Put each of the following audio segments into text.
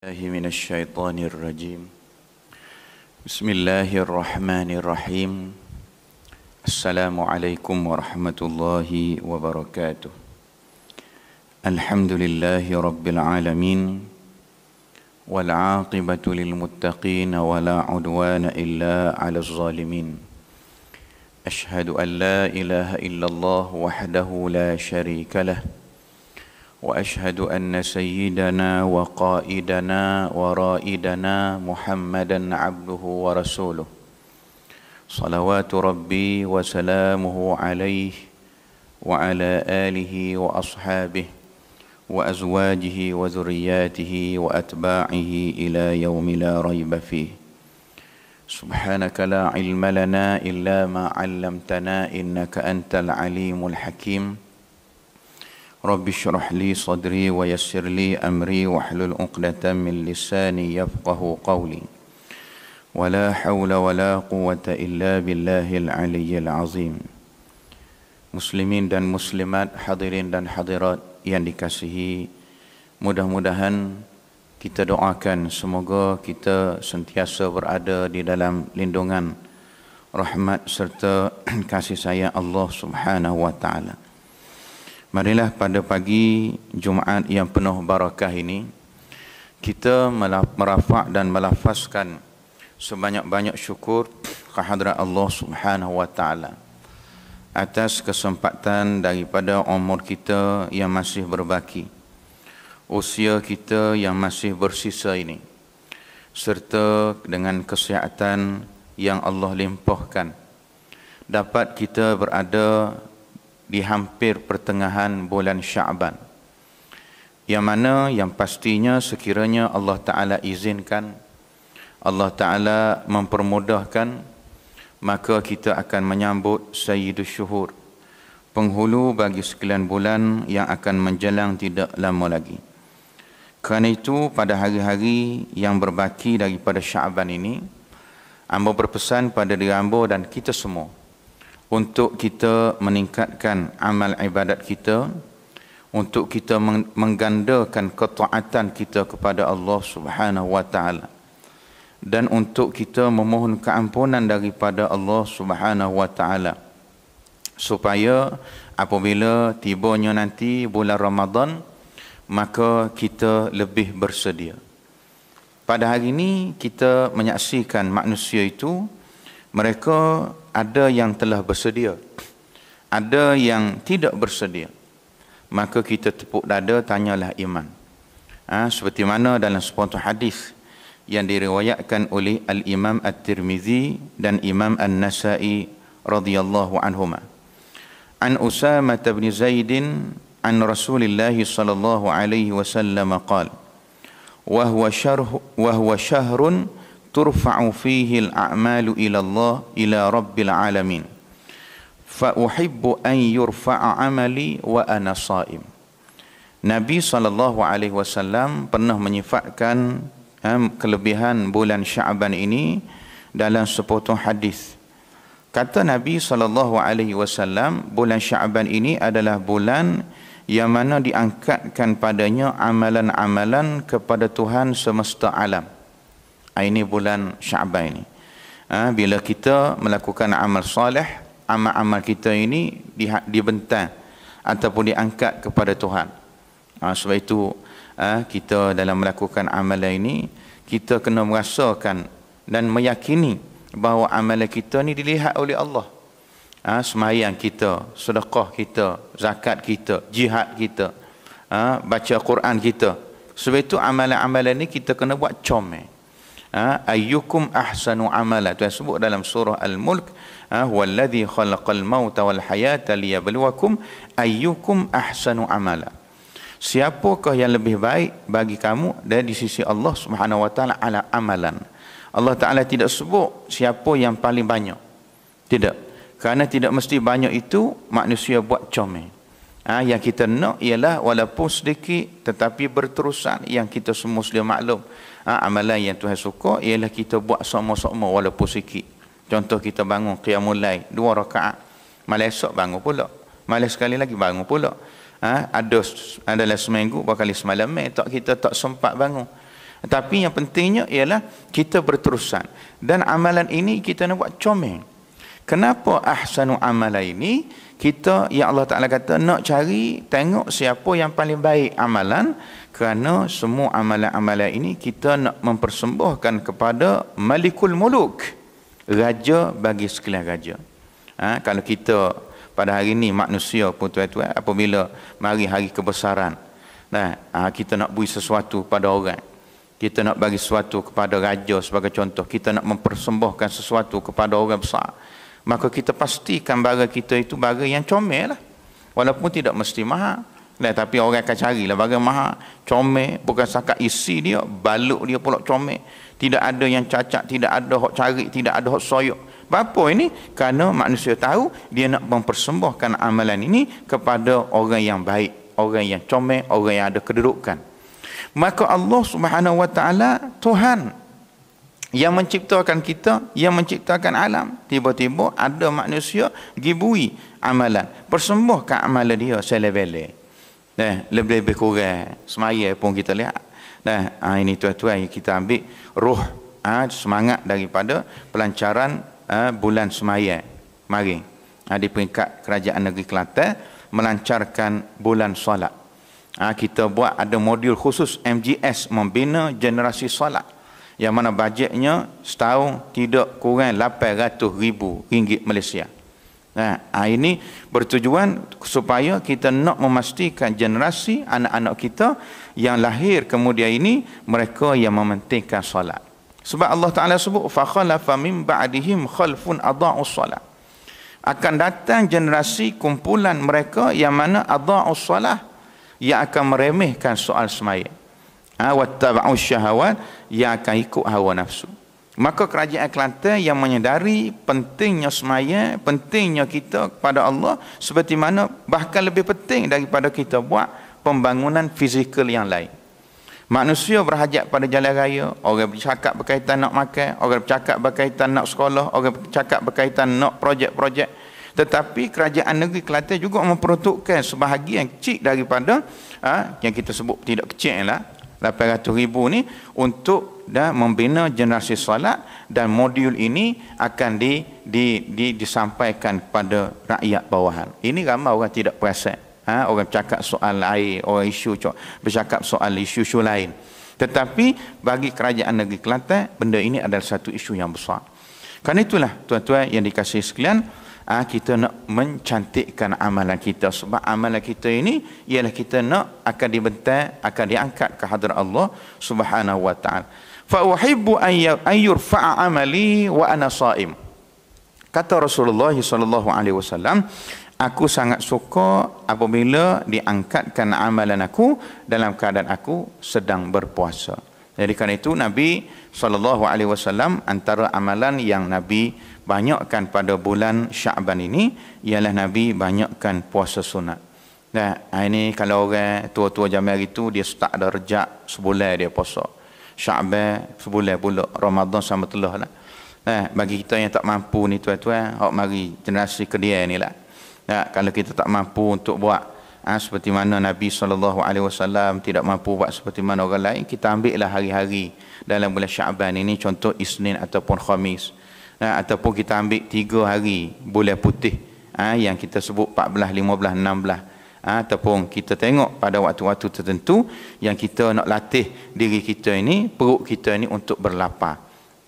الله من الشيطان الرجيم بسم الله الرحمن الرحيم السلام عليكم ورحمة الله وبركاته الحمد لله رب العالمين والعاقبة للمتقين ولا عدوان إلا على الظالمين أشهد أن لا إله إلا الله وحده لا شريك له واشهد ان سيدنا وقائدنا ورائدنا محمدا عبده ورسوله صلوات ربي وسلامه عليه وعلى اله واصحابه وازواجه وذرياته واتباعه الى يوم لا ريب فيه سبحانك لا علم لنا الا ما علمتنا انك انت العليم الحكيم رب اشرح لي صدري ويسر لي امري واحلل عقدة من لساني يفقه قولي ولا حول ولا قوة الا بالله العلي العظيم مسلمين dan muslimat hadirin dan hadirat yang dikasihi mudah-mudahan kita doakan semoga kita sentiasa berada di dalam lindungan rahmat serta kasih sayang Allah Subhanahu wa taala. Marilah pada pagi Jumaat yang penuh barakah ini kita merafak dan melafazkan sebanyak-banyak syukur kehadiran Allah Subhanahu wa taala atas kesempatan daripada umur kita yang masih berbaki usia kita yang masih bersisa ini serta dengan kesihatan yang Allah limpahkan dapat kita berada di hampir pertengahan bulan Syaban. Yang mana yang pastinya sekiranya Allah Ta'ala izinkan, Allah Ta'ala mempermudahkan, maka kita akan menyambut Sayyidul Syuhur, penghulu bagi sekalian bulan yang akan menjelang tidak lama lagi. Kerana itu pada hari-hari yang berbaki daripada Syaban ini, Ambo berpesan pada diri Ambo dan kita semua untuk kita meningkatkan amal ibadat kita untuk kita menggandakan ketaatan kita kepada Allah Subhanahu wa taala dan untuk kita memohon keampunan daripada Allah Subhanahu wa taala supaya apabila tibanya nanti bulan Ramadan maka kita lebih bersedia pada hari ini kita menyaksikan manusia itu mereka ada yang telah bersedia ada yang tidak bersedia maka kita tepuk dada tanyalah iman ha, seperti mana dalam sepotong hadis yang diriwayatkan oleh al-Imam At-Tirmizi dan Imam An-Nasa'i radhiyallahu anhuma an Usama bin Zaid an Rasulullah sallallahu alaihi wasallam qala wa huwa syarh wa huwa syahrun turfa'u fihi al-a'malu ila Allah ila rabbil alamin fa uhibbu an yurfa'a amali wa ana sha'im Nabi sallallahu alaihi wasallam pernah menyifatkan eh, kelebihan bulan Syaban ini dalam sepotong hadis kata Nabi sallallahu alaihi wasallam bulan Syaban ini adalah bulan yang mana diangkatkan padanya amalan-amalan kepada Tuhan semesta alam ini bulan Syaban ini. Ha, bila kita melakukan amal soleh, amal-amal kita ini di, dibentang ataupun diangkat kepada Tuhan. Ha, sebab itu ha, kita dalam melakukan amalan ini kita kena merasakan dan meyakini bahawa amalan kita ni dilihat oleh Allah. Ha, semayang kita, sedekah kita, zakat kita, jihad kita, ha, baca Quran kita. Sebab itu amalan-amalan ni kita kena buat comel. Ha? ayyukum ahsanu amala itu yang sebut dalam surah al-mulk ha? walladhi khalaqal mauta wal hayata liyabluwakum ayyukum ahsanu amala siapakah yang lebih baik bagi kamu dari sisi Allah subhanahu wa ta'ala ala amalan Allah ta'ala tidak sebut siapa yang paling banyak tidak kerana tidak mesti banyak itu manusia buat comel Ha, yang kita nak ialah walaupun sedikit tetapi berterusan yang kita semua sudah maklum ha, amalan yang Tuhan suka ialah kita buat sama-sama walaupun sikit. Contoh kita bangun qiyamul lail dua rakaat. Malam esok bangun pula. Malam sekali lagi bangun pula. Ha, ada adalah seminggu berkali semalam eh, tak kita tak sempat bangun. Tapi yang pentingnya ialah kita berterusan. Dan amalan ini kita nak buat comel. Kenapa ahsanu amala ini? Kita, ya Allah Ta'ala kata, nak cari, tengok siapa yang paling baik amalan kerana semua amalan-amalan ini kita nak mempersembahkan kepada Malikul Muluk raja bagi sekalian raja ha, kalau kita pada hari ini manusia pun tuan-tuan apabila mari hari kebesaran nah ha, kita nak bui sesuatu pada orang kita nak bagi sesuatu kepada raja sebagai contoh kita nak mempersembahkan sesuatu kepada orang besar maka kita pastikan barang kita itu barang yang comel lah walaupun tidak mesti mahal Nah, tapi orang akan carilah bagaimana maha comel bukan sakat isi dia baluk dia pula comel tidak ada yang cacat tidak ada hok cari tidak ada hok soyok apa ini kerana manusia tahu dia nak mempersembahkan amalan ini kepada orang yang baik orang yang comel orang yang ada kedudukan maka Allah Subhanahu wa taala Tuhan yang menciptakan kita yang menciptakan alam tiba-tiba ada manusia gibui amalan persembahkan amalan dia selebih Nah, lebih-lebih kurang semaya pun kita lihat. Nah, ha, ini tuan-tuan yang kita ambil roh ha, semangat daripada pelancaran ha, bulan semaya. Mari. Ha, di peringkat kerajaan negeri Kelantan melancarkan bulan solat. Ha, kita buat ada modul khusus MGS membina generasi solat yang mana bajetnya setahun tidak kurang 800 ribu ringgit Malaysia. Nah, ha, ha, ini bertujuan supaya kita nak memastikan generasi anak-anak kita yang lahir kemudian ini mereka yang mementingkan solat. Sebab Allah Taala sebut fa khalafa min ba'dihim khalfun adha'u solat. Akan datang generasi kumpulan mereka yang mana adha'u solat yang akan meremehkan soal semaya. Ha, wa tab'u syahawat yang akan ikut hawa nafsu. Maka kerajaan Kelantan yang menyedari pentingnya semaya, pentingnya kita kepada Allah seperti mana bahkan lebih penting daripada kita buat pembangunan fizikal yang lain. Manusia berhajat pada jalan raya, orang bercakap berkaitan nak makan, orang bercakap berkaitan nak sekolah, orang bercakap berkaitan nak projek-projek. Tetapi kerajaan negeri Kelantan juga memperuntukkan sebahagian kecil daripada ha, yang kita sebut tidak kecil lah, 800 ribu ni untuk dah membina generasi salat dan modul ini akan di, di, di, disampaikan kepada rakyat bawahan. Ini ramai orang tidak perasan. Ha, orang cakap soal air, orang isu bercakap soal isu-isu lain. Tetapi bagi kerajaan negeri Kelantan, benda ini adalah satu isu yang besar. Kerana itulah tuan-tuan yang dikasih sekalian, Ah kita nak mencantikkan amalan kita sebab amalan kita ini ialah kita nak akan dibentak, akan diangkat ke hadrat Allah Subhanahu wa taala fa uhibbu an ya, yurfa'a amali wa ana saim kata Rasulullah sallallahu alaihi wasallam aku sangat suka apabila diangkatkan amalan aku dalam keadaan aku sedang berpuasa jadi kerana itu Nabi sallallahu alaihi wasallam antara amalan yang Nabi banyakkan pada bulan Syaban ini ialah Nabi banyakkan puasa sunat. Nah, ini kalau orang tua-tua zaman hari itu dia start ada rejak sebulan dia puasa. Syaban sebulan pula Ramadan sama telah lah. Nah, bagi kita yang tak mampu ni tuan-tuan, hok mari generasi kedia ni lah. Nah, kalau kita tak mampu untuk buat ha, seperti mana Nabi saw tidak mampu buat seperti mana orang lain, kita ambil lah hari-hari dalam bulan Syaban ini contoh Isnin ataupun Khamis ha, ataupun kita ambil tiga hari bulan putih ha, yang kita sebut 14, 15, 16 ha, ataupun kita tengok pada waktu-waktu tertentu yang kita nak latih diri kita ini perut kita ini untuk berlapar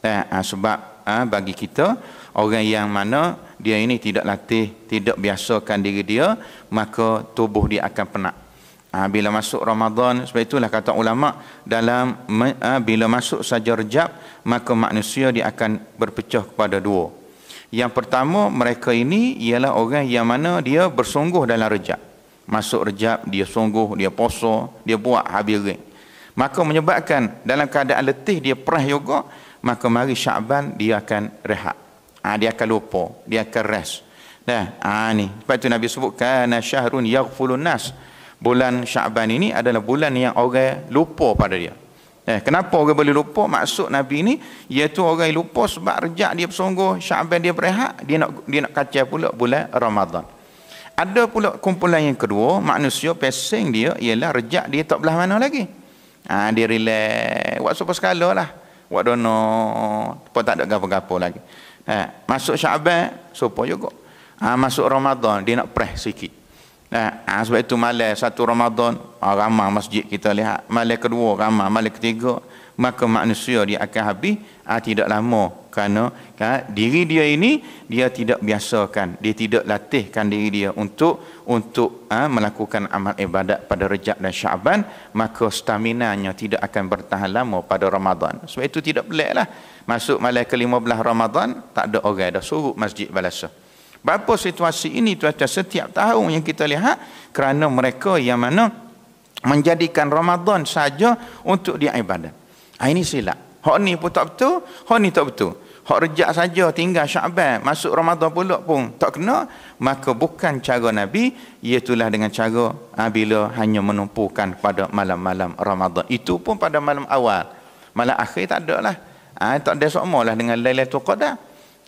ha, ha, sebab ha, bagi kita orang yang mana dia ini tidak latih tidak biasakan diri dia maka tubuh dia akan penat Ha, bila masuk Ramadan, sebab itulah kata ulama dalam ha, bila masuk saja rejab, maka manusia dia akan berpecah kepada dua. Yang pertama, mereka ini ialah orang yang mana dia bersungguh dalam rejab. Masuk rejab, dia sungguh, dia poso, dia buat habis Maka menyebabkan dalam keadaan letih dia perah juga, maka mari syaban dia akan rehat. Ha, dia akan lupa, dia akan rest. Dah, ha, ni. Sebab itu Nabi sebutkan, Nasyahrun yaghfulun yaghfulun nas bulan Syaban ini adalah bulan yang orang lupa pada dia. Eh, kenapa orang boleh lupa maksud Nabi ini? Iaitu orang lupa sebab rejak dia bersungguh, Syaban dia berehat, dia nak dia nak kacau pula bulan Ramadan. Ada pula kumpulan yang kedua, manusia pesing dia ialah rejak dia tak belah mana lagi. Ha, dia relax, buat sopa sekala lah. Buat dono, pun tak ada gapa-gapa lagi. Eh, masuk Syaban, sopa juga. Ha, masuk Ramadan, dia nak press sikit. Ha, sebab itu malam satu Ramadan, ah, ramah masjid kita lihat. Malam kedua ramah, malam ketiga, maka manusia dia akan habis ah, tidak lama. Kerana kan, diri dia ini, dia tidak biasakan, dia tidak latihkan diri dia untuk untuk ah, melakukan amal ibadat pada rejab dan syaban, maka stamina nya tidak akan bertahan lama pada Ramadan. Sebab itu tidak pelik lah. Masuk malam ke-15 Ramadan, tak ada orang dah suruh masjid balasah. Berapa situasi ini tuan-tuan setiap tahun yang kita lihat kerana mereka yang mana menjadikan Ramadan saja untuk dia ibadat. Ha, ini silap. Hak ni pun tak betul, hak ni tak betul. Hak rejak saja tinggal Syaban, masuk Ramadan pula pun tak kena, maka bukan cara Nabi, itulah dengan cara ha, bila hanya menumpukan pada malam-malam Ramadan. Itu pun pada malam awal. Malam akhir tak ada lah. Ha, tak ada sama lah dengan Lailatul Qadar.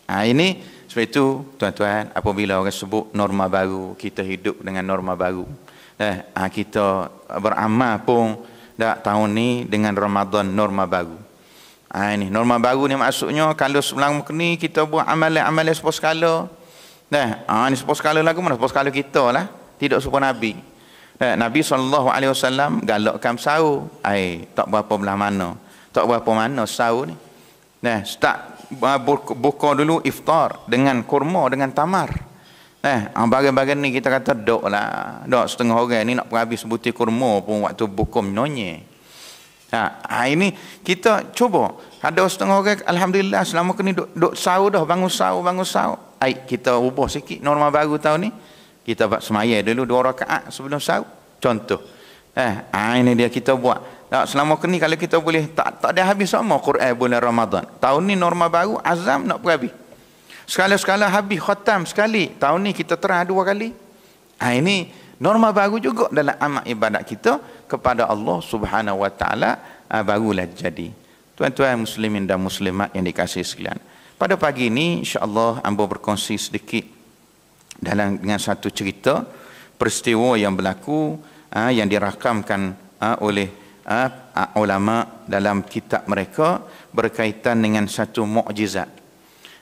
Ha, ini sebab itu, tuan-tuan, apabila orang sebut norma baru, kita hidup dengan norma baru. dah eh, ha, kita beramal pun dah tahun ni dengan Ramadan norma baru. Ah ini norma baru ni maksudnya kalau sebelum ni kita buat amalan-amalan sepo skala. Nah, eh, ah ha, ni sepo skala lagu mana sepo skala kita lah. Tidak sepo nabi. Nah, eh, nabi sallallahu alaihi wasallam galakkan sahur. Ai, tak berapa belah mana. Tak berapa mana sahur ni. Nah, start buka dulu iftar dengan kurma dengan tamar. Nah, ah, bagian-bagian ni kita kata dok lah. Dok setengah orang ni nak habis sebuti kurma pun waktu buka minumnya. Ha, nah, ha, ini kita cuba. Ada setengah orang alhamdulillah selama ni dok dok sahur dah bangun sahur bangun sahur. Ai kita ubah sikit norma baru tahun ni. Kita buat semaya dulu dua rakaat sebelum sahur. Contoh. Eh, ha, ini dia kita buat. Tak, selama ni kalau kita boleh tak tak ada habis sama Quran bulan Ramadan. Tahun ni norma baru azam nak berhabis. Sekala-sekala habis khatam sekali. Tahun ni kita terah dua kali. Ha, ini norma baru juga dalam amal ibadat kita kepada Allah Subhanahu wa taala ha, barulah jadi. Tuan-tuan muslimin dan muslimat yang dikasih sekalian. Pada pagi ini insya-Allah ambo berkongsi sedikit dalam dengan satu cerita peristiwa yang berlaku ha, yang dirakamkan ha, oleh ha, ulama dalam kitab mereka berkaitan dengan satu mukjizat.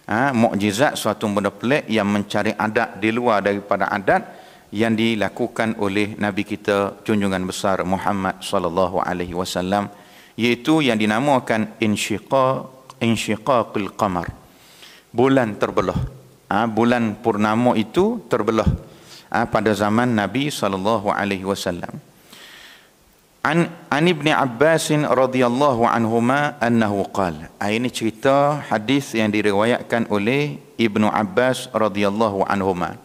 Ah ha, mukjizat suatu benda pelik yang mencari adat di luar daripada adat yang dilakukan oleh nabi kita junjungan besar Muhammad sallallahu alaihi wasallam iaitu yang dinamakan insyiqaq insyiqaqul qamar bulan terbelah ha, bulan purnama itu terbelah ha, pada zaman nabi sallallahu alaihi wasallam An, an Ibn Abbas radhiyallahu anhu ma, annahu qala. Ini cerita hadis yang diriwayatkan oleh ibnu Abbas radhiyallahu anhu ma.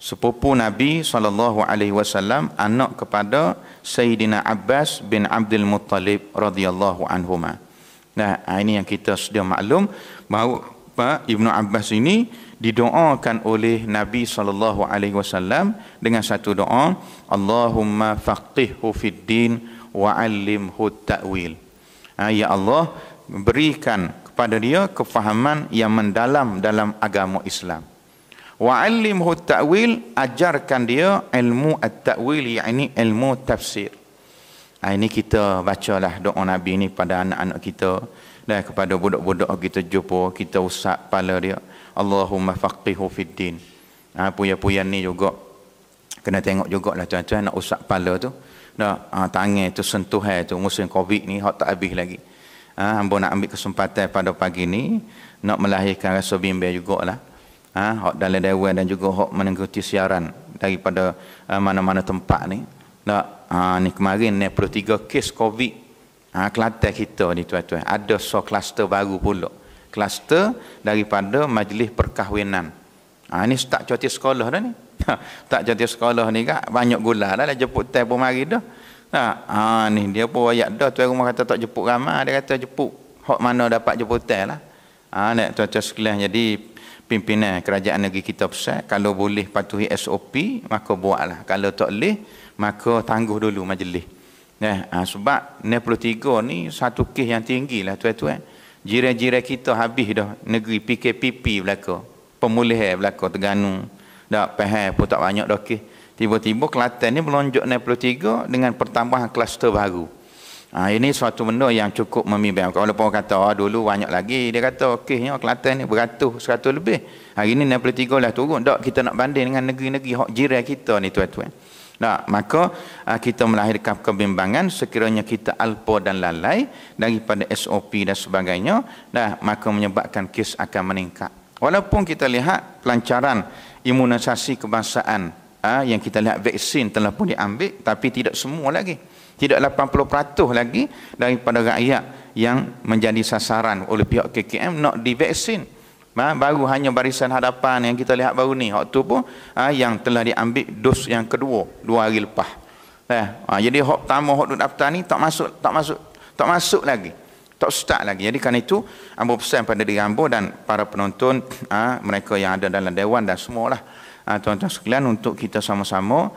Sepupu Nabi sallallahu alaihi wasallam anak kepada Sayyidina Abbas bin Abdul Muttalib radhiyallahu anhuma. Nah, ini yang kita sudah maklum bahawa ibnu Abbas ini didoakan oleh Nabi sallallahu alaihi wasallam dengan satu doa, Allahumma faqihhu fid din wa 'allimhu ta'wil. Ha, ya Allah, berikan kepada dia kefahaman yang mendalam dalam agama Islam. Wa 'allimhu ta'wil, ajarkan dia ilmu at-ta'wil, yakni ilmu tafsir. Ha, ini kita bacalah doa Nabi ini pada anak-anak kita dan kepada budak-budak kita jumpa, kita usap kepala dia. Allahumma faqihu fid din. Ha, puyan-puyan ni juga kena tengok jugalah tuan-tuan nak usap kepala tu. Dah, ha, tangan tu sentuh hai tu musim Covid ni hak tak habis lagi. Ha, hamba nak ambil kesempatan pada pagi ni nak melahirkan rasa juga lah. Ha, hak dalam dewan dan juga hak menengkuti siaran daripada uh, mana-mana tempat ni. Dah, ha, ni kemarin 63 kes Covid. Ha, Kelantan kita ni tuan-tuan. Ada so kluster baru pula kluster daripada majlis perkahwinan. Ha, ini start cuti sekolah dah ni. Ha, tak cuti sekolah ni kak, banyak gula dah, dah jemput teh pun mari dah. Ha, ha, ni dia pun ayat dah, tuan rumah kata tak jemput ramah, dia kata jemput Hok mana dapat jemput teh lah. Ha, ni cuti sekolah jadi pimpinan kerajaan negeri kita besar. kalau boleh patuhi SOP, maka buatlah. Kalau tak boleh, maka tangguh dulu majlis. Eh, ha, sebab 93 ni satu kes yang tinggi lah tuan-tuan. Eh jiran-jiran kita habis dah negeri PKPP belaka pemulih belaka Terengganu dak pahal pun tak banyak dah okay. tiba-tiba Kelantan ni melonjak 63 dengan pertambahan kluster baru ha, ini suatu benda yang cukup memimpin Kalau orang kata ah, dulu banyak lagi dia kata okeynya Kelantan ni beratus 100 lebih hari ni 63 lah turun dak kita nak banding dengan negeri-negeri jiran kita ni tuan-tuan Nah, maka ah, kita melahirkan kebimbangan sekiranya kita alpa dan lalai daripada SOP dan sebagainya. Nah, maka menyebabkan kes akan meningkat. Walaupun kita lihat pelancaran imunisasi kebangsaan uh, yang kita lihat vaksin telah pun diambil tapi tidak semua lagi. Tidak 80% lagi daripada rakyat yang menjadi sasaran oleh pihak KKM nak divaksin. vaksin. Ha, baru hanya barisan hadapan yang kita lihat baru ni waktu pun ha, yang telah diambil dos yang kedua dua hari lepas eh ha, jadi hak pertama hak duduk daftar ni tak masuk tak masuk tak masuk lagi tak start lagi jadi kerana itu ambo pesan pada diri ambo dan para penonton mereka yang ada dalam dewan dan semualah tuan-tuan sekalian untuk kita sama-sama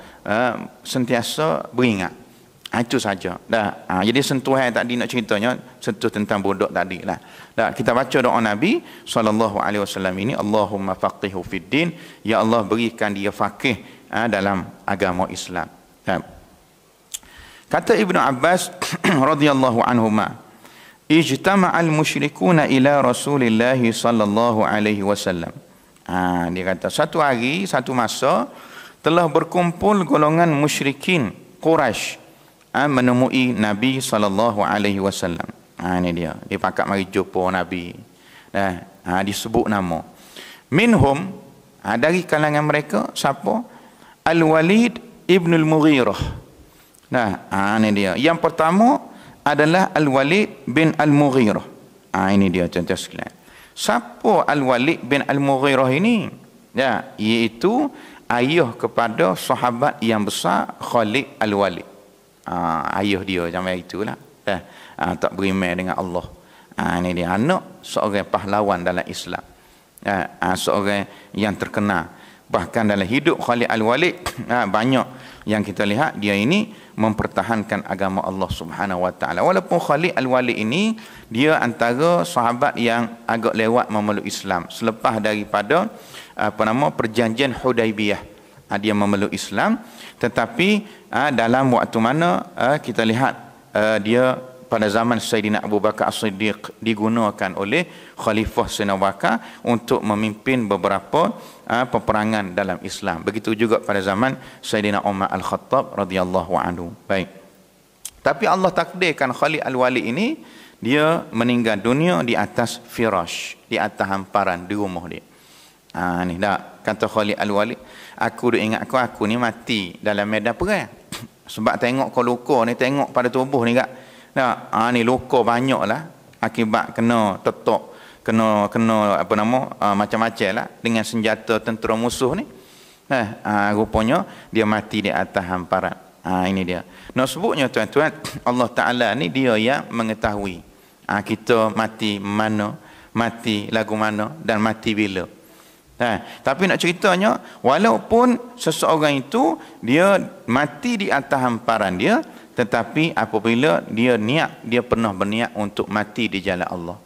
sentiasa beringat Ha, itu saja. Dah. Ha, jadi sentuhan tadi nak ceritanya sentuh tentang bodoh tadi lah. Dah kita baca doa Nabi sallallahu alaihi wasallam ini Allahumma faqihhu fiddin ya Allah berikan dia faqih ha, dalam agama Islam. Ha. Kata Ibnu Abbas radhiyallahu anhu ma Ijtama'al musyrikuna ila Rasulillah sallallahu alaihi wasallam. Ha, dia kata satu hari satu masa telah berkumpul golongan musyrikin Quraisy ha, menemui Nabi saw. Ha ah, ini dia. Dia pakat mari jumpa Nabi. Dah, ha disebut nama. Minhum ha, dari kalangan mereka siapa? Al-Walid ibn al-Mughirah. Nah, ha ini dia. Yang pertama adalah Al-Walid bin al-Mughirah. Ha ini dia tuan-tuan sekalian. Siapa Al-Walid bin al-Mughirah ini? Ya, iaitu ayah kepada sahabat yang besar Khalid al-Walid uh, ah, ayah dia macam itulah eh, uh, tak beriman dengan Allah uh, ah, ini dia anak seorang pahlawan dalam Islam eh, uh, seorang yang terkena. bahkan dalam hidup Khalid Al-Walid uh, banyak yang kita lihat dia ini mempertahankan agama Allah Subhanahu Wa Taala. Walaupun Khalid Al Walid ini dia antara sahabat yang agak lewat memeluk Islam selepas daripada apa nama perjanjian Hudaybiyah dia memeluk Islam tetapi uh, dalam waktu mana uh, kita lihat uh, dia pada zaman Sayyidina Abu Bakar As-Siddiq digunakan oleh Khalifah Sayyidina untuk memimpin beberapa uh, peperangan dalam Islam. Begitu juga pada zaman Sayyidina Umar Al-Khattab radhiyallahu anhu. Baik. Tapi Allah takdirkan Khalid Al-Walid ini dia meninggal dunia di atas firasy, di atas hamparan di rumah dia. Ah ha, ni dak kata Khalid Al-Walid aku duk ingat aku aku ni mati dalam medan perang. Sebab tengok kau luka ni tengok pada tubuh ni gak. Nah, ah, ha, ni luka banyaklah akibat kena tetok kena kena apa nama ha, macam-macam lah dengan senjata tentera musuh ni. Nah, eh, ha, rupanya dia mati di atas hamparan. Ha, ini dia. Nah, sebutnya tuan-tuan, Allah Ta'ala ni dia yang mengetahui ha, kita mati mana, mati lagu mana dan mati bila. Ha, tapi nak ceritanya, walaupun seseorang itu dia mati di atas hamparan dia, tetapi apabila dia niat, dia pernah berniat untuk mati di jalan Allah.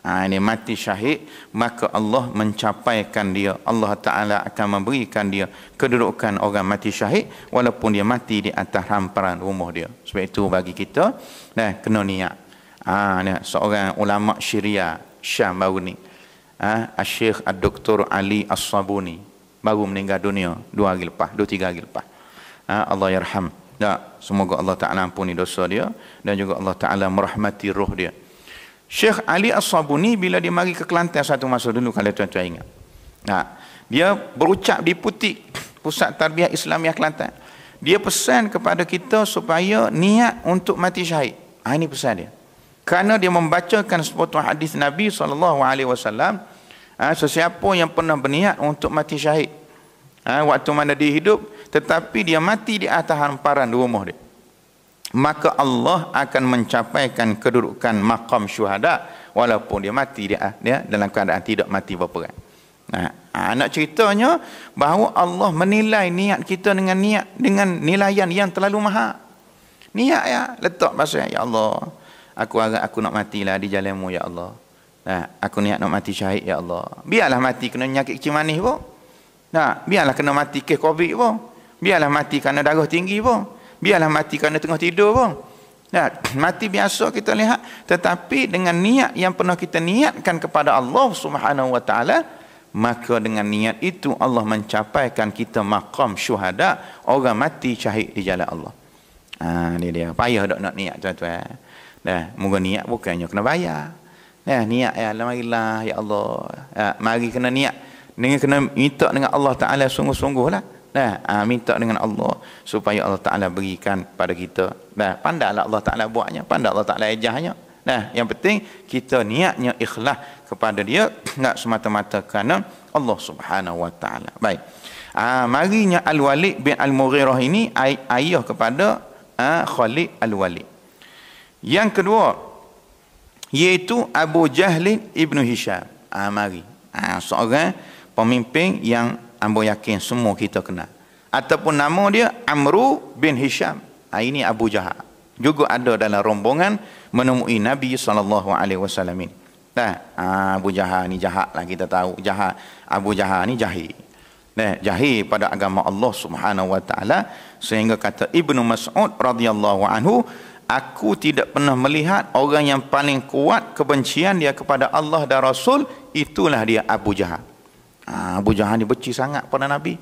Ha, ini mati syahid, maka Allah mencapaikan dia. Allah Ta'ala akan memberikan dia kedudukan orang mati syahid, walaupun dia mati di atas hamparan rumah dia. Sebab itu bagi kita, nah, kena niat. Ha, ini, seorang ulama syiria, Syam baru ni. Ah, ha? Syekh Dr. Ali As-Sabuni baru meninggal dunia 2 hari lepas, 2 3 hari lepas. Ha? Allah yarham. Ya, semoga Allah Taala ampuni dosa dia dan juga Allah Taala merahmati roh dia. Syekh Ali As-Sabuni bila dia mari ke Kelantan satu masa dulu kalau tuan-tuan ingat. Ha? dia berucap di Putik Pusat Tarbiyah Islamiah Kelantan. Dia pesan kepada kita supaya niat untuk mati syahid. Ha, ini pesan dia kerana dia membacakan sepotong hadis Nabi saw. alaihi ha, sesiapa yang pernah berniat untuk mati syahid ha, waktu mana dia hidup tetapi dia mati di atas hamparan rumah dia maka Allah akan mencapaikan kedudukan maqam syuhada walaupun dia mati dia, dia dalam keadaan tidak mati berperang nah ha, anak ceritanya bahawa Allah menilai niat kita dengan niat dengan nilaian yang terlalu mahal niat ya letak pasal ya Allah aku agak aku nak matilah di jalanmu ya Allah. Nah, aku niat nak mati syahid ya Allah. Biarlah mati kena nyakit kecil manis pun. Nah, biarlah kena mati kes Covid pun. Biarlah mati kerana darah tinggi pun. Biarlah mati kerana tengah tidur pun. Nah, mati biasa kita lihat tetapi dengan niat yang pernah kita niatkan kepada Allah Subhanahu wa taala maka dengan niat itu Allah mencapaikan kita maqam syuhada orang mati syahid di jalan Allah. Ah ha, ni dia. Payah dak nak niat tuan-tuan. Nah, moga niat bukannya kena bayar. Nah, niat ya Allah marilah ya Allah. Ya, mari kena niat. Dengan kena minta dengan Allah Taala sungguh sungguh lah. Nah, ha, minta dengan Allah supaya Allah Taala berikan pada kita. Nah, pandailah Allah Taala buatnya, pandai Allah Taala ejahnya. Nah, yang penting kita niatnya ikhlas kepada dia nak semata-mata kerana Allah Subhanahu Wa Taala. Baik. Ah, ha, marinya Al-Walid bin Al-Mughirah ini ay ayah kepada ha, Khalid Al-Walid. Yang kedua iaitu Abu Jahlin Ibnu Hisham. Ah ha, mari. Ha, seorang pemimpin yang ambo yakin semua kita kenal. Ataupun nama dia Amru bin Hisham. Ha, ini Abu Jahal. Juga ada dalam rombongan menemui Nabi sallallahu alaihi wasallam. Nah, ha, Abu Jahal ni jahat lah kita tahu. Jahat. Abu Jahal ni jahil. Nah, jahil pada agama Allah Subhanahu wa taala sehingga kata Ibnu Mas'ud radhiyallahu anhu aku tidak pernah melihat orang yang paling kuat kebencian dia kepada Allah dan Rasul itulah dia Abu Jahal ha, Abu Jahal ni benci sangat kepada Nabi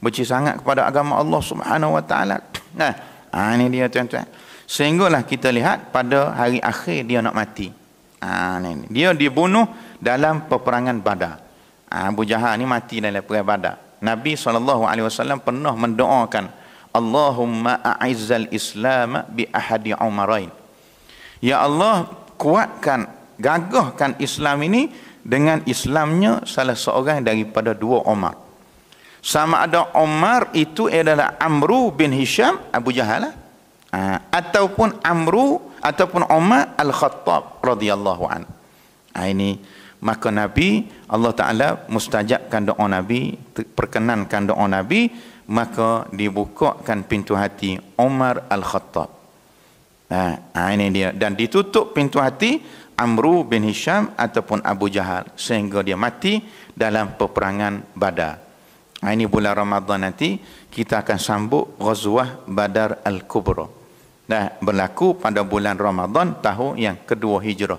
benci sangat kepada agama Allah subhanahu wa ta'ala nah, ha, ini dia tuan-tuan sehinggalah kita lihat pada hari akhir dia nak mati ha, ini, ini. dia dibunuh dalam peperangan badar ha, Abu Jahal ni mati dalam peperangan badar Nabi SAW pernah mendoakan Allahumma a'izzal Islam bi ahadi umarain. Ya Allah, kuatkan, gagahkan Islam ini dengan Islamnya salah seorang daripada dua Umar. Sama ada Umar itu adalah Amru bin Hisham Abu Jahal ah. Ah, ataupun Amru ataupun Umar Al-Khattab radhiyallahu an. Ah, ini maka Nabi Allah Taala mustajabkan doa Nabi, perkenankan doa Nabi maka dibukakan pintu hati Umar Al-Khattab. Ha, ha, ini dia. Dan ditutup pintu hati Amru bin Hisham ataupun Abu Jahal sehingga dia mati dalam peperangan Badar. Ha, ini bulan Ramadan nanti kita akan sambut Ghazwah Badar Al-Kubra. Dah berlaku pada bulan Ramadan tahun yang kedua hijrah.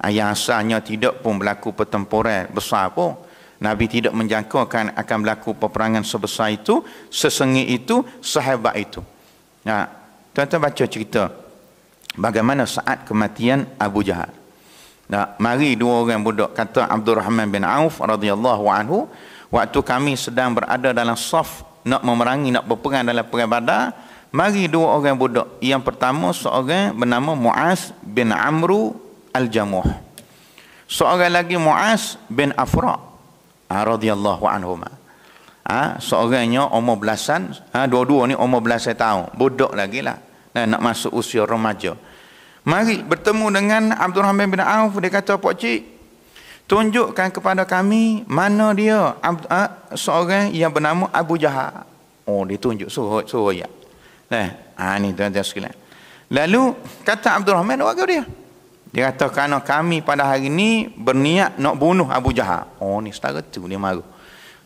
Ha, yang asalnya tidak pun berlaku pertempuran besar pun. Nabi tidak menjangkakan akan berlaku peperangan sebesar itu, sesengit itu, sehebat itu. Nah, ya, tuan-tuan baca cerita bagaimana saat kematian Abu Jahal. Nah, ya, mari dua orang budak kata Abdul Rahman bin Auf radhiyallahu anhu, waktu kami sedang berada dalam saf nak memerangi nak berperang dalam perang Badar, mari dua orang budak. Yang pertama seorang bernama Muaz bin Amru Al-Jamuh. Seorang lagi Muaz bin Afra' ha, radhiyallahu anhuma ha, seorangnya umur belasan ha, dua-dua ni umur belasan tahun Bodoh lagi lah ha, nak masuk usia remaja mari bertemu dengan Abdul Rahman bin Auf dia kata Pak Cik tunjukkan kepada kami mana dia Ab, ha, seorang yang bernama Abu Jahal oh dia tunjuk suruh, suruh ya. Nah, ha, ni tuan-tuan sekalian. Lalu kata Abdul Rahman, "Wagau dia." Dia kata kerana kami pada hari ini berniat nak bunuh Abu Jahal. Oh ni setara tu dia maru.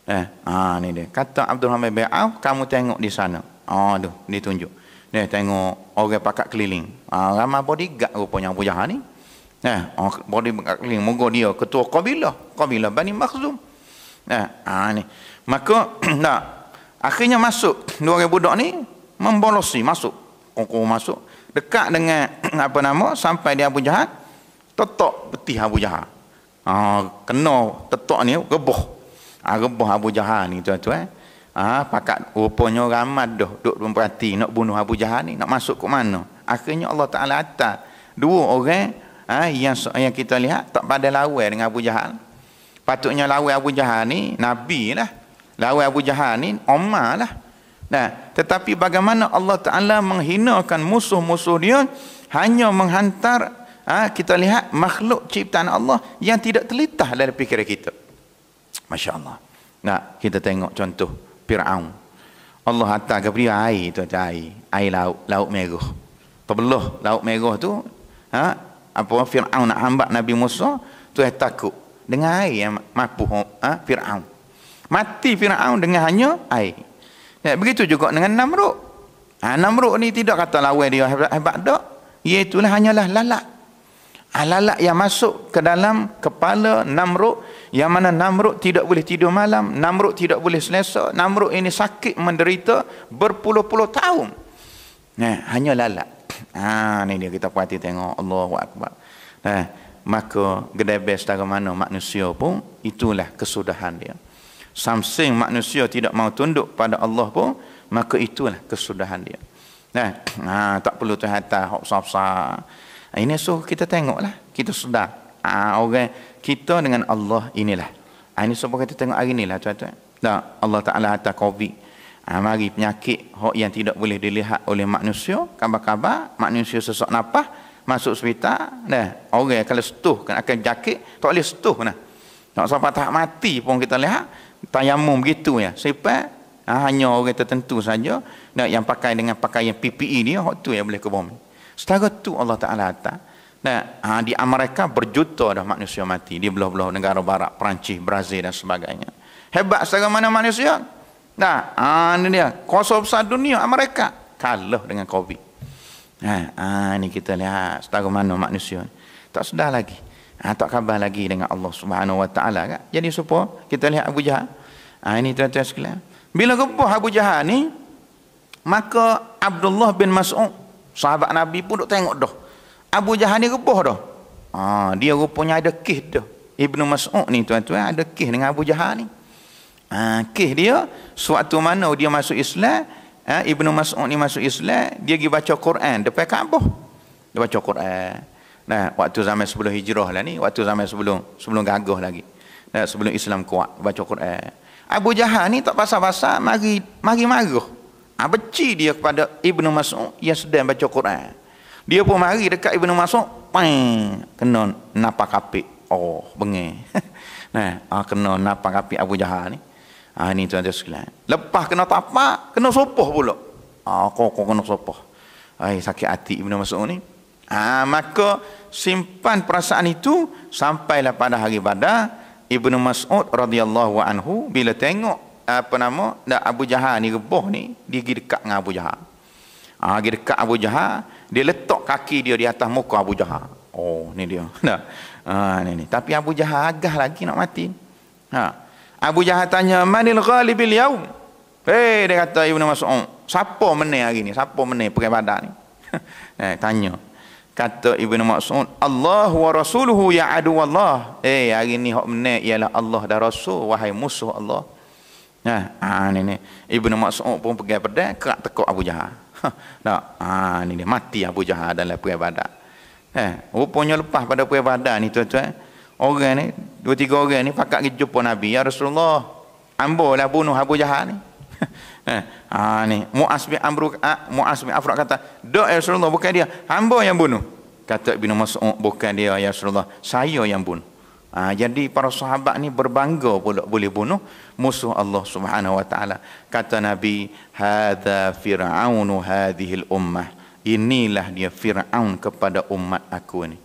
Eh, ah ni dia. Kata Abdul Hamid bin Auf, kamu tengok di sana. Oh tu, dia tunjuk. Dia tengok orang pakat keliling. Ah ramai bodyguard rupanya Abu Jahal ni. Eh, oh, bodyguard keliling. Moga dia ketua kabilah. Kabilah Bani Makhzum. Eh, ah ni. Maka, nak akhirnya masuk dua orang budak ni, membolosi, masuk. kau masuk dekat dengan apa nama sampai di Abu Jahat tetok peti Abu Jahat ha, kena tetok ni reboh ha, reboh Abu Jahat ni tuan-tuan ha, pakat rupanya ramad dah duduk memperhati nak bunuh Abu Jahat ni nak masuk ke mana akhirnya Allah Ta'ala atas dua orang ha, yang, yang kita lihat tak pada lawan dengan Abu Jahat patutnya lawan Abu Jahat ni Nabi lah lawan Abu Jahat ni Omar lah Nah, tetapi bagaimana Allah Taala menghinakan musuh-musuh dia hanya menghantar ha, kita lihat makhluk ciptaan Allah yang tidak terlitah dalam fikiran kita. Masya Allah. Nah, kita tengok contoh Fir'aun. Allah hantar kepada dia air tu, air. Air laut, laut merah. Terbeluh laut merah tu, ha, apa Fir'aun nak hambat Nabi Musa, tu yang takut. Dengan air yang mampu ha, Fir'aun. Mati Fir'aun dengan hanya air. Ya, begitu juga dengan Namrud. Ha, Namrud ni tidak kata lawan dia hebat, hebat tak. Iaitulah hanyalah lalak. Ha, lalat yang masuk ke dalam kepala Namrud. Yang mana Namrud tidak boleh tidur malam. Namrud tidak boleh selesa. Namrud ini sakit menderita berpuluh-puluh tahun. Nah, ha, hanya lalat. Ha, ni dia kita perhati tengok. Allah Akbar. Nah, eh, ha, maka gede best mana manusia pun itulah kesudahan dia samsing manusia tidak mau tunduk pada Allah pun maka itulah kesudahan dia nah ha, tak perlu tu hata hok safsa ini so kita tengoklah kita sudah ha, orang kita dengan Allah inilah ha, ini sebab so, kita tengok hari inilah tuan-tuan tak Allah Taala hantar covid ha, mari penyakit hok yang tidak boleh dilihat oleh manusia kabar-kabar manusia sesak nafas, masuk hospital dah orang kalau setuh akan jakit tak boleh setuh nah tak sampai tak mati pun kita lihat tayamum gitu ya sifat ha, hanya orang tertentu saja nak yang pakai dengan pakaian PPE ni hok tu yang boleh ke bumi setara tu Allah Taala atas nah ha, di Amerika berjuta dah manusia mati di belah-belah negara barat Perancis Brazil dan sebagainya hebat setara mana manusia nah ha, ah, ini dia kuasa besar dunia Amerika kalah dengan covid nah ha, ha, ini kita lihat setara mana manusia tak sedar lagi ha, tak khabar lagi dengan Allah Subhanahu Wa Taala kan jadi supo kita lihat Abu Jahal ha, ini tuan-tuan sekalian bila gempur Abu Jahal ni maka Abdullah bin Mas'ud sahabat Nabi pun duk tengok dah Abu Jahal ni gempur dah ha, dia rupanya ada kih dah Ibnu Mas'ud ni tuan-tuan ada kih dengan Abu Jahal ni ha, kih dia suatu mana dia masuk Islam ha, Ibnu Mas'ud ni masuk Islam dia pergi baca Quran depan Kaabah dia baca Quran Nah, waktu zaman sebelum hijrah lah ni, waktu zaman sebelum sebelum gagah lagi. Nah, sebelum Islam kuat baca Quran. Abu Jahal ni tak pasal-pasal mari mari marah. Ah beci dia kepada Ibnu Mas'ud yang sedang baca Quran. Dia pun mari dekat Ibnu Mas'ud, pang kena napak kapik. Oh, bengeng. nah, ah kena napak kapik Abu Jahal ni. Ah ni tuan-tuan sekalian. Lepas kena tapak, kena sopoh pula. Ah kau kau kena sopoh. Ai sakit hati Ibnu Mas'ud ni. Ha, maka simpan perasaan itu sampailah pada hari badar Ibnu Mas'ud radhiyallahu anhu bila tengok apa nama dak Abu Jahal ni reboh ni dia pergi dekat dengan Abu Jahal. Ha, pergi dekat Abu Jahal dia letak kaki dia di atas muka Abu Jahal. Oh ni dia. Nah. Ha ni ni. Tapi Abu Jahal agak lagi nak mati. Ha. Abu Jahal tanya manil ghalibil yaum? Hei dia kata Ibnu Mas'ud, siapa menang hari ni? Siapa menang perang Badar ni? eh tanya kata Ibnu Mas'ud Allah wa rasuluhu ya adu Allah eh hari ni hok menek ialah Allah dan rasul wahai musuh Allah nah ha, ha ni ni Ibnu Mas'ud pun pegang pedang kerak tekuk Abu Jahal nah ha, ha ni ni mati Abu Jahal dalam perang Badar eh rupanya lepas pada perang Badar ni tuan-tuan orang ni dua tiga orang ni pakak pergi jumpa Nabi ya Rasulullah ambo lah bunuh Abu Jahal ni Eh, ha, ni Muaz bin Amru ah, Muaz bin Afra kata, "Dak ya Rasulullah bukan dia, hamba yang bunuh." Kata Ibnu Mas'ud, "Bukan dia ya Rasulullah, saya yang bunuh." Ha, jadi para sahabat ni berbangga pula boleh bunuh musuh Allah Subhanahu wa taala. Kata Nabi, "Hadza Fir'aunu hadhihi ummah Inilah dia Fir'aun kepada umat aku ni.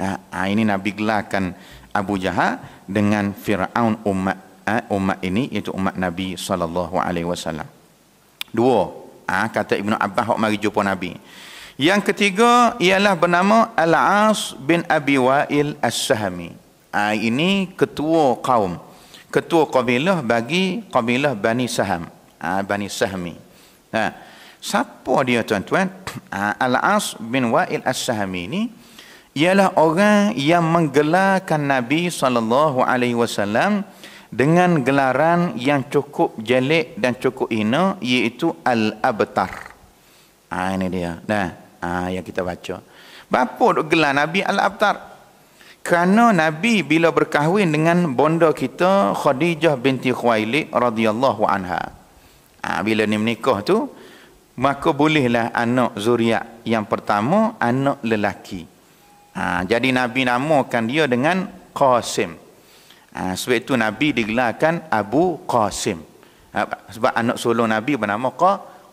Ha, ha ini Nabi gelarkan Abu Jahal dengan Fir'aun umat Ah, umat ini iaitu umat Nabi saw. Dua, ha, kata Ibnu Abbas hok mari jumpa Nabi. Yang ketiga ialah bernama Al-As bin Abi Wail As-Sahmi. Ha, ini ketua kaum, ketua kabilah bagi kabilah Bani Saham, ha, Bani Sahmi. Ha, siapa dia tuan-tuan? Ha, Al-As bin Wail As-Sahmi ini ialah orang yang menggelarkan Nabi saw dengan gelaran yang cukup jelek dan cukup hina iaitu Al-Abtar. Ha, ini dia. Nah, ha, yang kita baca. Bapa duk gelar Nabi Al-Abtar? Kerana Nabi bila berkahwin dengan bonda kita Khadijah binti Khuwailid radhiyallahu anha. Ha, bila ni menikah tu maka bolehlah anak zuriat yang pertama anak lelaki. Ha, jadi Nabi namakan dia dengan Qasim. Ah, sebab itu Nabi digelarkan Abu Qasim. Ah, sebab anak sulung Nabi bernama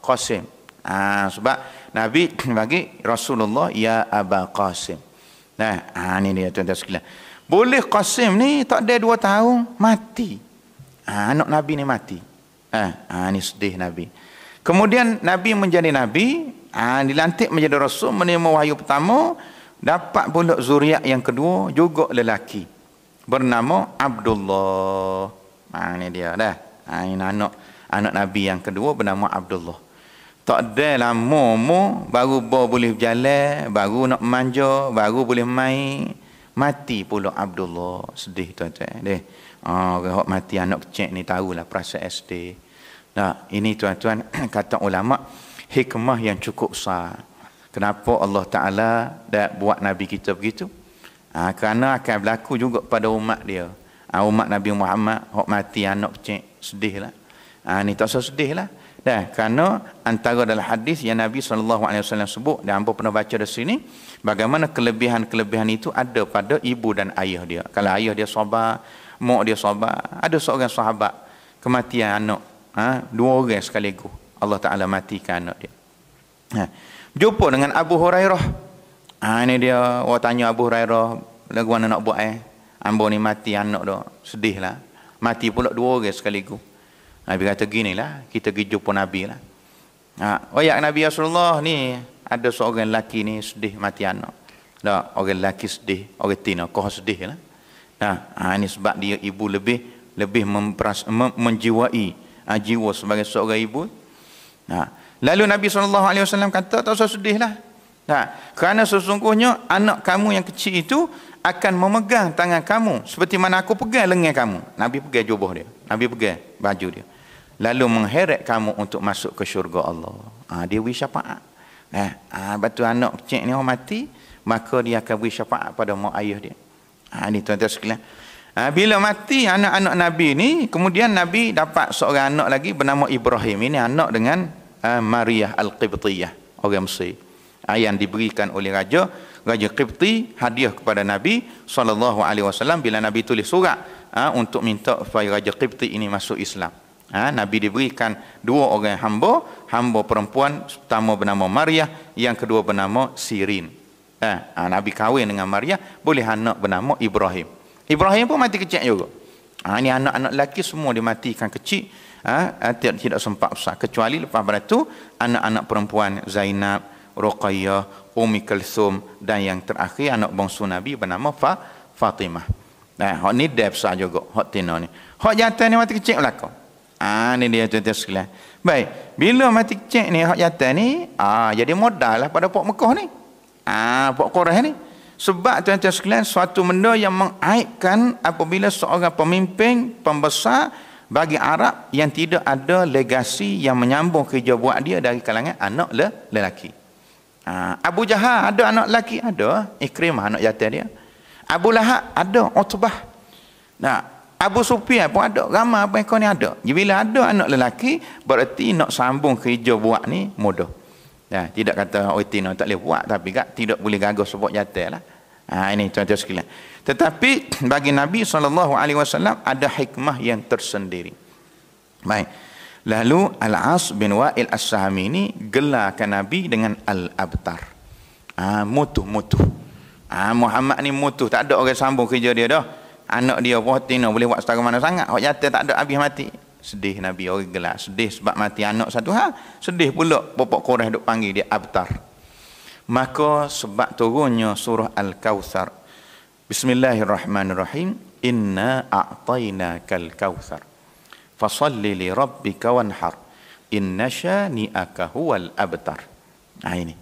Qasim. Ah, sebab Nabi bagi Rasulullah ya Abu Qasim. Nah, ini dia tuan-tuan sekalian. Boleh Qasim ni tak ada dua tahun mati. anak Nabi ni mati. Ah, ini sedih Nabi. Kemudian Nabi menjadi Nabi, dilantik menjadi Rasul, menerima wahyu pertama, dapat pula zuriat yang kedua, juga lelaki bernama Abdullah. Ha ni dia dah. Ha ah, ini anak anak Nabi yang kedua bernama Abdullah. Tak ada lama mu baru bo boleh berjalan, baru nak manja, baru boleh main. Mati pula Abdullah. Sedih tuan-tuan. Oh, Ah, mati anak kecil ni tahulah perasaan SD. Nah, ini tuan-tuan kata ulama hikmah yang cukup besar. Kenapa Allah Taala dah buat nabi kita begitu? Ha, kerana akan berlaku juga pada umat dia. Ha, umat Nabi Muhammad, hok mati anak kecil, sedih lah. Ha, ni tak usah sedih lah. Dah, kerana antara dalam hadis yang Nabi SAW sebut, dan apa pernah baca dari sini, bagaimana kelebihan-kelebihan itu ada pada ibu dan ayah dia. Kalau ayah dia sabar, mak dia sabar, ada seorang sahabat, kematian anak, ha, dua orang sekaligus, Allah Ta'ala matikan anak dia. Ha. Jumpa dengan Abu Hurairah, Ha ini dia orang tanya Abu Hurairah lagu mana nak buat eh? Ambo ni mati anak sedih lah. Mati pula dua orang sekaligus. Nabi ha, kata gini lah, kita pergi jumpa Nabi lah. Ha, oh ya Nabi Rasulullah ni, ada seorang lelaki ni sedih mati anak. Tak, orang lelaki sedih, orang tina, kau sedih lah. Nah, ha, ini sebab dia ibu lebih lebih memperas, mem, menjiwai ha, jiwa sebagai seorang ibu. Nah, ha. lalu Nabi SAW kata, tak usah sedih lah. Nah, ha, kerana sesungguhnya anak kamu yang kecil itu akan memegang tangan kamu seperti mana aku pegang lengan kamu. Nabi pegang jubah dia. Nabi pegang baju dia. Lalu mengheret kamu untuk masuk ke syurga Allah. Ha, dia beri syafaat. Nah, ha, batu ha, anak kecil ni orang mati, maka dia akan beri syafaat pada mak ayah dia. Ha, ini tuan-tuan sekalian. Ha, bila mati anak-anak Nabi ni, kemudian Nabi dapat seorang anak lagi bernama Ibrahim. Ini anak dengan uh, ha, Maria Al-Qibtiyah. Orang Mesir. Ah, yang diberikan oleh raja raja Qibti hadiah kepada Nabi sallallahu alaihi wasallam bila Nabi tulis surat ah, untuk minta supaya raja Qibti ini masuk Islam. Ha, Nabi diberikan dua orang hamba, hamba perempuan pertama bernama Maria, yang kedua bernama Sirin. Ha, Nabi kahwin dengan Maria, boleh anak bernama Ibrahim. Ibrahim pun mati kecil juga. Ha, ini anak-anak lelaki semua dimatikan kecil, ha, tidak, tidak sempat besar. Kecuali lepas pada itu, anak-anak perempuan Zainab, Ruqayyah, Umi Kulsum dan yang terakhir anak bongsu Nabi bernama Fa Fatimah. Nah, eh, hok ni dia besar juga hok tino ni. Hok jantan ni mati kecil belako. Ah ni dia tuan-tuan sekalian. Baik, bila mati kecil ni hok jantan ni, ah jadi modal lah pada pok Mekah ni. Ah pok Quraisy ni. Sebab tuan-tuan sekalian suatu benda yang mengaibkan apabila seorang pemimpin pembesar bagi Arab yang tidak ada legasi yang menyambung kerja buat dia dari kalangan anak lelaki. Ha, Abu Jahal ada anak lelaki ada Ikrimah anak yatim dia Abu Lahab ada Utbah nah Abu Sufyan pun ada ramai apa yang kau ni ada bila ada anak lelaki berarti nak sambung kerja buat ni mudah nah ya, tidak kata Oitina oh, tak boleh buat tapi kat tidak boleh gagal sebab yatim lah ha, ini contoh sekilas tetapi bagi Nabi SAW ada hikmah yang tersendiri baik Lalu Al-As bin Wa'il As-Sahami ini gelarkan Nabi dengan Al-Abtar. Ah, mutu, mutu. Ah, Muhammad ni mutu. Tak ada orang sambung kerja dia dah. Anak dia pun tina boleh buat setara mana sangat. Hak jatuh tak ada habis mati. Sedih Nabi orang gelak. Sedih sebab mati anak satu hal. Sedih pula popok korah duk panggil dia Abtar. Maka sebab turunnya surah Al-Kawthar. Bismillahirrahmanirrahim. Inna a'tayna kal-kawthar fasalli li rabbika wanhar innasya ni'aka huwal abtar nah ini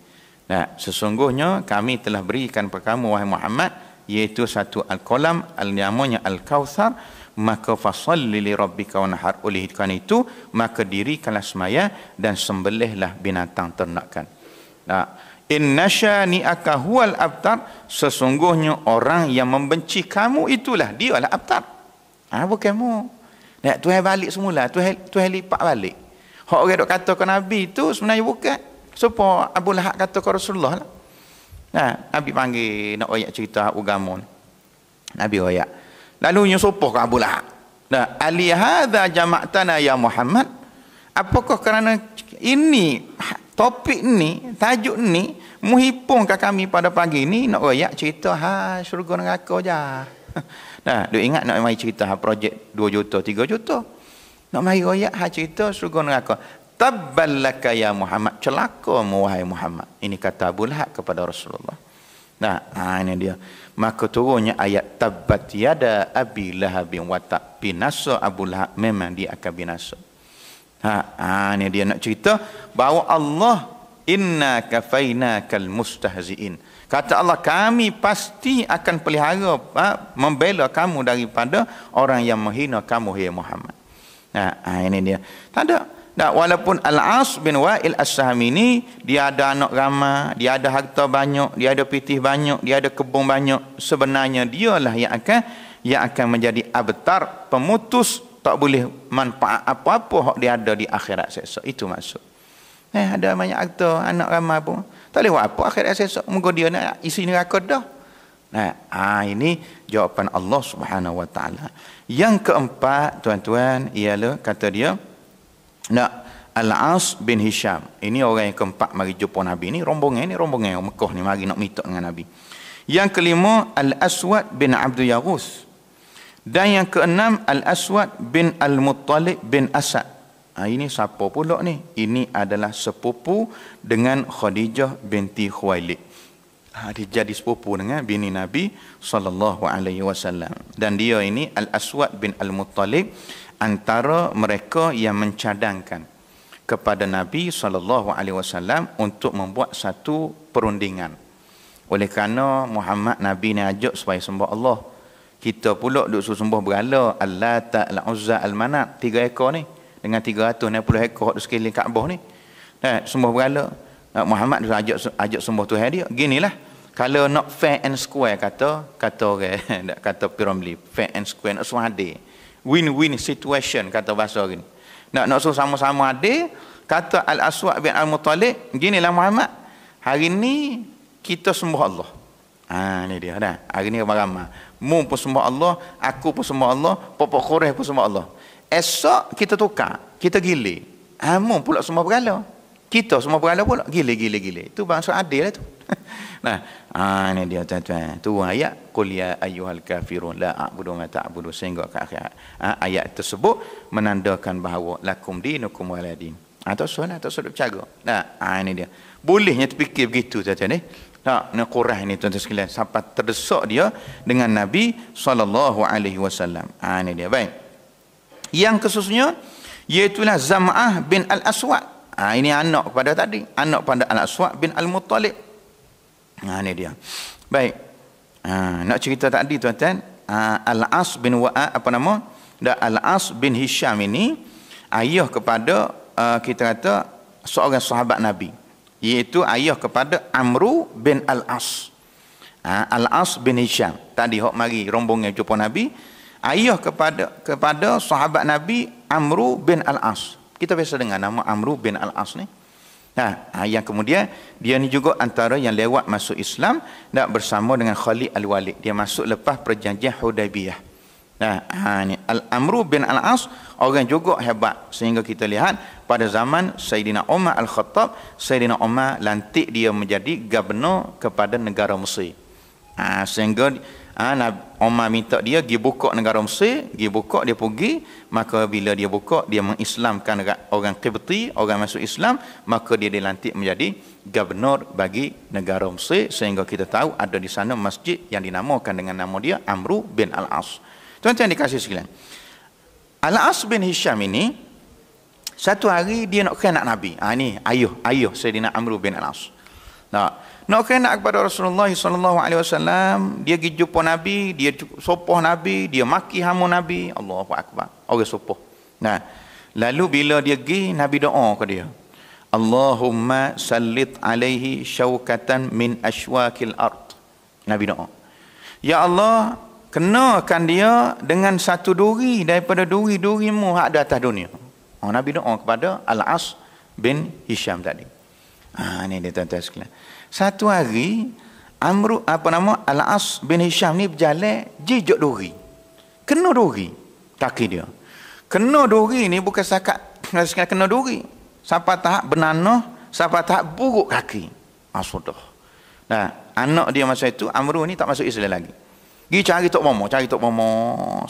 nah sesungguhnya kami telah berikan kepada kamu wahai Muhammad yaitu satu al-qalam al-namanya al kawthar maka fasalli li rabbika wanhar oleh itu maka dirikanlah semaya dan sembelihlah binatang ternakan nah inna ni'aka huwal abtar sesungguhnya orang yang membenci kamu itulah dia lah abtar ah bukan kamu nak Tuhan balik semula, Tuhan Tuhan lipat balik. Hak orang dok kata ke Nabi tu sebenarnya bukan. Siapa Abu Lahab kata ke Rasulullah lah. Nah, ha, Nabi panggil nak oyak cerita agama Nabi oyak. Lalu nyo sopo ke Abu Lahab? Nah, ali hadza jama'tana ya Muhammad. Apakah kerana ini topik ni, tajuk ni muhipung ke kami pada pagi ni nak oyak cerita ha syurga neraka ja. Nah, duk ingat nak mai cerita ha projek 2 juta, 3 juta. Nak mai royak ha cerita surga neraka. Taballaka ya Muhammad, celaka mu wahai Muhammad. Ini kata Abu Lahab kepada Rasulullah. Nah, nah ha, ini dia. Maka turunnya ayat tabbat yada Abi Lahab bin Watab binasa Abu Lahab memang dia akan binasa. Ha, ha, ini dia nak cerita bahawa Allah inna kafainakal mustahziin. mustahzi'in. Kata Allah, kami pasti akan pelihara, ha, membela kamu daripada orang yang menghina kamu, ya Muhammad. Nah, ha, ha, ini dia. Tak ada. Nah, walaupun Al-As bin Wa'il As-Saham ini, dia ada anak ramah, dia ada harta banyak, dia ada pitih banyak, dia ada kebun banyak. Sebenarnya dialah yang akan yang akan menjadi abtar pemutus tak boleh manfaat apa-apa hak dia ada di akhirat seksa. Itu maksud. Eh, ada banyak harta, anak ramah pun. Tak boleh buat apa akhirat esok muka dia nak isi neraka dah. Nah, ha, ini jawapan Allah Subhanahu wa taala. Yang keempat, tuan-tuan, ialah kata dia nak Al-As bin Hisham. Ini orang yang keempat mari jumpa Nabi. Ini rombongan ini rombongan orang Mekah ni mari nak minta dengan Nabi. Yang kelima Al-Aswad bin Abdul Yaghus. Dan yang keenam Al-Aswad bin Al-Muttalib bin Asad. Ha, ini siapa pula ni? Ini adalah sepupu dengan Khadijah binti Khuwailid. Ha, dia jadi sepupu dengan bini Nabi saw. Dan dia ini Al-Aswad bin Al-Muttalib antara mereka yang mencadangkan kepada Nabi saw untuk membuat satu perundingan. Oleh kerana Muhammad Nabi ni ajak supaya sembah Allah. Kita pula duk sembah berhala Allah Ta'ala Uzza Al-Manat tiga ekor ni dengan 360 ekor di sekeliling Kaabah ni. Eh, semua berala. Eh, Muhammad dia ajak, ajak semua tu dia. Ginilah. Kalau nak fair and square kata, kata orang, okay. Eh, kata Piramli, fair and square nak semua adil. Win-win situation kata bahasa ni. Nak nak semua sama-sama adil, kata Al-Aswad bin Al-Muttalib, ginilah Muhammad, hari ni kita sembah Allah. Ha, ni dia dah. Hari ni ramai-ramai. Mu pun sembah Allah, aku pun sembah Allah, pokok koreh pun sembah Allah. Esok kita tukar, kita gile, Hamun pula semua berhala. Kita semua berhala pula, gile gile gile Itu bangsa adil lah tu. nah, ah, ha, ini dia tuan-tuan. Itu ayat, Kulia ya ayuhal kafirun la a'budu ma ta'budu sehingga ke akhirat. Ah, ayat tersebut menandakan bahawa lakum dinukum waladin. Ah, ha, tak soal, lah, tak soal, cara. Nah, ah, ini dia. Bolehnya terfikir begitu tuan-tuan ni. Eh? Tak, ni Quran ni tuan-tuan sekalian. Sampai terdesak dia dengan Nabi SAW. Ah, ini dia. Baik yang kesusunya iaitulah Zam'ah bin Al-Aswad ha, ini anak pada tadi anak pada Al-Aswad bin Al-Muttalib ha, ini dia baik ha, nak cerita tadi tuan-tuan ha, Al-As bin Wa'a apa nama dan Al-As bin Hisham ini ayah kepada uh, kita kata seorang sahabat Nabi iaitu ayah kepada Amru bin Al-As ha, Al-As bin Hisham tadi hok mari rombongnya jumpa Nabi ayah kepada kepada sahabat Nabi Amru bin Al-As. Kita biasa dengar nama Amru bin Al-As ni. Nah, ha, yang kemudian dia ni juga antara yang lewat masuk Islam dan bersama dengan Khalid Al-Walid. Dia masuk lepas perjanjian Hudaybiyah. Nah, ini ha, Al-Amru bin Al-As orang juga hebat sehingga kita lihat pada zaman Sayyidina Umar Al-Khattab, Sayyidina Umar lantik dia menjadi gubernur kepada negara Mesir. Ah, sehingga Ha, ah, Umar minta dia pergi buka negara Mesir, pergi buka dia pergi, maka bila dia buka dia mengislamkan orang Qibti, orang masuk Islam, maka dia dilantik menjadi gubernur bagi negara Mesir sehingga kita tahu ada di sana masjid yang dinamakan dengan nama dia Amru bin Al-As. Tuan-tuan dikasih sekalian. Al-As bin Hisham ini satu hari dia nak kenal Nabi. Ah ha, ni ayuh ayuh Saidina Amru bin Al-As. Nah, nak kena kepada Rasulullah SAW. dia pergi jumpa Nabi, dia sopoh Nabi, dia maki hamu Nabi, Allahu akbar. Orang sopoh. Nah. Lalu bila dia pergi, Nabi doa ke dia. Allahumma sallit alaihi syaukatan min ashwakil ard. Nabi doa. Ya Allah, kenakan dia dengan satu duri daripada duri-durimu yang ada atas dunia. Oh, Nabi doa kepada Al-As bin Hisham tadi. Ah ni dia tuan-tuan sekalian. Satu hari Amru apa nama Al-As bin Hisham ni berjalan jejak duri. Kena duri kaki dia. Kena duri ni bukan sakat sekarang kena duri. Siapa tahap benanoh, siapa tahap buruk kaki. Asudah. Ha, nah, anak dia masa itu Amru ni tak masuk Islam lagi. Gi cari tok mama, cari tok mama.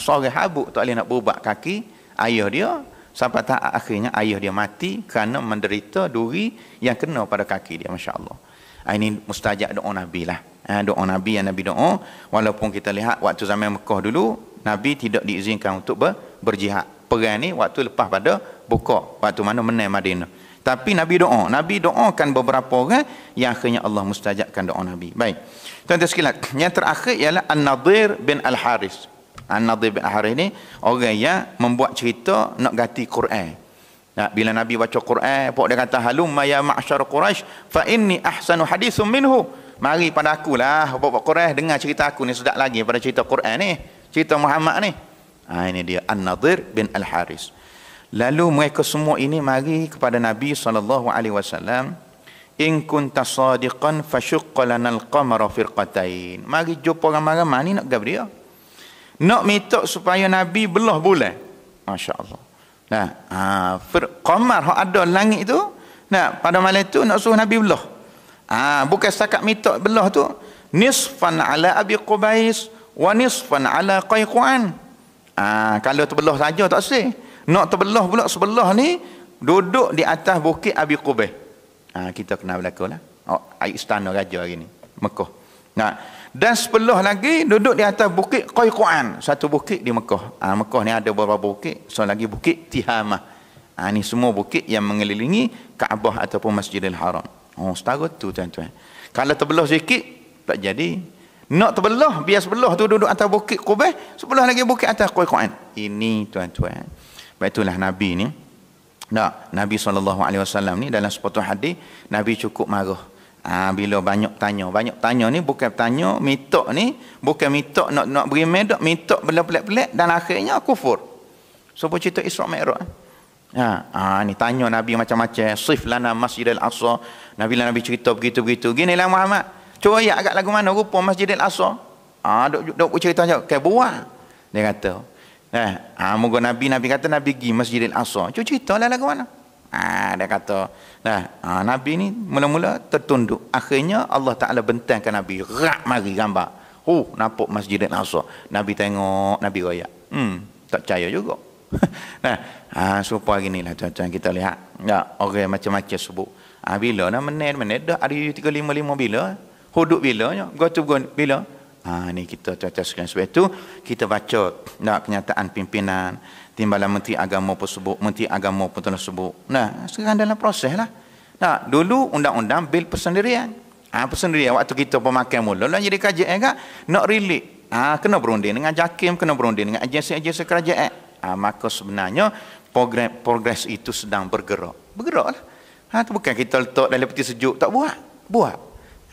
Sore habuk tak boleh nak berubah kaki ayah dia Sampai tak akhirnya ayah dia mati kerana menderita duri yang kena pada kaki dia. Masya Allah. Ah, ini mustajab doa Nabi lah. Ah, doa Nabi yang Nabi doa. Walaupun kita lihat waktu zaman Mekah dulu, Nabi tidak diizinkan untuk ber, berjihad. Perang ni waktu lepas pada buka. Waktu mana menang Madinah. Tapi Nabi doa. Nabi doakan beberapa orang yang akhirnya Allah mustajabkan doa Nabi. Baik. Tuan-tuan sekilas. Yang terakhir ialah An-Nadir bin Al-Haris. An-Nadhir bin Harith ni orang yang membuat cerita nak ganti Quran. Nah, bila Nabi baca Quran, pok dia kata halumma ya ma'syar Quraisy fa inni ahsanu hadithum minhu. Mari pada aku lah pok pok Quraisy dengar cerita aku ni sedap lagi pada cerita Quran ni, cerita Muhammad ni. Ha, ini dia An-Nadhir bin Al-Haris. Lalu mereka semua ini mari kepada Nabi saw. alaihi wasallam in kunta sadiqan fashuqqa al-qamara firqatain. Mari jumpa ramai-ramai ni nak gabriel nak minta supaya nabi belah bulan masya-Allah nah ha qamar hak ada langit itu. nah pada malam itu nak suruh nabi belah ha bukan setakat minta belah tu nisfan ala abi qubais wa nisfan ala qaiquan ha kalau terbelah saja tak sih. nak terbelah pula sebelah ni duduk di atas bukit abi qubais ha kita kenal kena lah. oh istana raja hari ini, mekah nah dan sebelah lagi duduk di atas bukit Qaiquan satu bukit di Mekah ha, Mekah ni ada beberapa bukit so lagi bukit Tihamah ah, ha, ni semua bukit yang mengelilingi Kaabah ataupun Masjidil Haram oh setara tu tuan-tuan kalau terbelah sikit tak jadi nak terbelah biar sebelah tu duduk atas bukit Qubay sebelah lagi bukit atas Qaiquan ini tuan-tuan baik itulah Nabi ni Nah, Nabi SAW ni dalam sepatu hadis Nabi cukup marah Ha, bila banyak tanya. Banyak tanya ni bukan tanya, mitok ni. Bukan mitok nak, nak beri medok, mitok bila pelik-pelik. Dan akhirnya kufur. So pun cerita Isra Mi'raj. Ha, ha, ni tanya Nabi macam-macam. Sif lana Masjid Al-Aqsa. Nabi lah Nabi cerita begitu-begitu. Gini lah Muhammad. Cuba ya agak lagu mana rupa Masjid Al-Aqsa. Ha, duk, duk, duk cerita macam. Kayak buah. Dia kata. Eh, ha, moga Nabi, Nabi kata Nabi pergi Masjid Al-Aqsa. Cuba cerita lah lagu mana. Ah dia kata, nah, ah, Nabi ni mula-mula tertunduk. Akhirnya Allah Taala bentangkan Nabi, rak mari gambar. Hu, oh, nampak Masjid Al-Aqsa. Nabi tengok, Nabi royak. Hmm, tak percaya juga. nah, ah ha, supo hari ni lah tuan-tuan kita lihat. Ya, orang okay, macam-macam sebut. Ah bila nak menel menel dah ada 355 bila? Hudud bilanya? Gotu gon bila? Ah ni kita tuan-tuan sekalian sebab tu kita baca nak kenyataan pimpinan timbalan menteri agama tersebut, menteri agama pun tersebut. Nah, sekarang dalam proses lah. Nah, dulu undang-undang bil persendirian. Ah ha, persendirian waktu kita pemakai mula lah jadi kajian eh, kan? Nak relate. Ah ha, kena berunding dengan JAKIM, kena berunding dengan agensi-agensi kerajaan. Eh. Ha, maka sebenarnya progres, progres itu sedang bergerak. Bergerak lah. Ha, ah, itu bukan kita letak dalam peti sejuk, tak buat. Buat.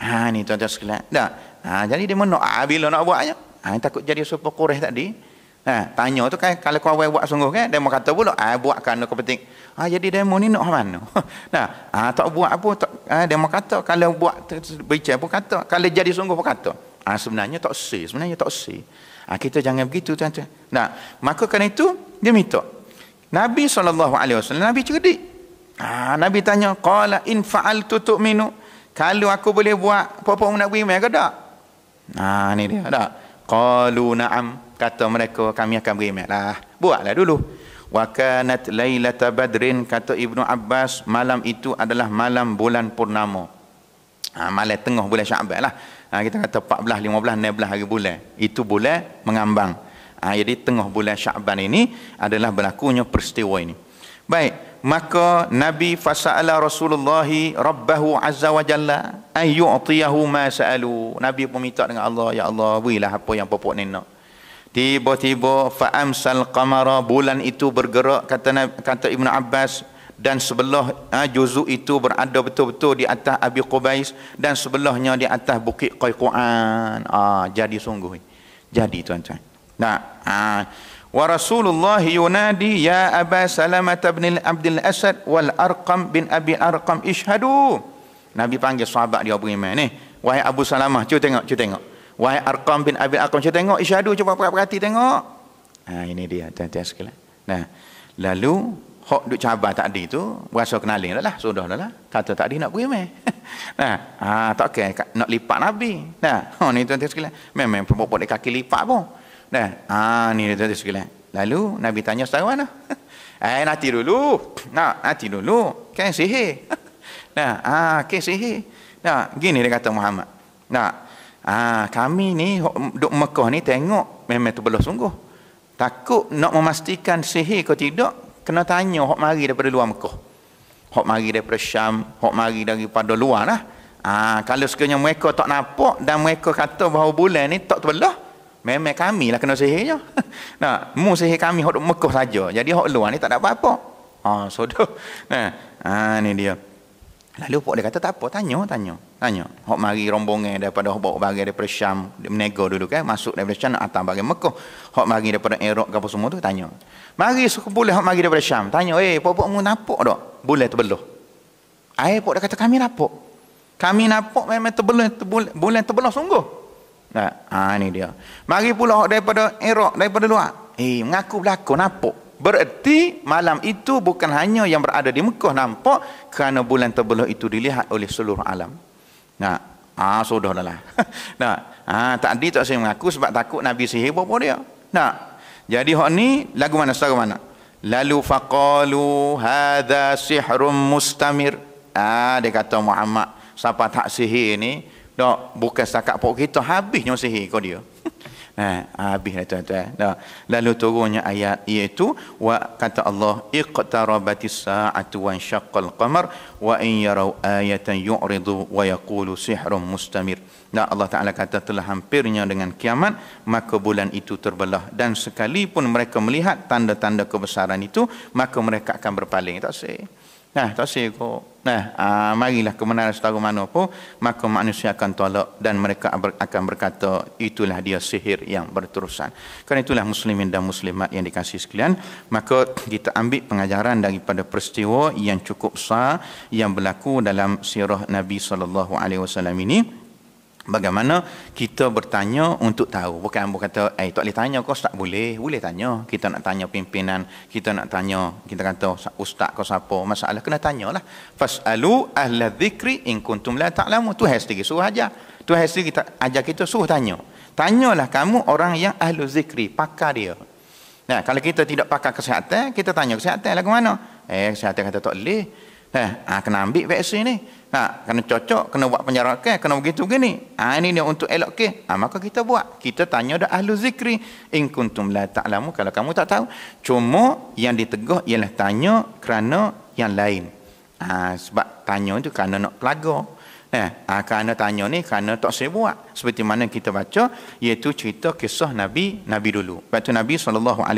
Ha, ni tuan-tuan sekalian. Dah. Ha, jadi dia menok. Ha, bila nak buatnya? Ha, takut jadi super kores tadi. Ha, Ha, tanya tu kan kalau kau awal buat sungguh kan demo kata pula ah buat kan nak penting. Ha, ah, jadi demo ni nak mana? nah, ha, tak buat apa tak ha, demo kata kalau buat bercakap pun kata kalau jadi sungguh pun kata. Ha, sebenarnya tak sesuai, sebenarnya tak sesuai. Ha, kita jangan begitu tuan Nah, maka kerana itu dia minta Nabi SAW, Nabi cerdik. Ha, Nabi tanya, Qala in fa'al tutup minu. Kalau aku boleh buat, apa-apa nak beriman ke tak? Ha, ni dia, tak? Qalu na'am kata mereka kami akan beri lah buatlah dulu wa kanat lailata badrin kata ibnu abbas malam itu adalah malam bulan purnama ha, malam tengah bulan syaban lah ha, kita kata 14 15 16 hari bulan itu bulan mengambang ha, jadi tengah bulan syaban ini adalah berlakunya peristiwa ini baik maka nabi fasala rasulullah rabbahu azza wa jalla ayuatiyahu ma sa'alu nabi meminta dengan allah ya allah berilah apa yang pokok ni Tiba-tiba fa'amsal qamara bulan itu bergerak kata kata Ibnu Abbas dan sebelah ha, juzu itu berada betul-betul di atas Abi Qubais dan sebelahnya di atas Bukit Qaiquan. Ah, jadi sungguh. Jadi tuan-tuan. Nah, ha. wa Rasulullah yunadi ya Aba Salamah bin Abdul Asad wal Arqam bin Abi Arqam ishadu. Nabi panggil sahabat dia beriman ni. Wahai Abu Salamah, cuba tengok, cuba tengok. Wahai Arqam bin Abi Arqam Saya tengok Isyadu cuba perhati tengok ha, Ini dia Tengok-tengok sekalian Nah, Lalu Hok duk cabar tadi tu Berasa kenalin dah lah Sudah dah lah Kata tadi nak pergi meh Nah, ha, Tak ke? Nak lipat Nabi Nah, ha, ni tuan-tuan sekalian Memang perempuan di kaki lipat pun Nah, ha, Ini dia tuan-tuan sekalian Lalu Nabi tanya setara mana lah. Eh nanti dulu Nah, nanti dulu Kan sihir Nah, ha, Kan sihir Nah, Gini dia kata Muhammad Nah, Ah, ha, kami ni duk Mekah ni tengok memang tu belah sungguh. Takut nak memastikan sihir ke tidak, kena tanya hok mari daripada luar Mekah. Hok mari daripada Syam, hok mari daripada luar lah. Ah, ha, kalau sekiranya mereka tak nampak dan mereka kata bahawa bulan ni tak terbelah, memang kami lah kena sihirnya. nah, mu sihir kami hok Mekah saja. Jadi hok luar ni tak ada apa-apa. Ah, ha, sudah. Nah, ha, ni dia. Lalu pak dia kata tak apa, tanya, tanya. Tanya. Hok mari rombongan daripada hok bawa barang daripada Syam, menego dulu kan, masuk daripada Syam nak atang bagi Mekah. Hok mari daripada Iraq ke apa semua tu tanya. Mari suku boleh hok mari daripada Syam. Tanya, "Eh, pak-pak mu napak dak? Boleh terbelah." Ai pak dia kata kami napak. Kami napak memang terbelah, terbelah, boleh terbelah sungguh. Nah, ha ni dia. Mari pula hok daripada Iraq, daripada luar. Eh, mengaku berlaku napak. Bererti malam itu bukan hanya yang berada di Mekah nampak kerana bulan terbelah itu dilihat oleh seluruh alam. Nah, ah sudahlah. nah, ah ha, tadi tak saya mengaku sebab takut Nabi sihir apa dia. Nah. Jadi hok ni lagu mana Lagu mana? Lalu faqalu hadza sihrum mustamir. Ah dia kata Muhammad, siapa tak sihir ni? Dok bukan sakak pok kita habisnya sihir kau dia. Nah, eh, habis lah eh. dah tuan-tuan. Nah, lalu turunnya ayat iaitu wa kata Allah iqtarabatis saatu wa syaqqal qamar wa in yaraw ayatan yu'ridu wa yaqulu sihrun mustamir. Nah, Allah Taala kata telah hampirnya dengan kiamat maka bulan itu terbelah dan sekalipun mereka melihat tanda-tanda kebesaran itu maka mereka akan berpaling. Tak sahih. Nah, tak sih ko. Nah, uh, marilah ke mana setara mana pun, maka manusia akan tolak dan mereka akan berkata, itulah dia sihir yang berterusan. Kerana itulah muslimin dan muslimat yang dikasih sekalian. Maka kita ambil pengajaran daripada peristiwa yang cukup sah yang berlaku dalam sirah Nabi SAW ini bagaimana kita bertanya untuk tahu bukan bukan kata eh tak boleh tanya kau tak boleh boleh tanya kita nak tanya pimpinan kita nak tanya kita kata ustaz kau siapa masalah kena tanya lah. fasalu ahla dzikri in kuntum la ta'lamu tu hai sendiri suruh aja tu hai sendiri kita ajar kita suruh tanya tanyalah kamu orang yang ahlu zikri pakar dia nah kalau kita tidak pakar kesihatan kita tanya kesihatan lagu mana eh kesihatan kata tak boleh Nah, eh, ha, kena ambil vaksin ni. Ha, kena cocok, kena buat penyarakan, kena begitu begini. Ha, ah, ini dia untuk elok ke? Ha, maka kita buat. Kita tanya dah ahlu zikri. In kuntum la ta'lamu. Kalau kamu tak tahu. Cuma yang ditegah ialah tanya kerana yang lain. Ha, sebab tanya itu kerana nak pelagak. Eh, ha, kerana tanya ni kerana tak saya buat. Seperti mana kita baca iaitu cerita kisah Nabi Nabi dulu. Waktu Nabi saw.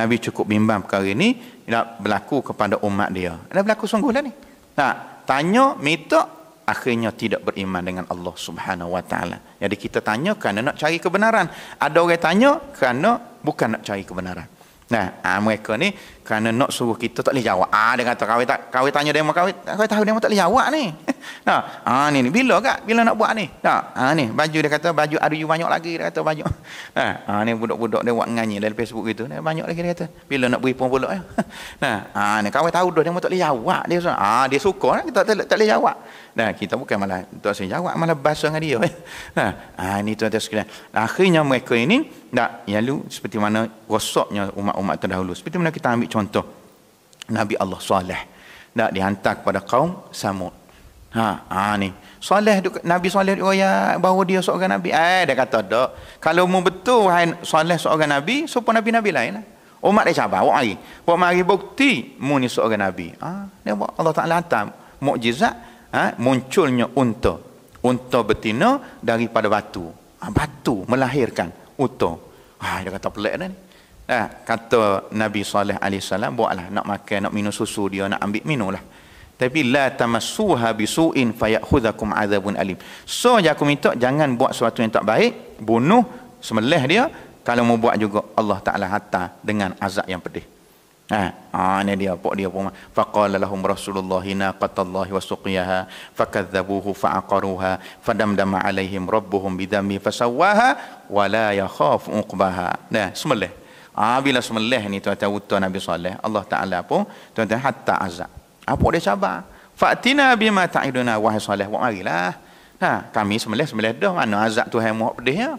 Nabi cukup bimbang perkara ini nak berlaku kepada umat dia. Ada berlaku sungguh lah ni. Tak tanya minta akhirnya tidak beriman dengan Allah Subhanahu wa taala. Jadi kita tanya kerana nak cari kebenaran. Ada orang tanya kerana bukan nak cari kebenaran. Nah, ha, mereka ni kerana nak suruh kita tak boleh jawab. Ah dia kata kawin tak kawin tanya demo kawin ah, kawin tahu demo tak boleh jawab ni. Nah, ah ni ni bila kak? Bila nak buat ni? Nah, ah ni baju dia kata baju ada you banyak lagi dia kata banyak. Nah, ah ni budak-budak dia buat nganyi dalam Facebook gitu. Dia banyak lagi dia kata. Bila nak beri pun pula ya. Nah, ah ni kawin tahu dah demo tak boleh jawab. Dia kata, ah dia suka nah. Eh. kita tak tak boleh jawab. Nah, kita bukan malah tak saya jawab malah bahasa dengan dia. Eh. Nah, ah ni tuan-tuan sekalian. Akhirnya mereka ini nak yalu seperti mana rosaknya umat-umat terdahulu. Seperti mana kita ambil contoh Nabi Allah Saleh nak dihantar kepada kaum Samud. Ha, ha ni. Saleh Nabi Saleh riwayat bahawa dia seorang nabi. Eh dia kata dak. Kalau mu betul hai Saleh seorang nabi, siapa nabi-nabi lain? Lah. Umat dia cabar awak hari. Buat mari bukti mu ni seorang nabi. Ha, dia Allah Taala hantar mukjizat, ha, munculnya unta. Unta betina daripada batu. Ha, batu melahirkan unta. Ha, dia kata pelik dah ni. Nah, eh, kata Nabi Saleh alaihi salam buatlah nak makan nak minum susu dia nak ambil minumlah. Tapi la tamassuha bisu'in fayakhudhakum adzabun alim. So yang aku minta jangan buat sesuatu yang tak baik, bunuh semelih dia kalau mau buat juga Allah Taala hatta dengan azab yang pedih. Ah, ha, ha, ni dia pok dia pun. Faqala lahum Rasulullah naqatallahi wa suqiyaha fakadzabuhu fa'aqaruha fadamdama alaihim rabbuhum bidami fasawaha wa la yakhafu uqbaha. Nah, semelih. Ah ha, bila semelih ni tuan-tuan utuh Nabi Saleh, Allah Taala pun tuan-tuan hatta azab. Apa ah, dia sabar? Fatina bima ta'iduna wahai Saleh, buat marilah. Ha, kami semelih semelih dah mana azab Tuhan mu pedih ya.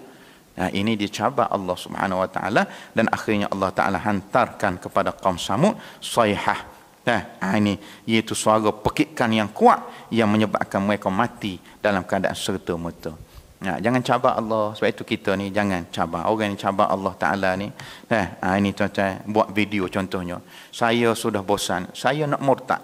Nah, ini dicabar Allah Subhanahu wa taala dan akhirnya Allah Taala hantarkan kepada kaum Samud sayhah. Nah, ha, ini iaitu suara pekikan yang kuat yang menyebabkan mereka mati dalam keadaan serta merta. Ya, jangan cabar Allah. Sebab itu kita ni jangan cabar. Orang yang cabar Allah Ta'ala ni. Eh, ha, ini contoh buat video contohnya. Saya sudah bosan. Saya nak murtad.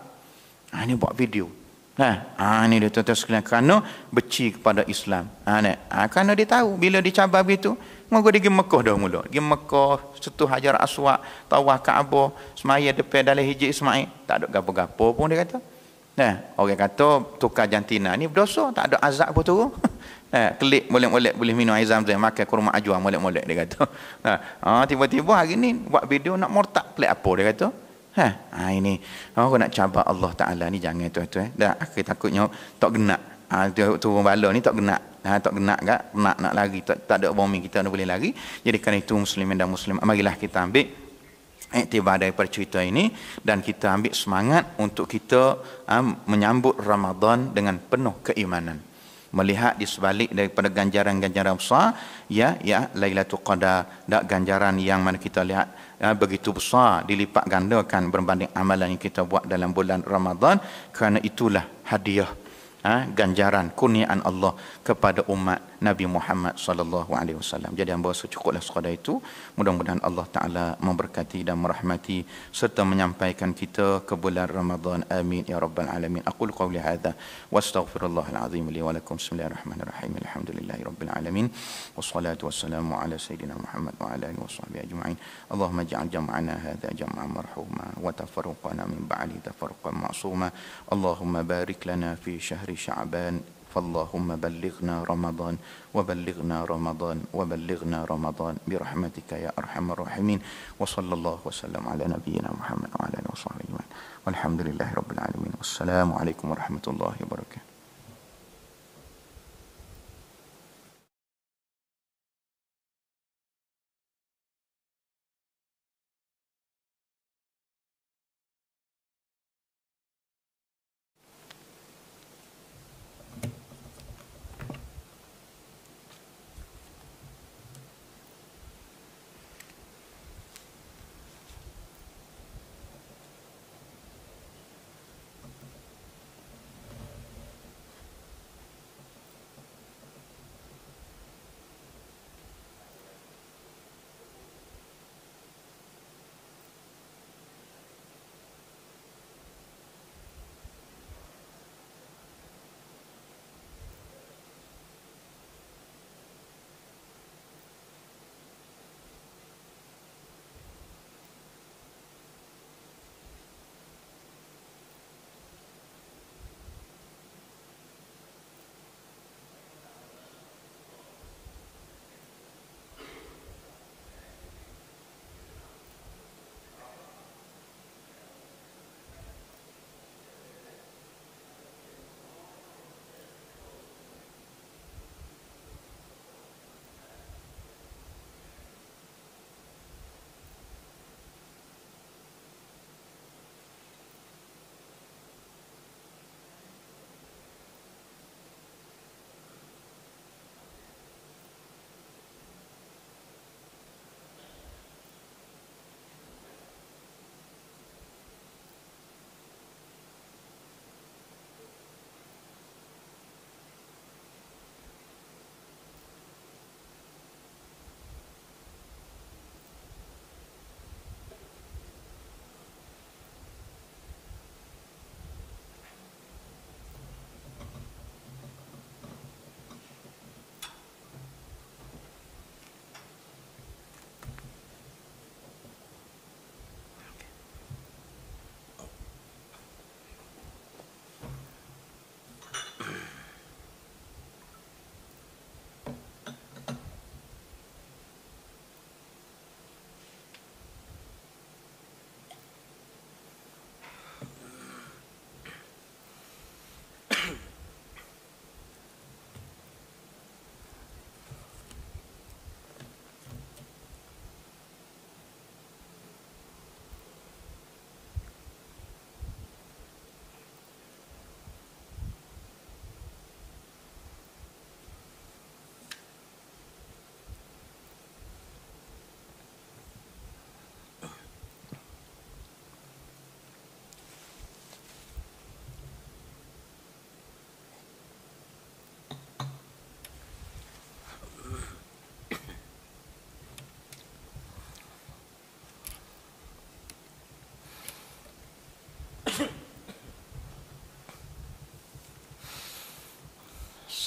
Ha, ini buat video. Nah, ha, ha, ini dia tuan-tuan sekalian. Kerana beci kepada Islam. Ha, ni. ha, kerana dia tahu bila dicabar begitu. Moga dia pergi Mekah dah mula. Pergi Mekah, setuh Hajar aswak Tawah Kaabah, Semaya depan dalam hijik Ismail. Tak ada gapo-gapo pun dia kata. Eh, orang kata tukar jantina ni berdosa. Tak ada azab pun turun. Eh, ha, kelik molek-molek boleh minum air zam-zam makan kurma ajwa molek-molek dia kata. Ha, ha tiba-tiba hari ni buat video nak murtad pelik apa dia kata. Ha, ha ini ha, aku nak cabar Allah Taala ni jangan tu-tu Dah aku takutnya tak genak. Ha tu turun bala ni tak genak. Ha, tak genak gak nak nak lari tak, tak ada bombing kita nak boleh lari. Jadi kerana itu muslimin dan Muslim, marilah kita ambil iktibar daripada cerita ini dan kita ambil semangat untuk kita ha, menyambut Ramadan dengan penuh keimanan melihat di sebalik daripada ganjaran-ganjaran besar ya ya lailatul qadar dak ganjaran yang mana kita lihat ya, begitu besar dilipat gandakan berbanding amalan yang kita buat dalam bulan Ramadan kerana itulah hadiah ha, ganjaran kurniaan Allah kepada umat Nabi Muhammad sallallahu alaihi wasallam. Jadi hamba rasa cukuplah sekadar itu. Mudah-mudahan Allah taala memberkati dan merahmati serta menyampaikan kita ke bulan Ramadan. Amin ya rabbal alamin. Aqul qawli hadza wa astaghfirullahal azim li wa lakum. Bismillahirrahmanirrahim. Alhamdulillahi rabbil alamin. Wassalatu wassalamu ala sayyidina Muhammad wa ala alihi washabbihi ajma'in. Allahumma ij'al jam'ana hadza jam'an marhuma wa tafarruqana min ba'di tafarruqan ma'suma. Allahumma barik lana fi syahri Sya'ban فاللهم بلغنا رمضان وبلغنا رمضان وبلغنا رمضان برحمتك يا أرحم الراحمين وصلى الله وسلم على نبينا محمد وعلى آله وصحبه أجمعين والحمد لله رب العالمين والسلام عليكم ورحمة الله وبركاته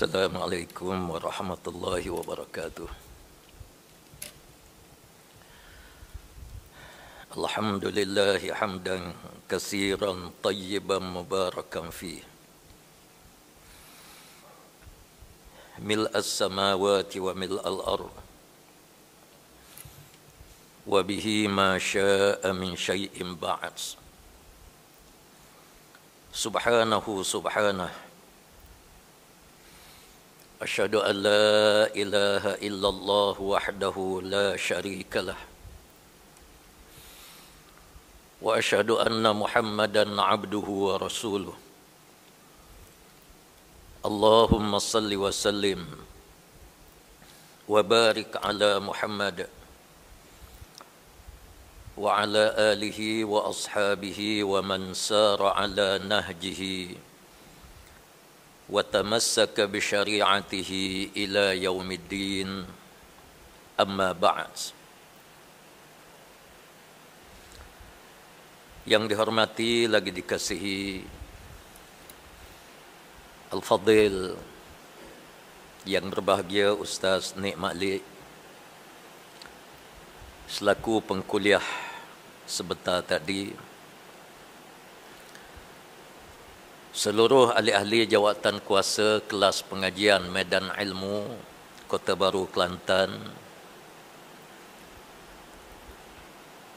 السلام عليكم ورحمة الله وبركاته الحمد لله حمدا كثيرا طيبا مباركا فيه ملء السماوات وملء الأرض وبه ما شاء من شيء بعد سبحانه سبحانه أشهد أن لا إله إلا الله وحده لا شريك له وأشهد أن محمدا عبده ورسوله اللهم صل وسلم وبارك على محمد وعلى آله وأصحابه ومن سار على نهجه وتمسك بشريعته إلى يوم الدين أما بعد yang dihormati lagi dikasihi Al-Fadil yang berbahagia Ustaz Nik Malik selaku pengkuliah sebentar tadi seluruh ahli-ahli jawatan kuasa kelas pengajian Medan Ilmu Kota Baru Kelantan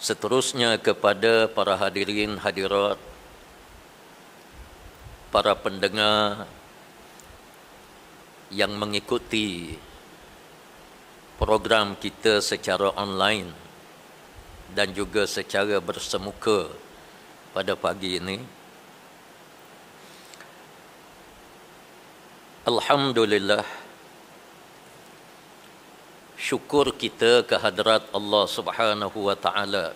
seterusnya kepada para hadirin hadirat para pendengar yang mengikuti program kita secara online dan juga secara bersemuka pada pagi ini Alhamdulillah Syukur kita kehadrat Allah subhanahu wa ta'ala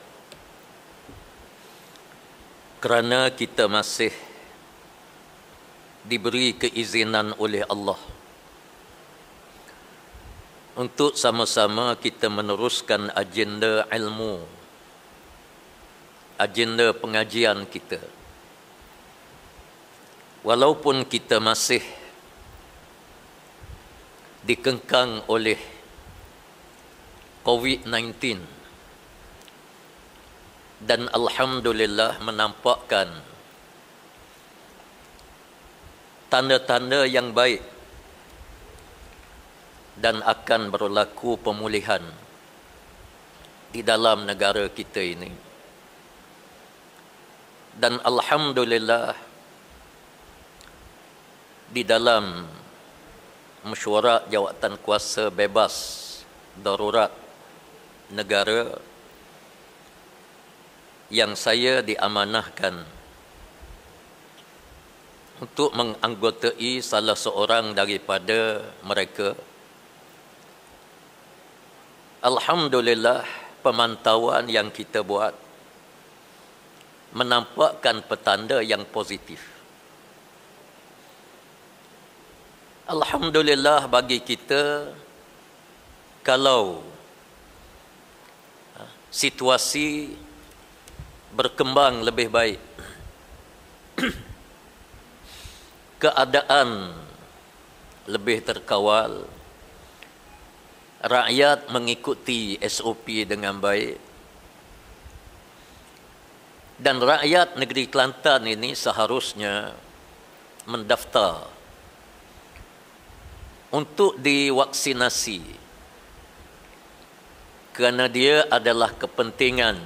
Kerana kita masih Diberi keizinan oleh Allah Untuk sama-sama kita meneruskan agenda ilmu Agenda pengajian kita Walaupun kita masih dikengkang oleh COVID-19 dan Alhamdulillah menampakkan tanda-tanda yang baik dan akan berlaku pemulihan di dalam negara kita ini dan Alhamdulillah di dalam negara mesyuarat jawatan kuasa bebas darurat negara yang saya diamanahkan untuk menganggotai salah seorang daripada mereka Alhamdulillah pemantauan yang kita buat menampakkan petanda yang positif Alhamdulillah bagi kita kalau ah, situasi berkembang lebih baik keadaan lebih terkawal rakyat mengikuti SOP dengan baik dan rakyat negeri Kelantan ini seharusnya mendaftar untuk divaksinasi kerana dia adalah kepentingan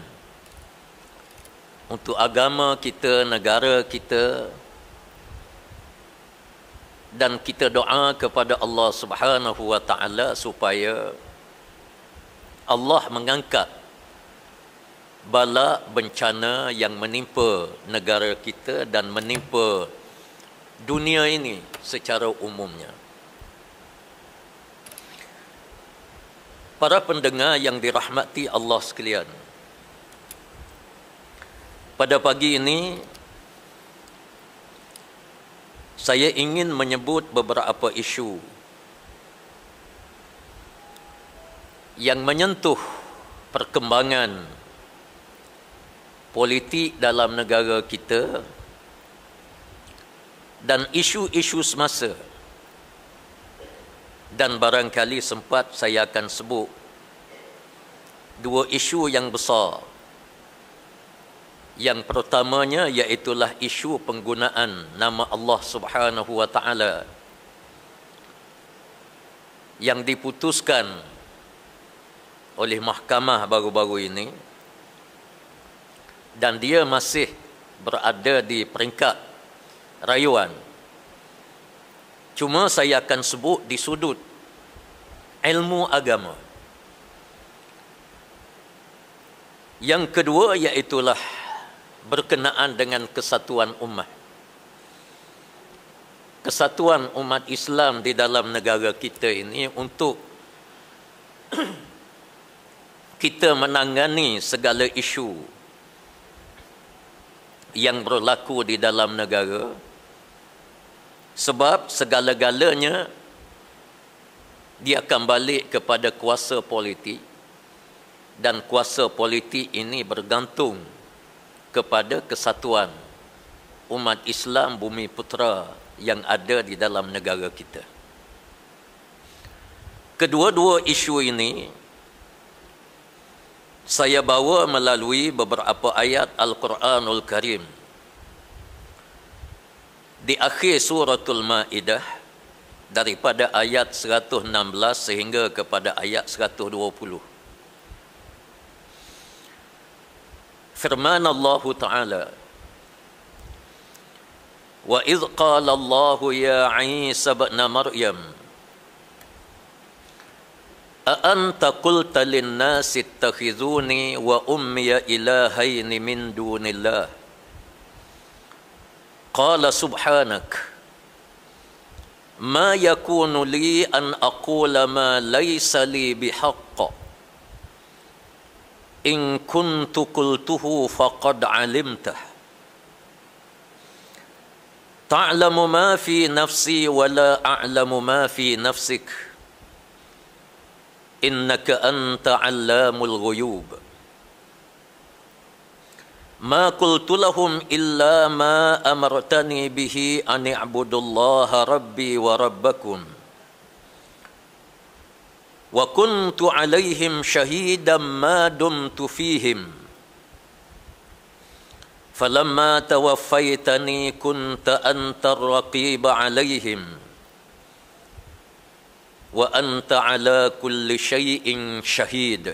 untuk agama kita, negara kita dan kita doa kepada Allah Subhanahu wa taala supaya Allah mengangkat bala bencana yang menimpa negara kita dan menimpa dunia ini secara umumnya. Para pendengar yang dirahmati Allah sekalian. Pada pagi ini saya ingin menyebut beberapa isu yang menyentuh perkembangan politik dalam negara kita dan isu-isu semasa. -isu dan barangkali sempat saya akan sebut dua isu yang besar. Yang pertamanya iaitulah isu penggunaan nama Allah Subhanahu wa taala yang diputuskan oleh mahkamah baru-baru ini dan dia masih berada di peringkat rayuan Cuma saya akan sebut di sudut ilmu agama. Yang kedua iaitulah berkenaan dengan kesatuan umat. Kesatuan umat Islam di dalam negara kita ini untuk kita menangani segala isu yang berlaku di dalam negara sebab segala-galanya dia akan balik kepada kuasa politik dan kuasa politik ini bergantung kepada kesatuan umat Islam bumi putera yang ada di dalam negara kita. Kedua-dua isu ini saya bawa melalui beberapa ayat Al-Quranul Karim di akhir suratul Maidah daripada ayat 116 sehingga kepada ayat 120. Firman Allah Taala. وإذ قال الله يا عيسى ابن مريم أأنت قلت للناس اتخذوني wa إلهين من دون الله قال سبحانك ما يكون لي ان اقول ما ليس لي بحق ان كنت قلته فقد علمته تعلم ما في نفسي ولا اعلم ما في نفسك انك انت علام الغيوب ما قلت لهم إلا ما أمرتني به أن اعبدوا الله ربي وربكم وكنت عليهم شهيدا ما دمت فيهم فلما توفيتني كنت أنت الرقيب عليهم وأنت على كل شيء شهيد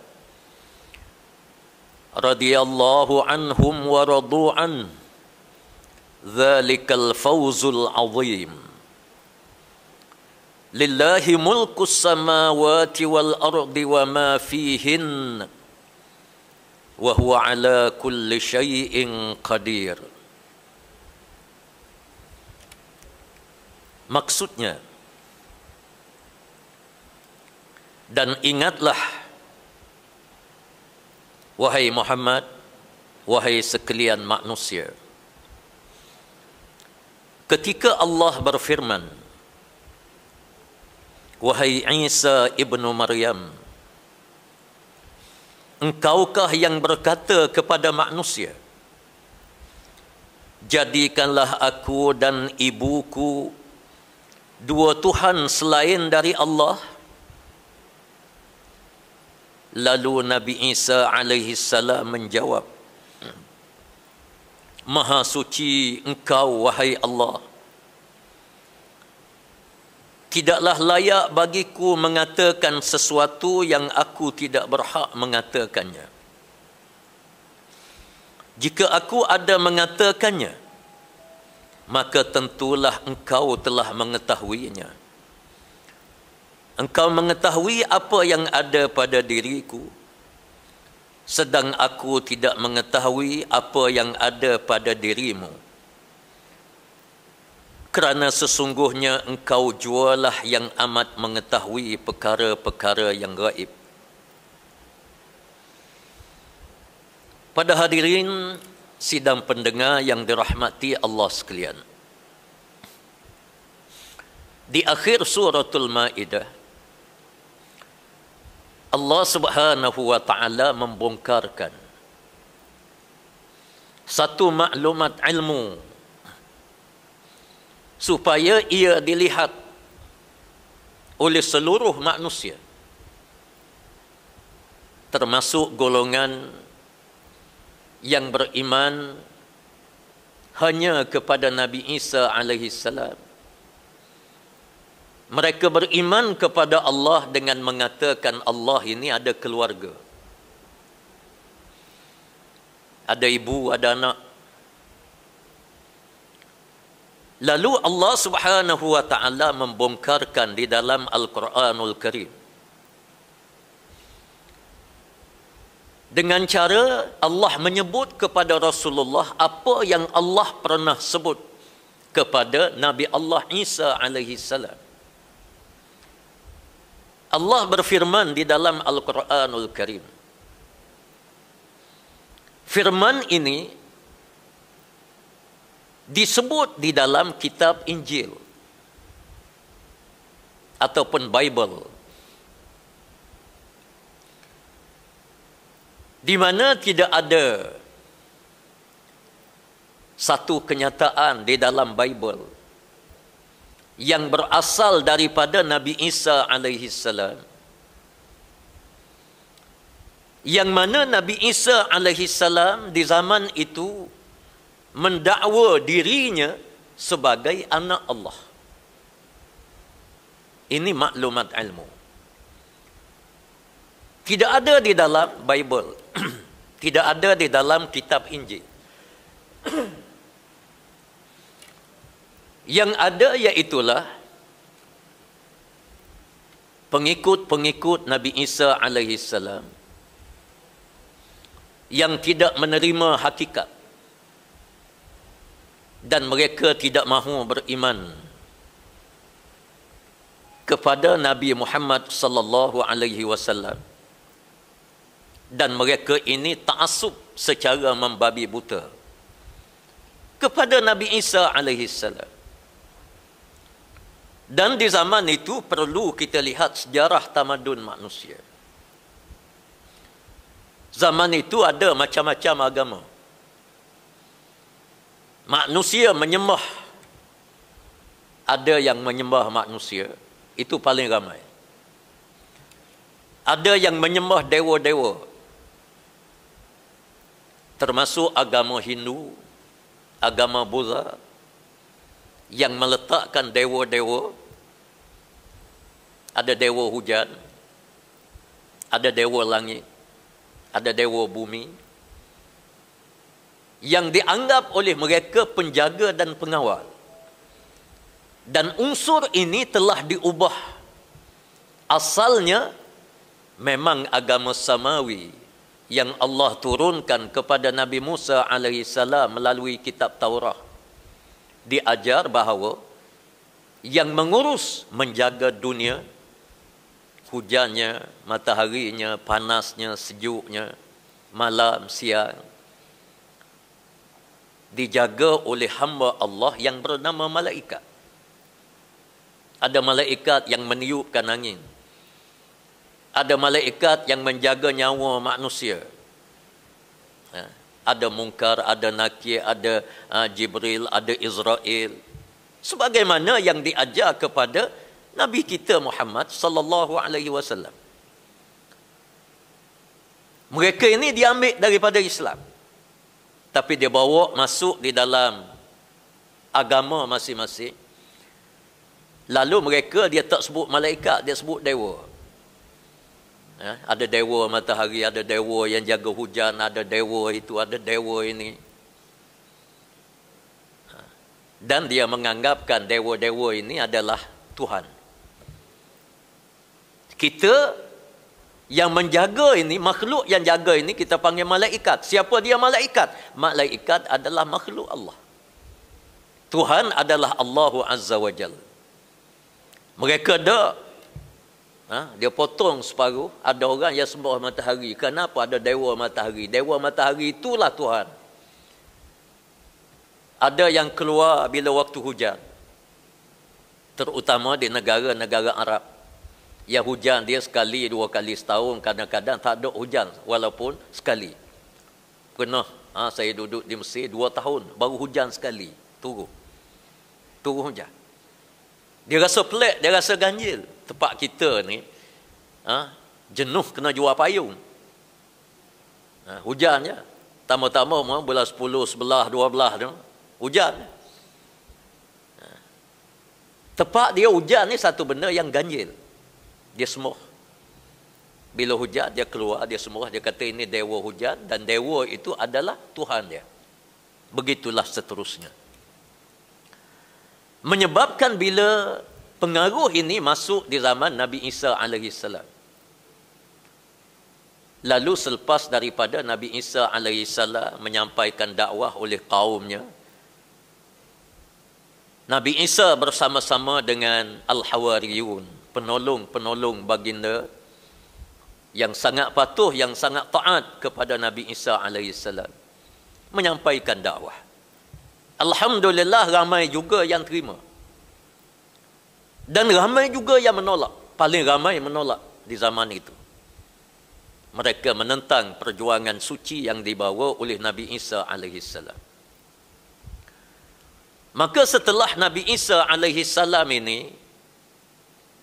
radhiyallahu anhum wa radu'an dzalikal fawzul azim lillahi mulku samawati wal ardi wa ma fihin wa huwa ala kulli syai'in qadir maksudnya dan ingatlah Wahai Muhammad, wahai sekalian manusia. Ketika Allah berfirman, Wahai Isa ibnu Maryam, Engkaukah yang berkata kepada manusia, Jadikanlah aku dan ibuku dua Tuhan selain dari Allah?' Lalu Nabi Isa alaihi salam menjawab, Maha suci engkau wahai Allah. Tidaklah layak bagiku mengatakan sesuatu yang aku tidak berhak mengatakannya. Jika aku ada mengatakannya, maka tentulah engkau telah mengetahuinya. Engkau mengetahui apa yang ada pada diriku sedang aku tidak mengetahui apa yang ada pada dirimu kerana sesungguhnya engkau jualah yang amat mengetahui perkara-perkara yang gaib pada hadirin sidang pendengar yang dirahmati Allah sekalian di akhir suratul maidah Allah Subhanahu wa taala membongkarkan satu maklumat ilmu supaya ia dilihat oleh seluruh manusia termasuk golongan yang beriman hanya kepada Nabi Isa alaihi salam mereka beriman kepada Allah dengan mengatakan Allah ini ada keluarga. Ada ibu, ada anak. Lalu Allah Subhanahu wa taala membongkarkan di dalam Al-Quranul Karim. Dengan cara Allah menyebut kepada Rasulullah apa yang Allah pernah sebut kepada Nabi Allah Isa alaihi salam. Allah berfirman di dalam Al-Quranul Karim. Firman ini disebut di dalam kitab Injil ataupun Bible. Di mana tidak ada satu kenyataan di dalam Bible yang berasal daripada Nabi Isa alaihi salam yang mana Nabi Isa alaihi salam di zaman itu mendakwa dirinya sebagai anak Allah ini maklumat ilmu tidak ada di dalam bible tidak ada di dalam kitab injil Yang ada iaitulah pengikut-pengikut Nabi Isa alaihi salam yang tidak menerima hakikat dan mereka tidak mahu beriman kepada Nabi Muhammad sallallahu alaihi wasallam dan mereka ini ta'assub secara membabi buta kepada Nabi Isa alaihi salam dan di zaman itu perlu kita lihat sejarah tamadun manusia. Zaman itu ada macam-macam agama. Manusia menyembah. Ada yang menyembah manusia. Itu paling ramai. Ada yang menyembah dewa-dewa. Termasuk agama Hindu, agama Buddha. Yang meletakkan dewa-dewa ada dewa hujan. Ada dewa langit. Ada dewa bumi. Yang dianggap oleh mereka penjaga dan pengawal. Dan unsur ini telah diubah. Asalnya memang agama samawi yang Allah turunkan kepada Nabi Musa AS melalui kitab Taurah. Diajar bahawa yang mengurus menjaga dunia hujannya, mataharinya, panasnya, sejuknya, malam, siang. Dijaga oleh hamba Allah yang bernama malaikat. Ada malaikat yang meniupkan angin. Ada malaikat yang menjaga nyawa manusia. Ha, ada mungkar, ada nakir, ada ha, Jibril, ada Israel. Sebagaimana yang diajar kepada Nabi kita Muhammad sallallahu alaihi wasallam. Mereka ini diambil daripada Islam. Tapi dia bawa masuk di dalam agama masing-masing. Lalu mereka dia tak sebut malaikat, dia sebut dewa. Ya, ada dewa matahari, ada dewa yang jaga hujan, ada dewa itu, ada dewa ini. Ha? Dan dia menganggapkan dewa-dewa ini adalah Tuhan kita yang menjaga ini makhluk yang jaga ini kita panggil malaikat siapa dia malaikat malaikat adalah makhluk Allah Tuhan adalah Allahu azza wajal mereka ada ha, dia potong separuh ada orang yang sembah matahari kenapa ada dewa matahari dewa matahari itulah Tuhan ada yang keluar bila waktu hujan terutama di negara-negara Arab Ya hujan dia sekali dua kali setahun kadang-kadang tak ada hujan walaupun sekali. Pernah ha, saya duduk di Mesir dua tahun baru hujan sekali turun. Turun hujan. Dia rasa pelik, dia rasa ganjil. Tempat kita ni ha, jenuh kena jual payung. Ha, hujan je. Tama-tama bulan 10, 11, 12 tu hujan. Ha. Tempat dia hujan ni satu benda yang ganjil dia semua bila hujan dia keluar dia semua dia kata ini dewa hujan dan dewa itu adalah Tuhan dia begitulah seterusnya menyebabkan bila pengaruh ini masuk di zaman Nabi Isa alaihi salam lalu selepas daripada Nabi Isa alaihi salam menyampaikan dakwah oleh kaumnya Nabi Isa bersama-sama dengan al-hawariyun penolong-penolong baginda yang sangat patuh, yang sangat taat kepada Nabi Isa AS menyampaikan dakwah. Alhamdulillah ramai juga yang terima. Dan ramai juga yang menolak. Paling ramai menolak di zaman itu. Mereka menentang perjuangan suci yang dibawa oleh Nabi Isa AS. Maka setelah Nabi Isa AS ini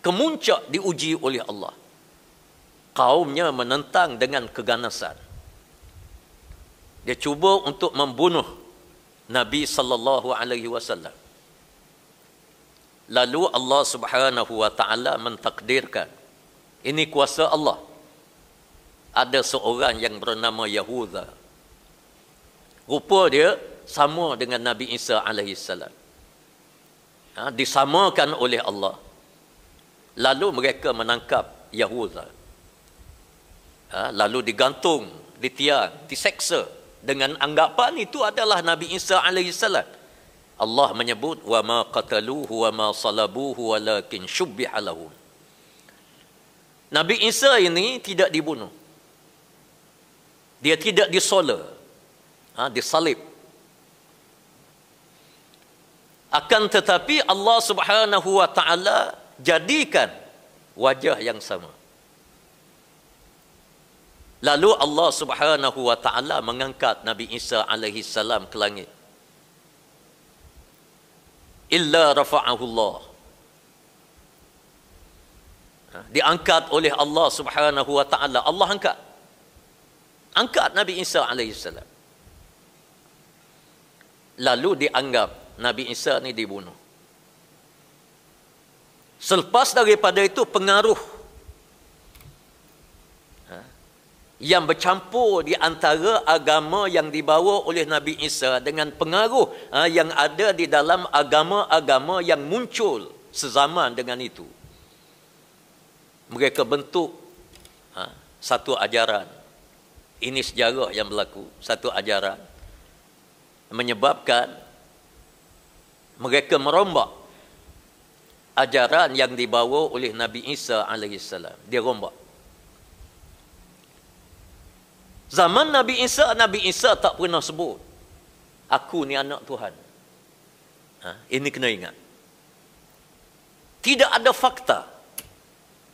kemuncak diuji oleh Allah. Kaumnya menentang dengan keganasan. Dia cuba untuk membunuh Nabi sallallahu alaihi wasallam. Lalu Allah Subhanahu wa taala mentakdirkan ini kuasa Allah. Ada seorang yang bernama Yahuda. Rupa dia sama dengan Nabi Isa alaihissalam. Ha, disamakan oleh Allah. Lalu mereka menangkap Yahuda. Ha, lalu digantung, ditiang, diseksa. Dengan anggapan itu adalah Nabi Isa AS. Allah menyebut, وَمَا قَتَلُوهُ وَمَا صَلَبُوهُ وَلَكِنْ شُبِّحَ لَهُمْ Nabi Isa ini tidak dibunuh. Dia tidak disola. Ha, disalib. Akan tetapi Allah subhanahu wa ta'ala jadikan wajah yang sama. Lalu Allah Subhanahu wa taala mengangkat Nabi Isa alaihi salam ke langit. Illa rafa'ahu Allah. Ha, diangkat oleh Allah Subhanahu wa taala. Allah angkat. Angkat Nabi Isa alaihi salam. Lalu dianggap Nabi Isa ni dibunuh. Selepas daripada itu pengaruh ha, yang bercampur di antara agama yang dibawa oleh Nabi Isa dengan pengaruh ha, yang ada di dalam agama-agama yang muncul sezaman dengan itu. Mereka bentuk ha, satu ajaran. Ini sejarah yang berlaku, satu ajaran menyebabkan mereka merombak ajaran yang dibawa oleh Nabi Isa AS. Dia rombak. Zaman Nabi Isa, Nabi Isa tak pernah sebut. Aku ni anak Tuhan. Ha? Ini kena ingat. Tidak ada fakta.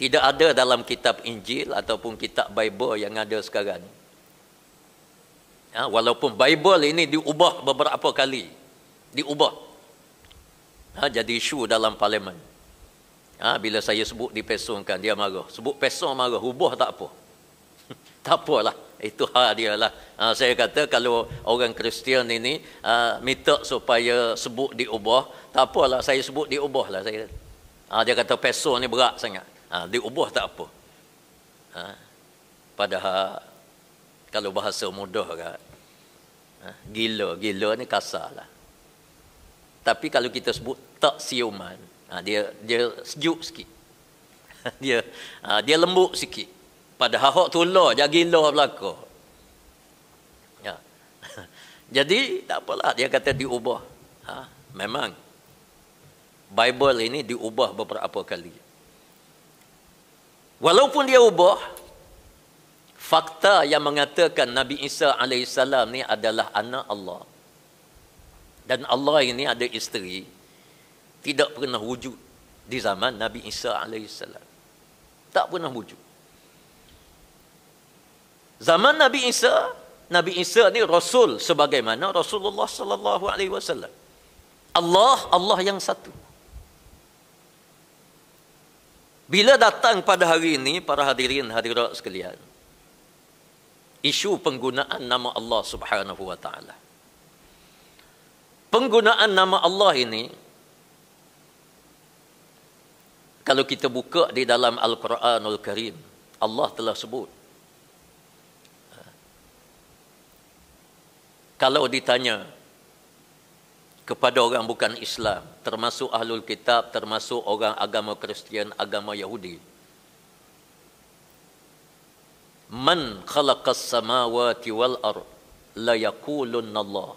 Tidak ada dalam kitab Injil ataupun kitab Bible yang ada sekarang. Ha? Walaupun Bible ini diubah beberapa kali. Diubah. Ha? Jadi isu dalam parlimen. Ha, bila saya sebut dipesongkan, dia marah. Sebut pesong marah, hubuh tak apa. tak apalah, itu hal dia lah. Ha, saya kata kalau orang Kristian ini ha, minta supaya sebut diubah, tak apalah, saya sebut diubah lah. Saya. Ha, dia kata pesong ni berat sangat. Ha, diubah tak apa. Ha, padahal kalau bahasa mudah kan, ha, gila, gila ni kasar lah. Tapi kalau kita sebut tak siuman, Ah, dia dia sejuk sikit. dia ha, dia lembut sikit. Pada hak tu lah jadi lah belaka. Ya. jadi tak apalah dia kata diubah. Ha, memang Bible ini diubah beberapa kali. Walaupun dia ubah, fakta yang mengatakan Nabi Isa alaihissalam ni adalah anak Allah. Dan Allah ini ada isteri, tidak pernah wujud di zaman Nabi Isa AS. Tak pernah wujud. Zaman Nabi Isa, Nabi Isa ni Rasul sebagaimana Rasulullah Sallallahu Alaihi Wasallam. Allah, Allah yang satu. Bila datang pada hari ini para hadirin hadirat sekalian. Isu penggunaan nama Allah Subhanahu wa taala. Penggunaan nama Allah ini kalau kita buka di dalam Al-Quranul Karim, Allah telah sebut. Kalau ditanya kepada orang bukan Islam, termasuk Ahlul Kitab, termasuk orang agama Kristian, agama Yahudi. Man khalaqas samawati wal ard la yaqulunna Allah.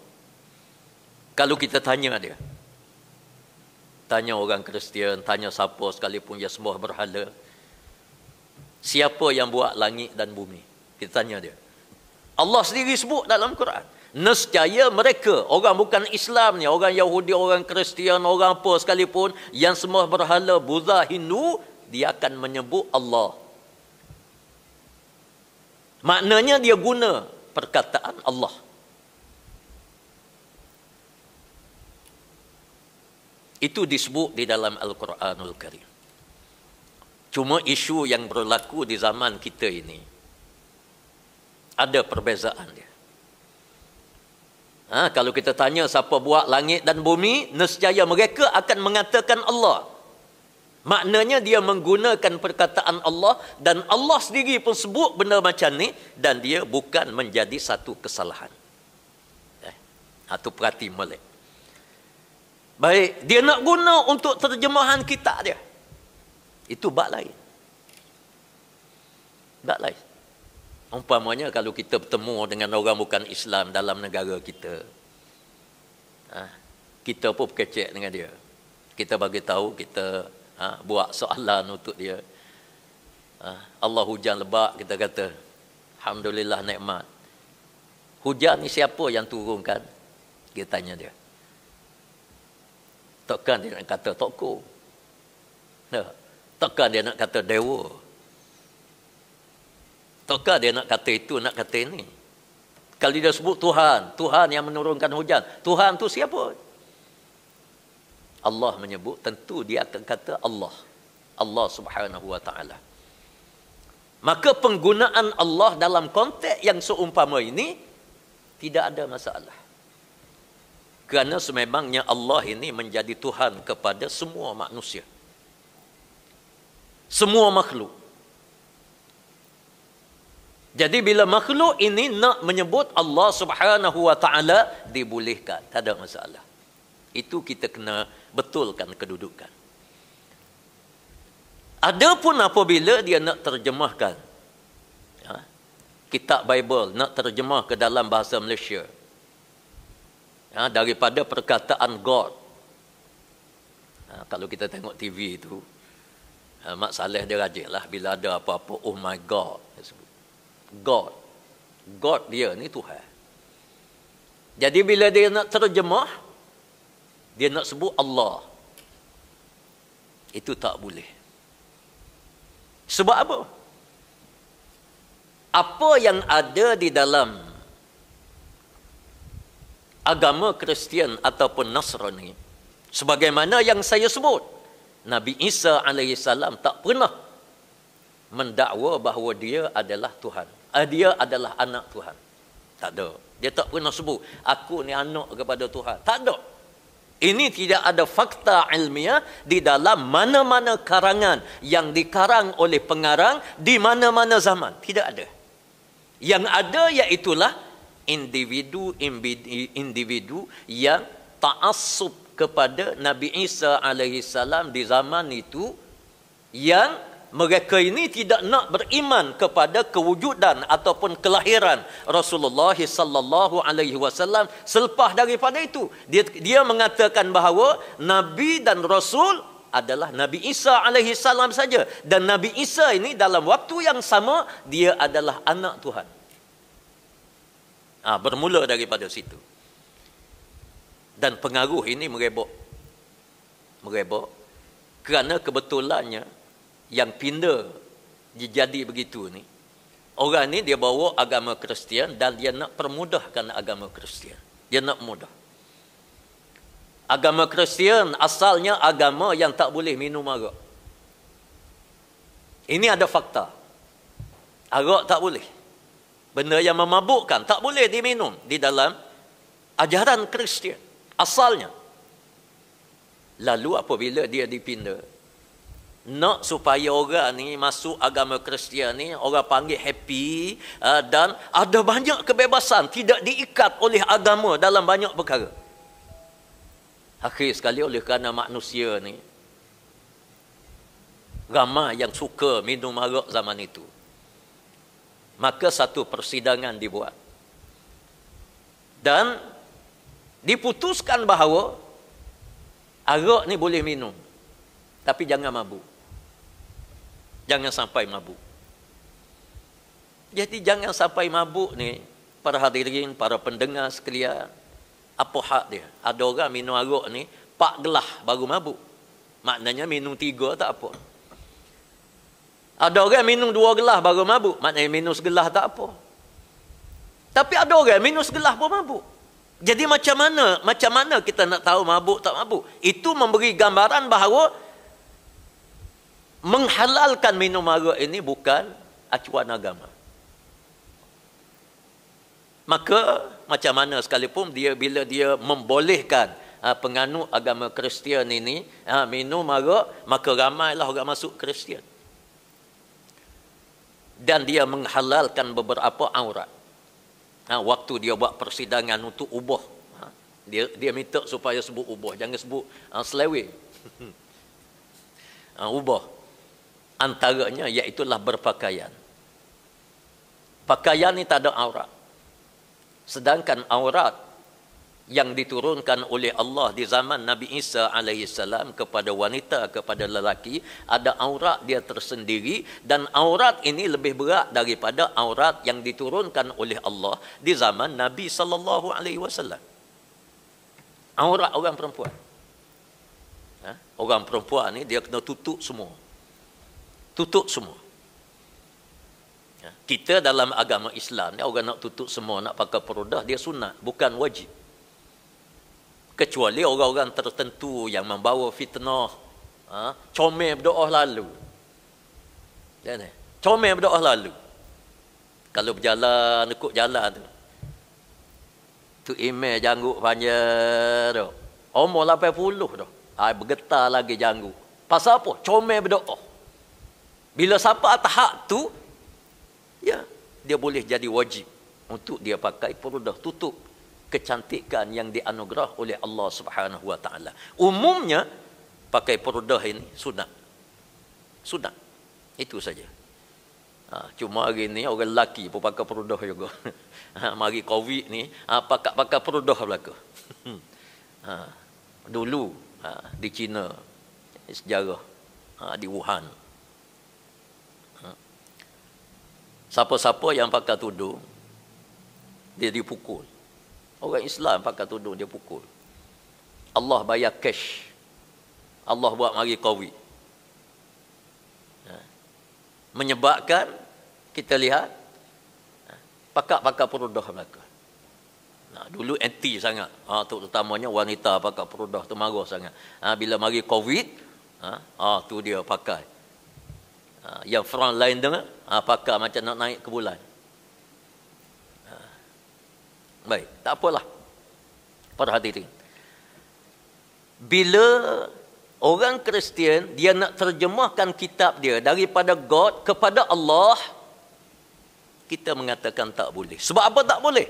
Kalau kita tanya dia, Tanya orang Kristian, tanya siapa sekalipun yang semua berhala. Siapa yang buat langit dan bumi? Kita tanya dia. Allah sendiri sebut dalam Quran. Nescaya mereka, orang bukan Islam ni, orang Yahudi, orang Kristian, orang apa sekalipun, yang semua berhala, Buddha, Hindu, dia akan menyebut Allah. Maknanya dia guna perkataan Allah. Itu disebut di dalam Al-Quranul Karim. Cuma isu yang berlaku di zaman kita ini ada perbezaan dia. Ha, kalau kita tanya siapa buat langit dan bumi, nescaya mereka akan mengatakan Allah. Maknanya dia menggunakan perkataan Allah dan Allah sendiri pun sebut benda macam ni dan dia bukan menjadi satu kesalahan. Eh, atau perhati melek. Baik, dia nak guna untuk terjemahan kita dia. Itu bab lain. Bab lain. Umpamanya kalau kita bertemu dengan orang bukan Islam dalam negara kita. Ha, kita pun berkecek dengan dia. Kita bagi tahu kita ha, buat soalan untuk dia. Ha, Allah hujan lebat kita kata. Alhamdulillah nikmat. Hujan ni siapa yang turunkan? Kita tanya dia. Takkan dia nak kata tokoh. Nah, takkan dia nak kata dewa. Takkan dia nak kata itu, nak kata ini. Kalau dia sebut Tuhan, Tuhan yang menurunkan hujan. Tuhan tu siapa? Allah menyebut, tentu dia akan kata Allah. Allah subhanahu wa ta'ala. Maka penggunaan Allah dalam konteks yang seumpama ini, tidak ada masalah kerana sememangnya Allah ini menjadi Tuhan kepada semua manusia. Semua makhluk. Jadi bila makhluk ini nak menyebut Allah Subhanahu Wa Taala dibolehkan, tak ada masalah. Itu kita kena betulkan kedudukan. Adapun apabila dia nak terjemahkan ya, kitab Bible, nak terjemah ke dalam bahasa Malaysia, ya, daripada perkataan God. Ya, kalau kita tengok TV itu, ya, Mak Saleh dia rajin bila ada apa-apa, oh my God. God. God dia ni Tuhan. Jadi bila dia nak terjemah, dia nak sebut Allah. Itu tak boleh. Sebab apa? Apa yang ada di dalam agama Kristian ataupun Nasrani. Sebagaimana yang saya sebut, Nabi Isa AS tak pernah mendakwa bahawa dia adalah Tuhan. Ah, dia adalah anak Tuhan. Tak ada. Dia tak pernah sebut, aku ni anak kepada Tuhan. Tak ada. Ini tidak ada fakta ilmiah di dalam mana-mana karangan yang dikarang oleh pengarang di mana-mana zaman. Tidak ada. Yang ada iaitulah individu-individu yang ta'assub kepada Nabi Isa AS di zaman itu yang mereka ini tidak nak beriman kepada kewujudan ataupun kelahiran Rasulullah sallallahu alaihi wasallam selepas daripada itu dia dia mengatakan bahawa nabi dan rasul adalah Nabi Isa alaihi salam saja dan Nabi Isa ini dalam waktu yang sama dia adalah anak Tuhan Ha, bermula daripada situ. Dan pengaruh ini merebok. Merebok. Kerana kebetulannya yang pindah jadi begitu ni. Orang ni dia bawa agama Kristian dan dia nak permudahkan agama Kristian. Dia nak mudah. Agama Kristian asalnya agama yang tak boleh minum arak. Ini ada fakta. Arak tak boleh benda yang memabukkan tak boleh diminum di dalam ajaran Kristian asalnya lalu apabila dia dipindah nak supaya orang ni masuk agama Kristian ni orang panggil happy ah, dan ada banyak kebebasan tidak diikat oleh agama dalam banyak perkara akhir sekali oleh kerana manusia ni ramai yang suka minum arak zaman itu maka satu persidangan dibuat. Dan diputuskan bahawa arak ni boleh minum. Tapi jangan mabuk. Jangan sampai mabuk. Jadi jangan sampai mabuk ni para hadirin, para pendengar sekalian. Apa hak dia? Ada orang minum arak ni, pak gelah baru mabuk. Maknanya minum tiga tak apa. Ada orang minum dua gelas baru mabuk. Maknanya minum segelas tak apa. Tapi ada orang minum segelas pun mabuk. Jadi macam mana macam mana kita nak tahu mabuk tak mabuk? Itu memberi gambaran bahawa menghalalkan minum mara ini bukan acuan agama. Maka macam mana sekalipun dia bila dia membolehkan ha, penganut agama Kristian ini ha, minum mara, maka ramailah orang masuk Kristian dan dia menghalalkan beberapa aurat. Ha, waktu dia buat persidangan untuk ubah. Ha, dia dia minta supaya sebut ubah. Jangan sebut ha, selewe. ha, ubah. Antaranya iaitulah berpakaian. Pakaian ni tak ada aurat. Sedangkan aurat yang diturunkan oleh Allah di zaman Nabi Isa alaihi salam kepada wanita kepada lelaki ada aurat dia tersendiri dan aurat ini lebih berat daripada aurat yang diturunkan oleh Allah di zaman Nabi sallallahu alaihi wasallam aurat orang perempuan ha? orang perempuan ni dia kena tutup semua tutup semua ha? kita dalam agama Islam ni orang nak tutup semua nak pakai perudah dia sunat bukan wajib kecuali orang-orang tertentu yang membawa fitnah ha? comel berdoa lalu dan ya, comel berdoa lalu kalau berjalan ikut jalan tu tu email janggut panjang tu umur 80 tu ai ha, bergetar lagi janggut pasal apa comel berdoa bila sampai tahap tu ya dia boleh jadi wajib untuk dia pakai perudah tutup kecantikan yang dianugerah oleh Allah Subhanahu wa taala. Umumnya pakai perudah ini sunat. Sunat. Itu saja. Ha, cuma hari ni orang lelaki pun pakai perudah juga. Ha, mari Covid ni, ha, pakai, pakai perudah belaka. Ha, dulu ha, di China, sejarah ha, di Wuhan. Ha, siapa-siapa yang pakai tudung, dia dipukul. Orang Islam pakai tudung dia pukul. Allah bayar cash. Allah buat mari kawi. Ha. Menyebabkan kita lihat ha, pakak-pakak perudah mereka. Nah, dulu anti sangat. Ha, terutamanya wanita pakak perudah tu marah sangat. Ha, bila mari covid, ha, ha, tu dia pakai. Ha, yang front line dengan ha, pakak macam nak naik ke bulan. Baik, tak apalah. Para hadirin. Bila orang Kristian dia nak terjemahkan kitab dia daripada God kepada Allah, kita mengatakan tak boleh. Sebab apa tak boleh?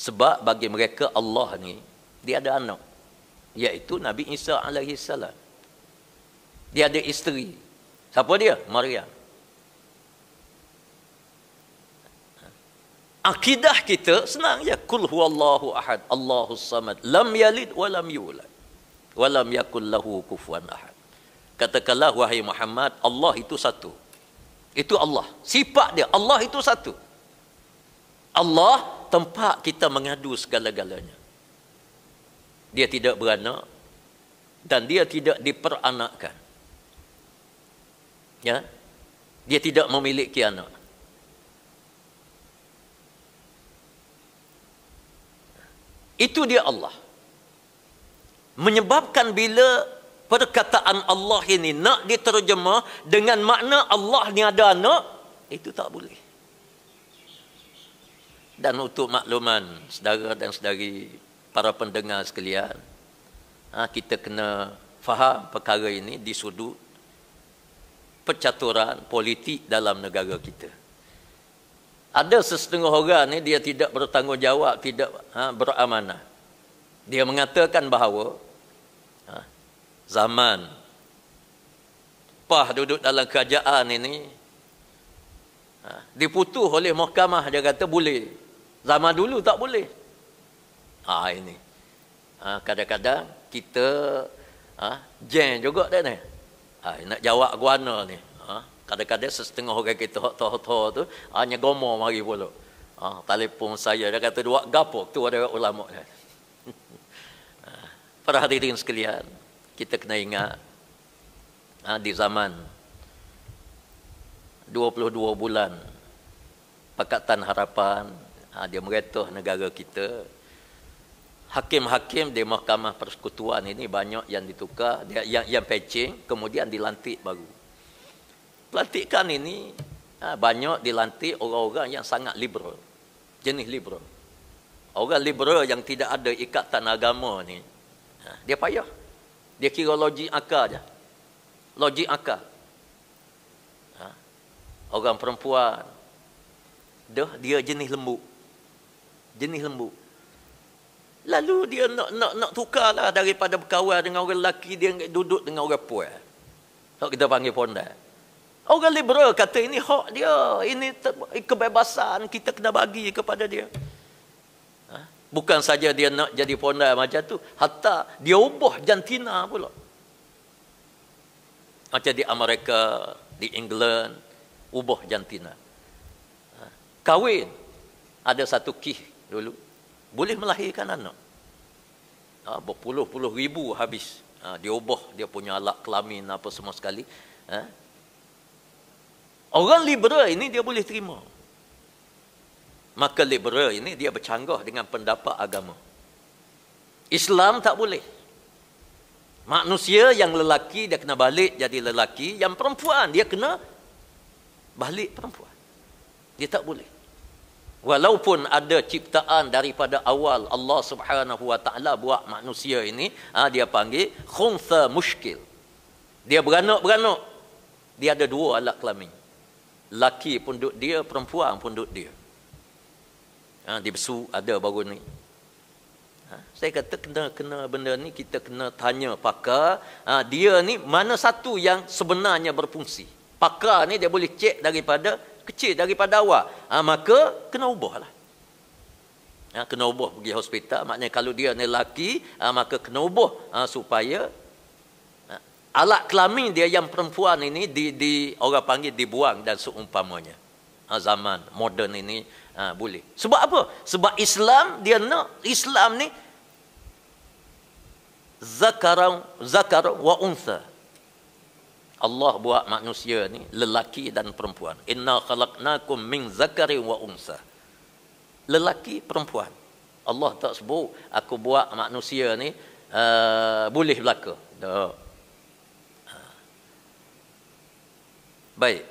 Sebab bagi mereka Allah ni dia ada anak iaitu Nabi Isa alaihi Dia ada isteri. Siapa dia? Maryam. akidah kita senang ya. kul huwallahu ahad allahus samad lam yalid wa lam yulad wa lam yakul lahu kufuwan ahad katakanlah wahai Muhammad Allah itu satu itu Allah sifat dia Allah itu satu Allah tempat kita mengadu segala-galanya dia tidak beranak dan dia tidak diperanakkan ya dia tidak memiliki anak Itu dia Allah. Menyebabkan bila perkataan Allah ini nak diterjemah dengan makna Allah ni ada anak, itu tak boleh. Dan untuk makluman saudara dan saudari para pendengar sekalian, ha, kita kena faham perkara ini di sudut percaturan politik dalam negara kita. Ada sesetengah orang ni dia tidak bertanggungjawab, tidak ha, beramanah. Dia mengatakan bahawa ha, zaman Pah duduk dalam kerajaan ini ha, diputuh oleh mahkamah dia kata boleh. Zaman dulu tak boleh. Ha, ini. Ha, kadang-kadang kita ha, jeng juga dia ni. Ha, nak jawab guana ni. Kadang-kadang setengah orang kita hok tahu tu ah, hanya gomo mari pulak. Ha, ah, telefon saya dia kata dua gapok tu ada ulama. Ha, para hadirin sekalian, kita kena ingat ha, di zaman 22 bulan Pakatan Harapan ha, dia meretuh negara kita. Hakim-hakim di Mahkamah Persekutuan ini banyak yang ditukar, yang, yang pecing, kemudian dilantik baru pelantikan ini ah, banyak dilantik orang-orang yang sangat liberal. Jenis liberal. Orang liberal yang tidak ada ikatan agama ni. Ah, dia payah. Dia kira logik akal je. Logik akal. Ah, orang perempuan. Dah dia jenis lembut. Jenis lembut. Lalu dia nak nak nak tukarlah daripada berkawan dengan orang lelaki dia duduk dengan orang puan. Kalau kita panggil pondai. Orang liberal kata ini hak dia, ini kebebasan kita kena bagi kepada dia. Ha? Bukan saja dia nak jadi pondai macam tu, hatta dia ubah jantina pula. Macam di Amerika, di England, ubah jantina. Ha? Kawin, ada satu kih dulu, boleh melahirkan anak. Ha, berpuluh-puluh ribu habis. Dia ubah dia punya alat kelamin apa semua sekali. Orang liberal ini dia boleh terima. Maka liberal ini dia bercanggah dengan pendapat agama. Islam tak boleh. Manusia yang lelaki dia kena balik jadi lelaki. Yang perempuan dia kena balik perempuan. Dia tak boleh. Walaupun ada ciptaan daripada awal Allah subhanahu wa ta'ala buat manusia ini. Ha, dia panggil khuntha muskil. Dia beranak-beranak. Dia ada dua alat kelamin laki pun duduk dia, perempuan pun duduk dia. Ha, di besu ada baru ni. Ha, saya kata kena kena benda ni kita kena tanya pakar. Ha, dia ni mana satu yang sebenarnya berfungsi. Pakar ni dia boleh cek daripada kecil daripada awal. Ha, maka kena ubahlah. Ha, kena ubah pergi hospital. Maknanya kalau dia ni laki, ha, maka kena ubah ha, supaya alat kelamin dia yang perempuan ini di, di orang panggil dibuang dan seumpamanya ha, zaman moden ini ha, boleh sebab apa sebab Islam dia nak Islam ni zakarau zakar wa unsa Allah buat manusia ni lelaki dan perempuan inna khalaqnakum min zakari wa unsa lelaki perempuan Allah tak sebut aku buat manusia ni uh, boleh belaka tak Baik.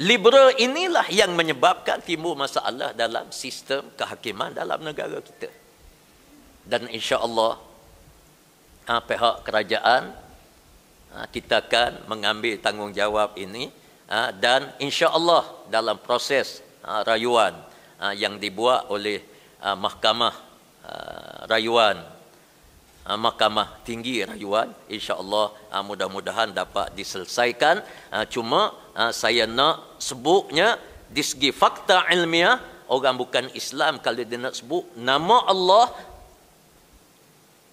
Liberal inilah yang menyebabkan timbul masalah dalam sistem kehakiman dalam negara kita. Dan insya-Allah ha, pihak kerajaan ah, kita akan mengambil tanggungjawab ini ah, dan insya-Allah dalam proses rayuan yang dibuat oleh mahkamah rayuan Ah, mahkamah tinggi rayuan insyaallah uh, mudah-mudahan dapat diselesaikan ah, cuma saya nak sebutnya di segi fakta ilmiah orang bukan Islam kalau dia nak sebut nama Allah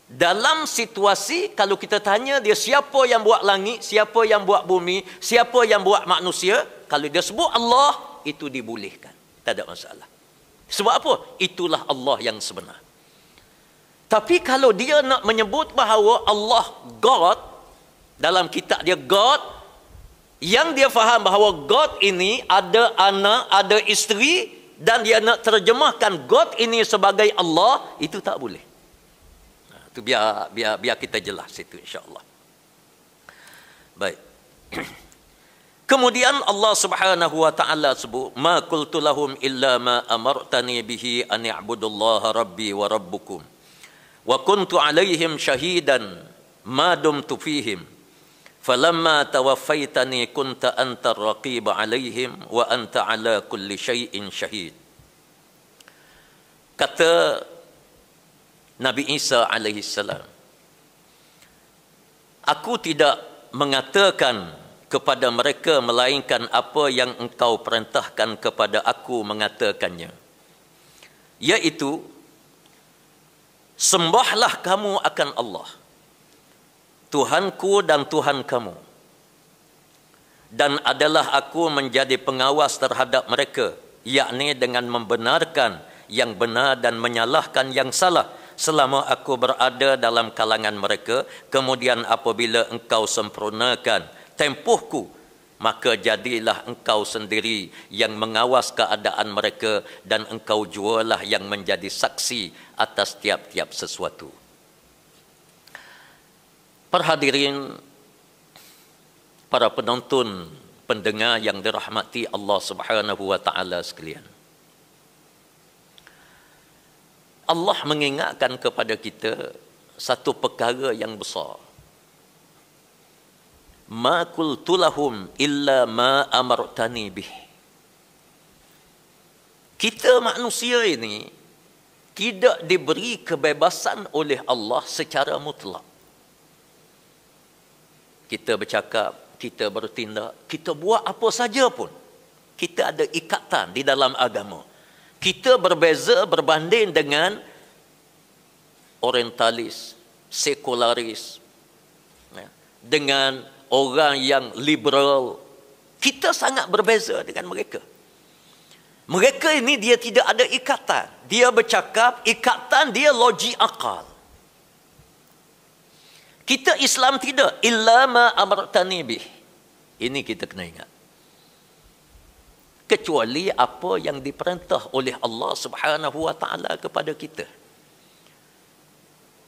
dalam situasi kalau kita tanya dia siapa yang buat langit, siapa yang buat bumi, siapa yang buat manusia, kalau dia sebut Allah itu dibolehkan. Tak ada masalah. Sebab apa? Itulah Allah yang sebenar. Tapi kalau dia nak menyebut bahawa Allah God dalam kitab dia God yang dia faham bahawa God ini ada anak, ada isteri dan dia nak terjemahkan God ini sebagai Allah, itu tak boleh. Itu ha, biar biar biar kita jelas itu insya-Allah. Baik. Kemudian Allah Subhanahu wa taala sebut, "Ma qultu lahum illa ma amartani bihi an ya'budu rabbi wa rabbukum." wa kuntu alaihim shahidan ma dumtu fihim falamma tawaffaitani kunta anta raqiba alaihim wa anta ala kulli shay'in shahid kata Nabi Isa alaihi salam aku tidak mengatakan kepada mereka melainkan apa yang engkau perintahkan kepada aku mengatakannya iaitu Sembahlah kamu akan Allah. Tuhanku dan Tuhan kamu. Dan adalah aku menjadi pengawas terhadap mereka. Yakni dengan membenarkan yang benar dan menyalahkan yang salah. Selama aku berada dalam kalangan mereka. Kemudian apabila engkau sempurnakan tempuhku maka jadilah engkau sendiri yang mengawas keadaan mereka dan engkau jualah yang menjadi saksi atas tiap-tiap sesuatu. Perhadirin, para penonton, pendengar yang dirahmati Allah Subhanahu wa taala sekalian. Allah mengingatkan kepada kita satu perkara yang besar ma kultulahum illa ma amartani bih kita manusia ini tidak diberi kebebasan oleh Allah secara mutlak kita bercakap kita bertindak kita buat apa saja pun kita ada ikatan di dalam agama kita berbeza berbanding dengan orientalis sekularis ya, dengan orang yang liberal. Kita sangat berbeza dengan mereka. Mereka ini dia tidak ada ikatan. Dia bercakap ikatan dia logik akal. Kita Islam tidak illa ma amartani bih. Ini kita kena ingat. Kecuali apa yang diperintah oleh Allah Subhanahu kepada kita.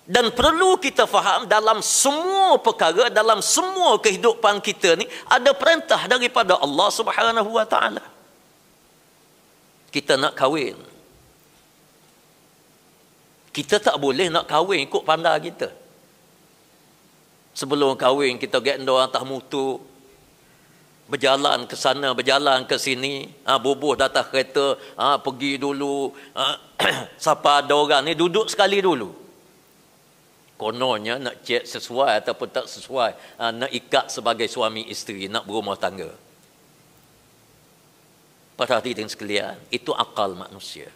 Dan perlu kita faham dalam semua perkara, dalam semua kehidupan kita ni ada perintah daripada Allah Subhanahu Wa Taala. Kita nak kahwin. Kita tak boleh nak kahwin ikut pandai kita. Sebelum kahwin kita get gendong atas mutu berjalan ke sana, berjalan ke sini, ha, bubuh datang kereta, ha, pergi dulu, ha, siapa ada orang ni, duduk sekali dulu kononnya nak cek sesuai ataupun tak sesuai ha, nak ikat sebagai suami isteri nak berumah tangga pada hati dengan sekalian itu akal manusia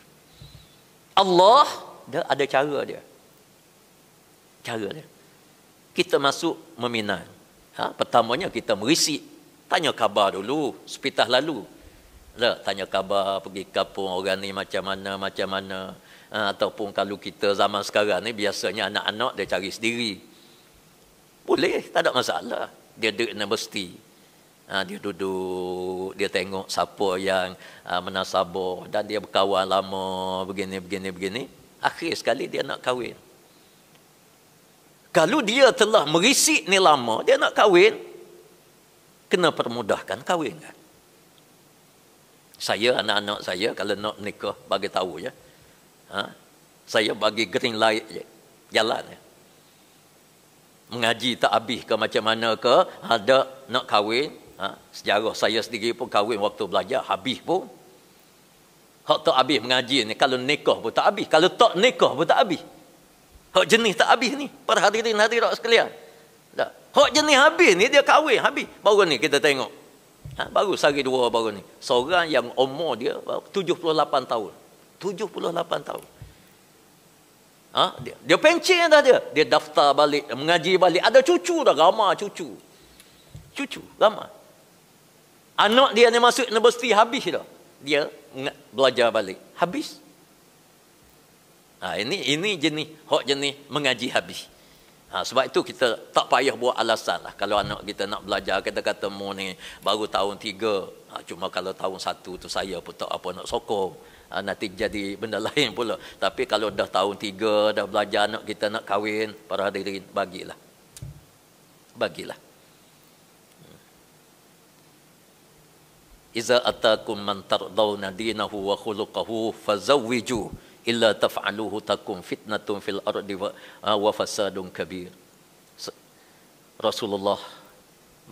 Allah dia ada cara dia cara dia kita masuk meminang ha, pertamanya kita merisik tanya khabar dulu sepitah lalu lah, tanya khabar pergi kampung orang ni macam mana macam mana Ha, ataupun kalau kita zaman sekarang ni biasanya anak-anak dia cari sendiri. Boleh, tak ada masalah. Dia duduk universiti. Ha, dia duduk, dia tengok siapa yang ha, menasabah dan dia berkawan lama begini begini begini. Akhir sekali dia nak kahwin. Kalau dia telah merisik ni lama, dia nak kahwin, kena permudahkan kahwin kan. Saya, anak-anak saya, kalau nak nikah, bagi tahu ya. Ha? Saya bagi green light je. Jalan je. Ya. Mengaji tak habis ke macam mana ke. Ada nak kahwin. Ha? Sejarah saya sendiri pun kahwin waktu belajar. Habis pun. Hak tak habis mengaji ni. Kalau nikah pun tak habis. Kalau tak nikah pun tak habis. Hak jenis tak habis ni. Para hadirin hadirat sekalian. Tak. Hak jenis habis ni dia kahwin. Habis. Baru ni kita tengok. Ha? Baru sehari dua baru ni. Seorang yang umur dia 78 tahun. 78 tahun. Ha? Dia, dia pencing dah dia. Dia daftar balik, mengaji balik. Ada cucu dah, ramah cucu. Cucu, ramah. Anak dia ni masuk universiti, habis dah. Dia belajar balik. Habis. Ha, ini ini jenis, hak jenis mengaji habis. Ha, sebab itu kita tak payah buat alasan lah. Kalau anak kita nak belajar, kita kata mu ni baru tahun tiga. Ha, cuma kalau tahun satu tu saya pun tak apa nak sokong. Ah, nanti jadi benda lain pula. Tapi kalau dah tahun tiga, dah belajar anak kita nak kahwin, para hadirin, bagilah. Bagilah. Iza atakum man tardawna dinahu wa khuluqahu fazawwiju illa taf'aluhu takum fitnatun fil ardi wa ah, fasadun kabir. Rasulullah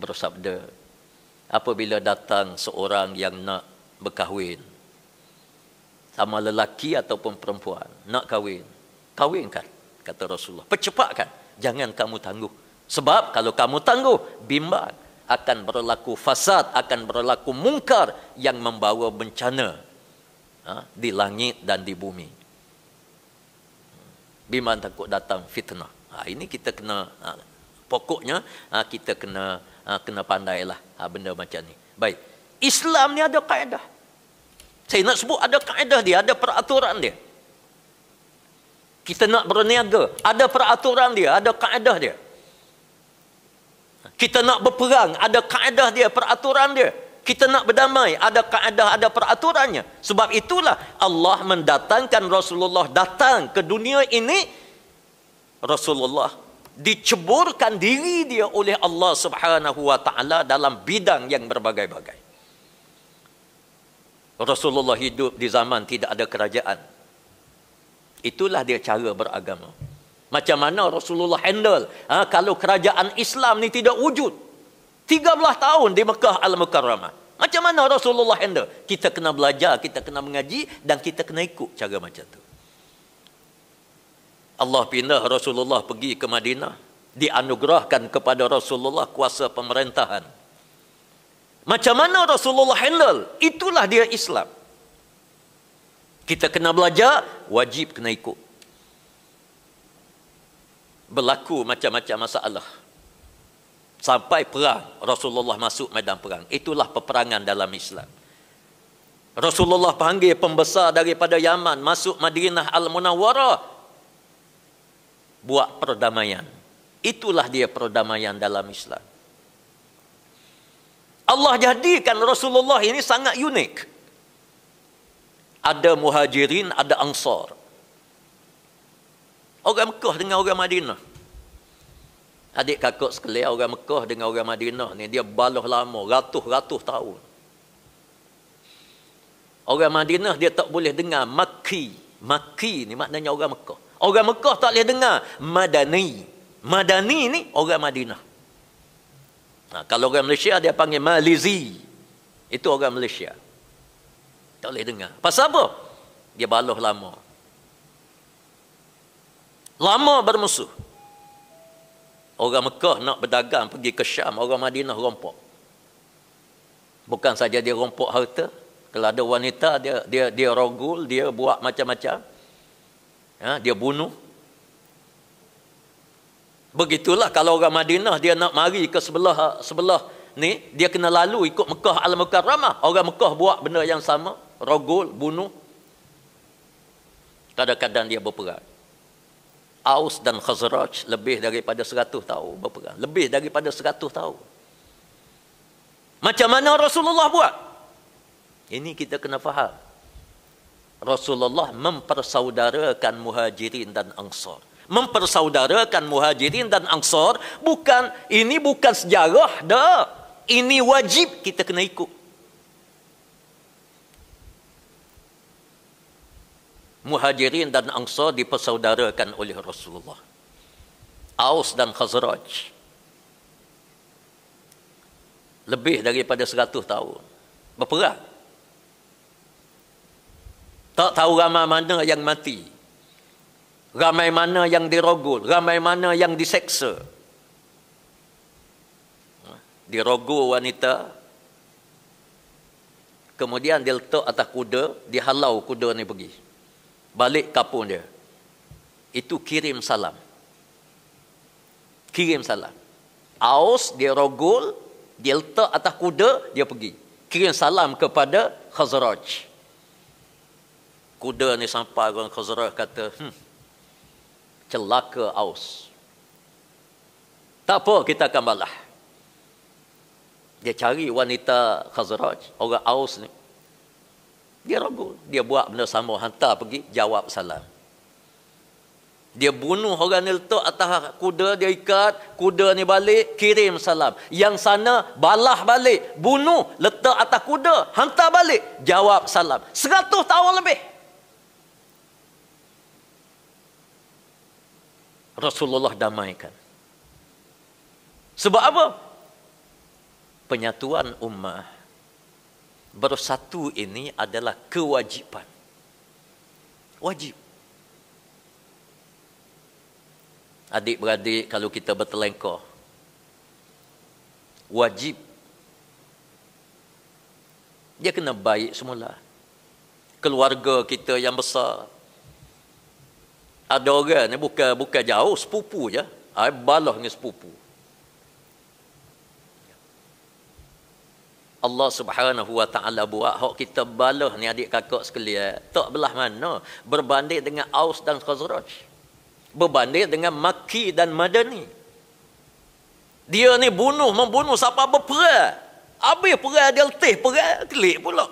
bersabda, apabila datang seorang yang nak berkahwin, sama lelaki ataupun perempuan nak kahwin kan kata Rasulullah percepatkan jangan kamu tangguh sebab kalau kamu tangguh bimbang akan berlaku fasad akan berlaku mungkar yang membawa bencana ha, di langit dan di bumi bimbang takut datang fitnah ha, ini kita kena ha, pokoknya ha, kita kena ha, kena pandailah ha, benda macam ni baik Islam ni ada kaedah saya nak sebut ada kaedah dia, ada peraturan dia. Kita nak berniaga, ada peraturan dia, ada kaedah dia. Kita nak berperang, ada kaedah dia, peraturan dia. Kita nak berdamai, ada kaedah, ada peraturannya. Sebab itulah Allah mendatangkan Rasulullah datang ke dunia ini. Rasulullah diceburkan diri dia oleh Allah Subhanahu dalam bidang yang berbagai-bagai. Rasulullah hidup di zaman tidak ada kerajaan. Itulah dia cara beragama. Macam mana Rasulullah handle ha, kalau kerajaan Islam ni tidak wujud. 13 tahun di Mekah Al-Mukarramah. Macam mana Rasulullah handle? Kita kena belajar, kita kena mengaji dan kita kena ikut cara macam tu. Allah pindah Rasulullah pergi ke Madinah. Dianugerahkan kepada Rasulullah kuasa pemerintahan. Macam mana Rasulullah handle? Itulah dia Islam. Kita kena belajar, wajib kena ikut. Berlaku macam-macam masalah. Sampai perang, Rasulullah masuk medan perang. Itulah peperangan dalam Islam. Rasulullah panggil pembesar daripada Yaman masuk Madinah Al-Munawwarah. Buat perdamaian. Itulah dia perdamaian dalam Islam. Allah jadikan Rasulullah ini sangat unik. Ada muhajirin, ada ansar. Orang Mekah dengan orang Madinah. Adik kakak sekalian orang Mekah dengan orang Madinah ni dia baloh lama, ratus-ratus tahun. Orang Madinah dia tak boleh dengar Makki. Makki ni maknanya orang Mekah. Orang Mekah tak boleh dengar Madani. Madani ni orang Madinah. Nah, ha, kalau orang Malaysia dia panggil Malizi. Itu orang Malaysia. Tak boleh dengar. Pasal apa? Dia baloh lama. Lama bermusuh. Orang Mekah nak berdagang pergi ke Syam. Orang Madinah rompok. Bukan saja dia rompok harta. Kalau ada wanita dia dia dia rogul, dia buat macam-macam. Ha, dia bunuh. Begitulah kalau orang Madinah dia nak mari ke sebelah sebelah ni, dia kena lalu ikut Mekah Al-Mukarramah. Orang Mekah buat benda yang sama, rogol, bunuh. Kadang-kadang dia berperang. Aus dan Khazraj lebih daripada 100 tahun berperang. Lebih daripada 100 tahun. Macam mana Rasulullah buat? Ini kita kena faham. Rasulullah mempersaudarakan muhajirin dan ansar mempersaudarakan muhajirin dan ansar bukan ini bukan sejarah dah ini wajib kita kena ikut muhajirin dan ansar dipersaudarakan oleh Rasulullah Aus dan Khazraj lebih daripada 100 tahun berperang tak tahu ramai mana yang mati Ramai mana yang dirogol, ramai mana yang diseksa. Dirogol wanita, kemudian dia letak atas kuda, dihalau kuda ni pergi. Balik kapung dia. Itu kirim salam. Kirim salam. Aus dia rogol, dia letak atas kuda, dia pergi. Kirim salam kepada Khazraj. Kuda ni sampai orang Khazraj kata, hmm, celaka aus. Tak apa kita akan balas. Dia cari wanita Khazraj, orang Aus ni. Dia ragu, dia buat benda sama hantar pergi jawab salam. Dia bunuh orang ni letak atas kuda dia ikat, kuda ni balik kirim salam. Yang sana balah balik, bunuh letak atas kuda, hantar balik jawab salam. Seratus tahun lebih. Rasulullah damaikan. Sebab apa? Penyatuan ummah. Bersatu ini adalah kewajipan. Wajib. Adik-beradik kalau kita bertelengkoh, Wajib. Dia kena baik semula. Keluarga kita yang besar ada orang ni bukan buka jauh sepupu je ai balah dengan sepupu Allah Subhanahu wa taala buat hak kita balah ni adik kakak sekalian tak belah mana berbanding dengan Aus dan Khazraj berbanding dengan Makki dan Madani dia ni bunuh membunuh siapa berperang habis perang dia letih perang kelik pula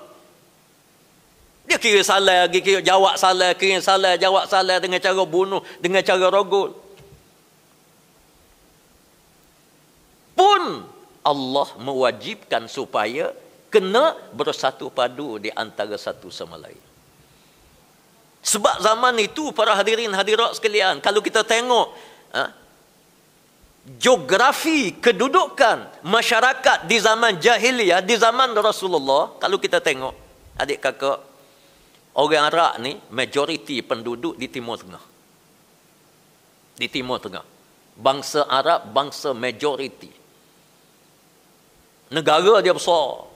dia kira salah, dia kira jawab salah, kira salah, jawab salah dengan cara bunuh, dengan cara rogol. Pun Allah mewajibkan supaya kena bersatu padu di antara satu sama lain. Sebab zaman itu para hadirin hadirat sekalian, kalau kita tengok ha, geografi kedudukan masyarakat di zaman jahiliyah, di zaman Rasulullah, kalau kita tengok adik kakak orang Arab ni majoriti penduduk di Timur Tengah. Di Timur Tengah. Bangsa Arab bangsa majoriti. Negara dia besar.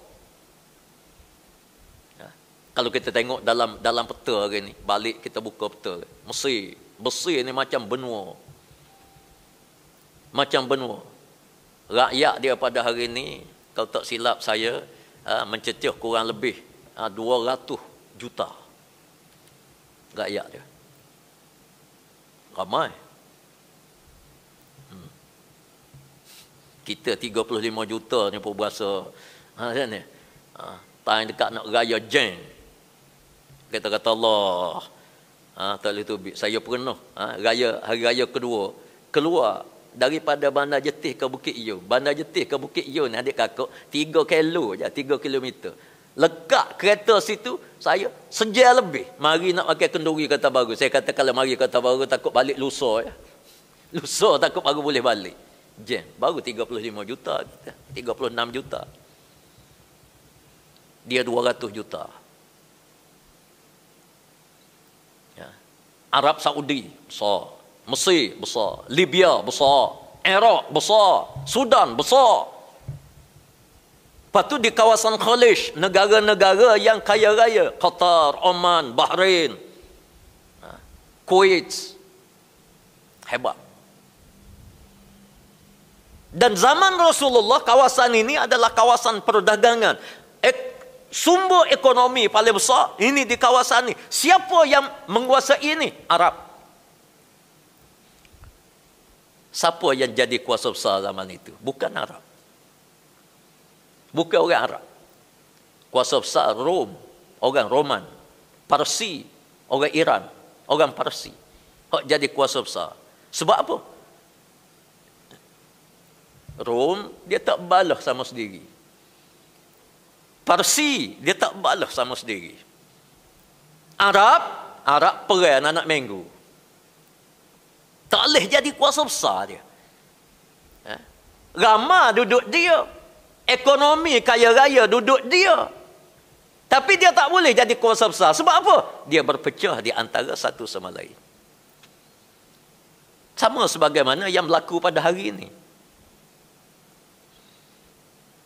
Ya. Kalau kita tengok dalam dalam peta hari ni, balik kita buka peta. Mesir, Mesir ni macam benua. Macam benua. Rakyat dia pada hari ni, kalau tak silap saya, ah, mencetih kurang lebih 200 ah, juta rakyat dia. Ramai. Hmm. Kita 35 juta ni pun berasa ha macam kan ni. Ha, time dekat nak raya jeng. Kata kata Allah. Ha, tak tu saya pernah ha, raya hari raya kedua keluar daripada bandar jetih ke bukit Iyo. Bandar jetih ke bukit Iyo ni adik kakak tiga kilo je, tiga kilometer. Lekat kereta situ, saya sejar lebih. Mari nak pakai kenduri kata baru. Saya kata kalau mari kata baru, takut balik lusa. Ya. Lusa takut baru boleh balik. Jam, baru 35 juta kita. 36 juta. Dia 200 juta. Ya. Arab Saudi, besar. Mesir, besar. Libya, besar. Iraq, besar. Sudan, besar. Lepas tu di kawasan Khalij, negara-negara yang kaya raya. Qatar, Oman, Bahrain, ha. Kuwait. Hebat. Dan zaman Rasulullah, kawasan ini adalah kawasan perdagangan. Ek, sumber ekonomi paling besar ini di kawasan ini. Siapa yang menguasai ini? Arab. Siapa yang jadi kuasa besar zaman itu? Bukan Arab. Bukan orang Arab. Kuasa besar Rom, orang Roman. Parsi, orang Iran, orang Parsi. Hak jadi kuasa besar. Sebab apa? Rom dia tak balah sama sendiri. Parsi dia tak balah sama sendiri. Arab, Arab perai anak-anak minggu. Tak boleh jadi kuasa besar dia. Ha? Eh? Ramah duduk dia ekonomi kaya raya duduk dia. Tapi dia tak boleh jadi kuasa besar. Sebab apa? Dia berpecah di antara satu sama lain. Sama sebagaimana yang berlaku pada hari ini.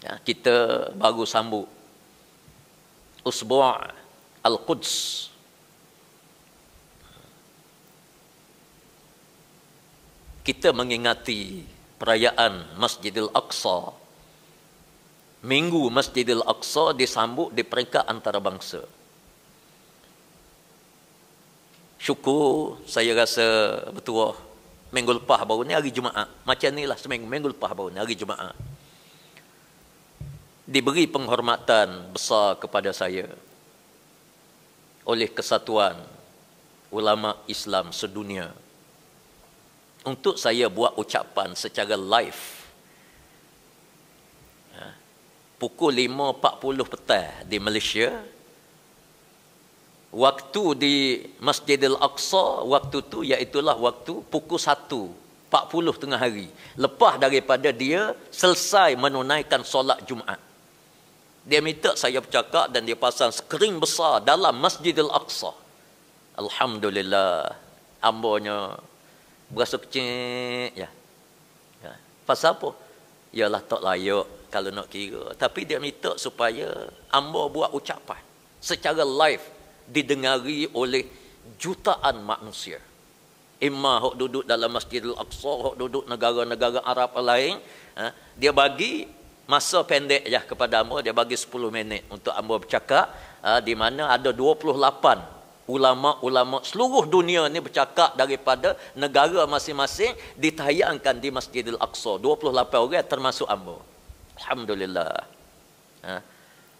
Ya, kita baru sambut. Usbu' Al-Quds. Kita mengingati perayaan Masjidil Aqsa. Aqsa. Minggu Masjidil Aqsa disambut di peringkat antarabangsa. Syukur saya rasa betul. Oh, minggu lepas baru ni hari Jumaat. Macam ni lah seminggu minggu lepas baru ni hari Jumaat. Diberi penghormatan besar kepada saya oleh kesatuan ulama Islam sedunia untuk saya buat ucapan secara live pukul 5.40 petang di Malaysia waktu di Masjidil Aqsa waktu tu iaitu waktu pukul 1.40 tengah hari lepas daripada dia selesai menunaikan solat Jumaat dia minta saya bercakap dan dia pasang skrin besar dalam Masjidil Aqsa alhamdulillah ambonya berasa kecil ya. ya. Pasal apa? Ialah tak layak kalau nak kira. Tapi dia minta supaya Ambo buat ucapan secara live didengari oleh jutaan manusia. Imma hok duduk dalam Masjidil Aqsa, hok duduk negara-negara Arab lain, ha, dia bagi masa pendek ya kepada Ambo, dia bagi 10 minit untuk Ambo bercakap ha, di mana ada 28 ulama-ulama seluruh dunia ini bercakap daripada negara masing-masing ditayangkan di Masjidil Aqsa. 28 orang termasuk Ambo. Alhamdulillah. Ha.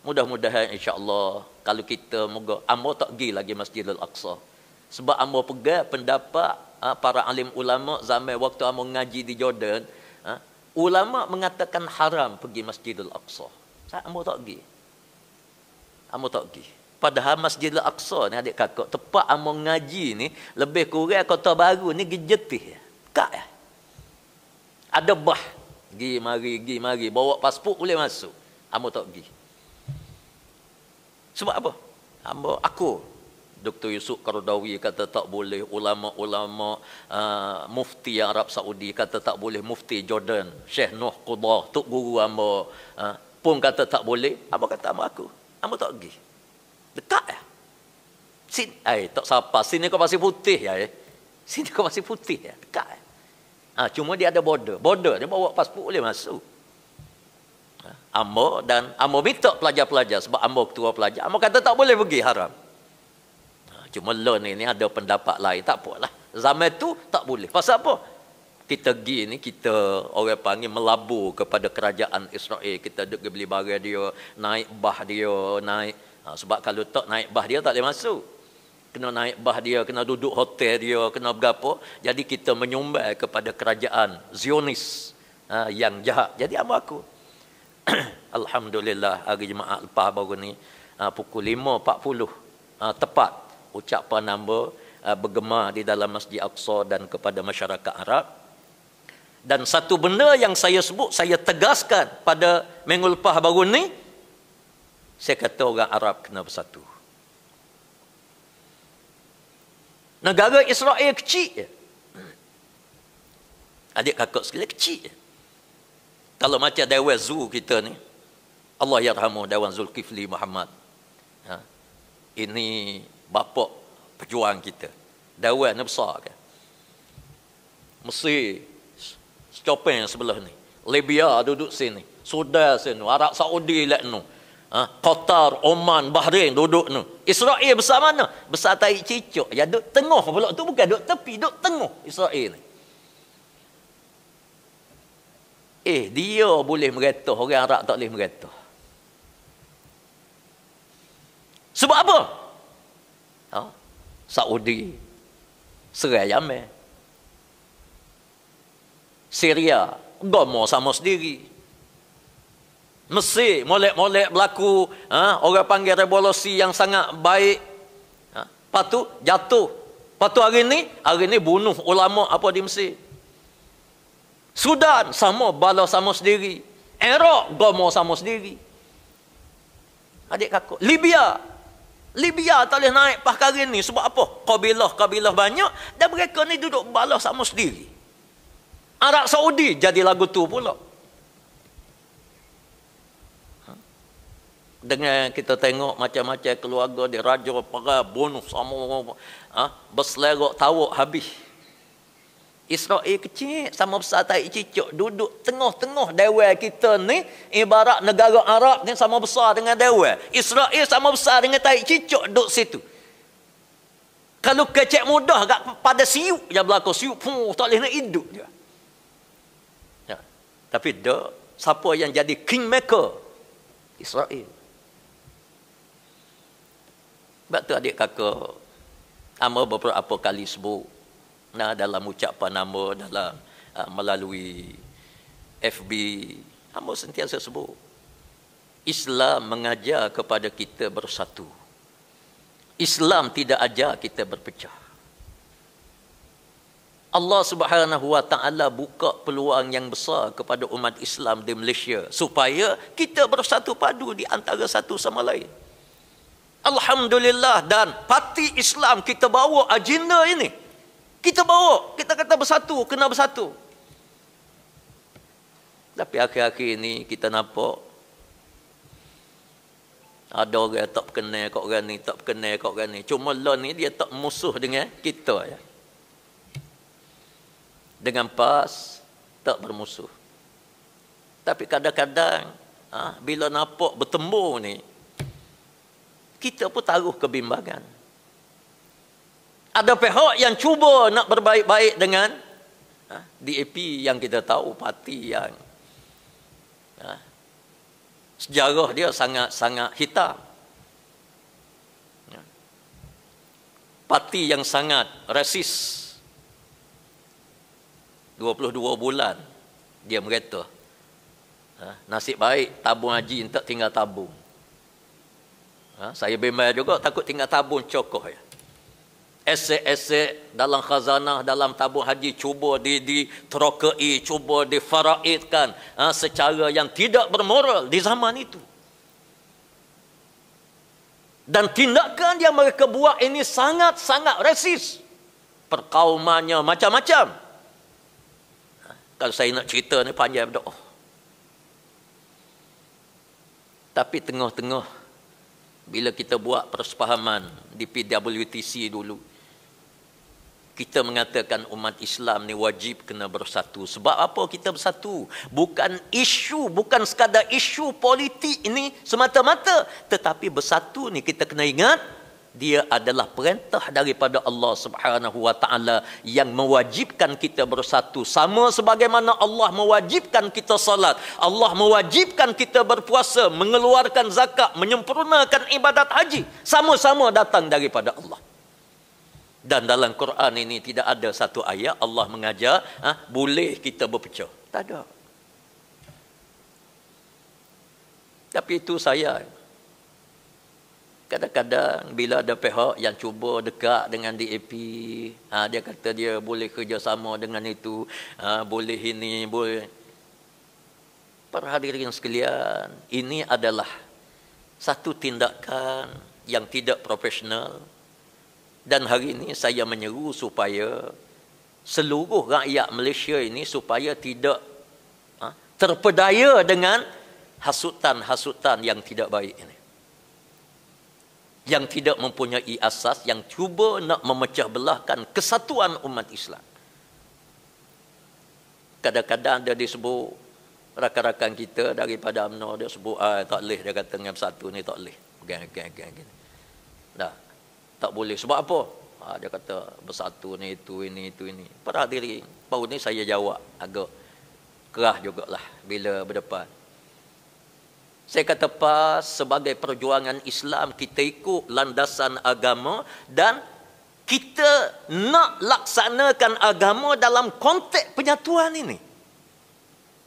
Mudah-mudahan insya-Allah kalau kita moga ambo tak pergi lagi Masjidil Aqsa. Sebab ambo pegang pendapat ha, para alim ulama zaman waktu ambo ngaji di Jordan, ha, ulama mengatakan haram pergi Masjidil Aqsa. Saya ambo tak pergi. Ambo tak pergi. Padahal Masjidil Aqsa ni adik kakak tempat ambo ngaji ni lebih kurang kota baru ni gejetih. Kak ya. Ada bah Gi mari, gi mari. Bawa pasport boleh masuk. Amba tak gi. Sebab apa? Amba aku. Dr. Yusuf Kardawi kata tak boleh. Ulama-ulama uh, mufti Arab Saudi kata tak boleh. Mufti Jordan. Sheikh Noh Qudah. Tok Guru Amba. Uh, ah, pun kata tak boleh. Amba kata amba aku. Amba tak gi. Dekat ya. Sin, ay, eh, tak sapa. Sini kau masih putih ya. Eh. Sini kau masih putih ya. Dekat Eh. Ha, cuma dia ada border. Border dia bawa pasport boleh masuk. Ha, Ambo dan Ambo minta pelajar-pelajar sebab Ambo ketua pelajar. Ambo kata tak boleh pergi haram. Ha, cuma loan ini ada pendapat lain. Tak apalah. Zaman tu tak boleh. Pasal apa? Kita pergi ni kita orang panggil melabur kepada kerajaan Israel. Kita duduk beli barang dia, naik bah dia, naik. Ha, sebab kalau tak naik bah dia tak boleh masuk kena naik bah dia, kena duduk hotel dia, kena berapa. Jadi kita menyumbang kepada kerajaan Zionis ha, yang jahat. Jadi apa aku? Alhamdulillah hari Jumaat lepas baru ni ha, pukul 5.40 ha, tepat ucap nombor ha, bergema di dalam Masjid Aqsa dan kepada masyarakat Arab. Dan satu benda yang saya sebut, saya tegaskan pada minggu lepas baru ni, saya kata orang Arab kena bersatu. Negara Israel kecil je. Adik kakak sekalian kecil je. Kalau macam Dewan Zul kita ni. Allah yarhamu Dewan Zulkifli Muhammad. Ha? Ini bapak pejuang kita. Dewan ni besar kan. Mesir. Chopin sebelah ni. Libya duduk sini. Sudan sini. Arab Saudi lak like nu. No ha? Qatar, Oman, Bahrain duduk ni. Israel besar mana? Besar tai cicuk. Ya duduk tengah pula tu bukan duduk tepi, duduk tengah Israel ni. Eh, dia boleh meretuh, orang Arab tak boleh meretuh. Sebab apa? Ha? Saudi, Serai Yemen, Syria, gomor sama sendiri. Mesti, molek-molek berlaku. Ha? Orang panggil revolusi yang sangat baik. Ha? Lepas tu, jatuh. Lepas tu hari ni, hari ni bunuh ulama apa di Mesir. Sudan, sama bala sama sendiri. Erok, gomo sama sendiri. Adik kakak. Libya. Libya tak boleh naik pas hari ni. Sebab apa? Kabilah-kabilah banyak. Dan mereka ni duduk bala sama sendiri. Arab Saudi jadi lagu tu pula. dengan kita tengok macam-macam keluarga dia diraja perang bunuh semua ha? berselerak tawuk habis Israel kecil sama besar tak cicuk duduk tengah-tengah dewa kita ni ibarat negara Arab ni sama besar dengan dewa Israel sama besar dengan tak cicuk duduk situ kalau kecek mudah agak pada siuk yang berlaku siuk pun tak boleh nak hidup dia ya. tapi dia siapa yang jadi kingmaker Israel sebab tu adik kakak. Nama beberapa kali sebut. Nah, dalam ucapan nama dalam uh, melalui FB. Nama sentiasa sebut. Islam mengajar kepada kita bersatu. Islam tidak ajar kita berpecah. Allah Subhanahu Wa Taala buka peluang yang besar kepada umat Islam di Malaysia supaya kita bersatu padu di antara satu sama lain. Alhamdulillah dan parti Islam kita bawa agenda ini. Kita bawa, kita kata bersatu, kena bersatu. Tapi akhir-akhir ini kita nampak ada orang yang tak kenal kau orang ni, tak kenal kau orang ni. Cuma lo lah ni dia tak musuh dengan kita ya. Dengan pas tak bermusuh. Tapi kadang-kadang ha, bila nampak bertemu ni, kita pun taruh kebimbangan. Ada pihak yang cuba nak berbaik-baik dengan ha, DAP yang kita tahu, parti yang ha, sejarah dia sangat-sangat hitam. Ha. Parti yang sangat rasis. 22 bulan dia merata. Ha, nasib baik tabung haji tak tinggal tabung. Ha? Saya bimbang juga takut tinggal tabung cokoh ya. Esek-esek dalam khazanah, dalam tabung haji cuba di, di terokai, cuba difaraidkan ha? secara yang tidak bermoral di zaman itu. Dan tindakan yang mereka buat ini sangat-sangat resis. Perkaumannya macam-macam. Ha? Kalau saya nak cerita ni panjang berdoa. Tapi tengah-tengah bila kita buat persepahaman di PWTC dulu kita mengatakan umat Islam ni wajib kena bersatu. Sebab apa kita bersatu? Bukan isu, bukan sekadar isu politik ini semata-mata. Tetapi bersatu ni kita kena ingat, dia adalah perintah daripada Allah Subhanahu wa taala yang mewajibkan kita bersatu sama sebagaimana Allah mewajibkan kita salat Allah mewajibkan kita berpuasa mengeluarkan zakat menyempurnakan ibadat haji sama-sama datang daripada Allah dan dalam Quran ini tidak ada satu ayat Allah mengajar ha, boleh kita berpecah tak ada tapi itu saya Kadang-kadang bila ada pihak yang cuba dekat dengan DAP, ha, dia kata dia boleh kerjasama dengan itu, ha, boleh ini, boleh. Para hadirin sekalian, ini adalah satu tindakan yang tidak profesional. Dan hari ini saya menyeru supaya seluruh rakyat Malaysia ini supaya tidak ha, terpedaya dengan hasutan-hasutan yang tidak baik ini yang tidak mempunyai asas yang cuba nak memecah belahkan kesatuan umat Islam. Kadang-kadang dia disebut rakan-rakan kita daripada amno dia sebut ah tak leh dia kata dengan satu ni tak leh. Gang gang gang gitu. Dah. Tak boleh sebab apa? Ah dia kata bersatu ni itu ini itu ini. Pada diri baru ni saya jawab agak kerah jugaklah bila berdepan. Saya kata PAS sebagai perjuangan Islam kita ikut landasan agama dan kita nak laksanakan agama dalam konteks penyatuan ini.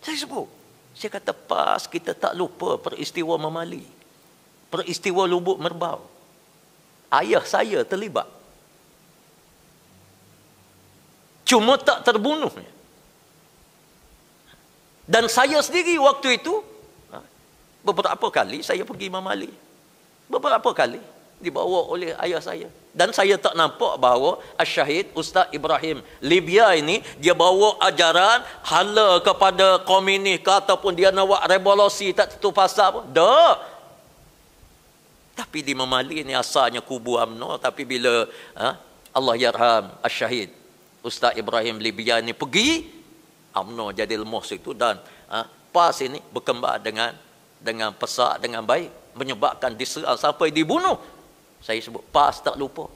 Saya sebut. Saya kata PAS kita tak lupa peristiwa Mamali. Peristiwa Lubuk Merbau. Ayah saya terlibat. Cuma tak terbunuh. Dan saya sendiri waktu itu Beberapa kali saya pergi Imam Ali. Beberapa kali dibawa oleh ayah saya. Dan saya tak nampak bahawa Asyahid Ustaz Ibrahim Libya ini dia bawa ajaran hala kepada komunis ke ataupun dia nak buat revolusi tak tentu pasal pun. Tak. Tapi di Mamali ni asalnya kubu UMNO tapi bila ha, Allah Yarham Asyahid Ustaz Ibrahim Libya ini pergi UMNO jadi lemah situ dan ha, PAS ini berkembang dengan dengan pesak dengan baik menyebabkan diserang sampai dibunuh saya sebut pas tak lupa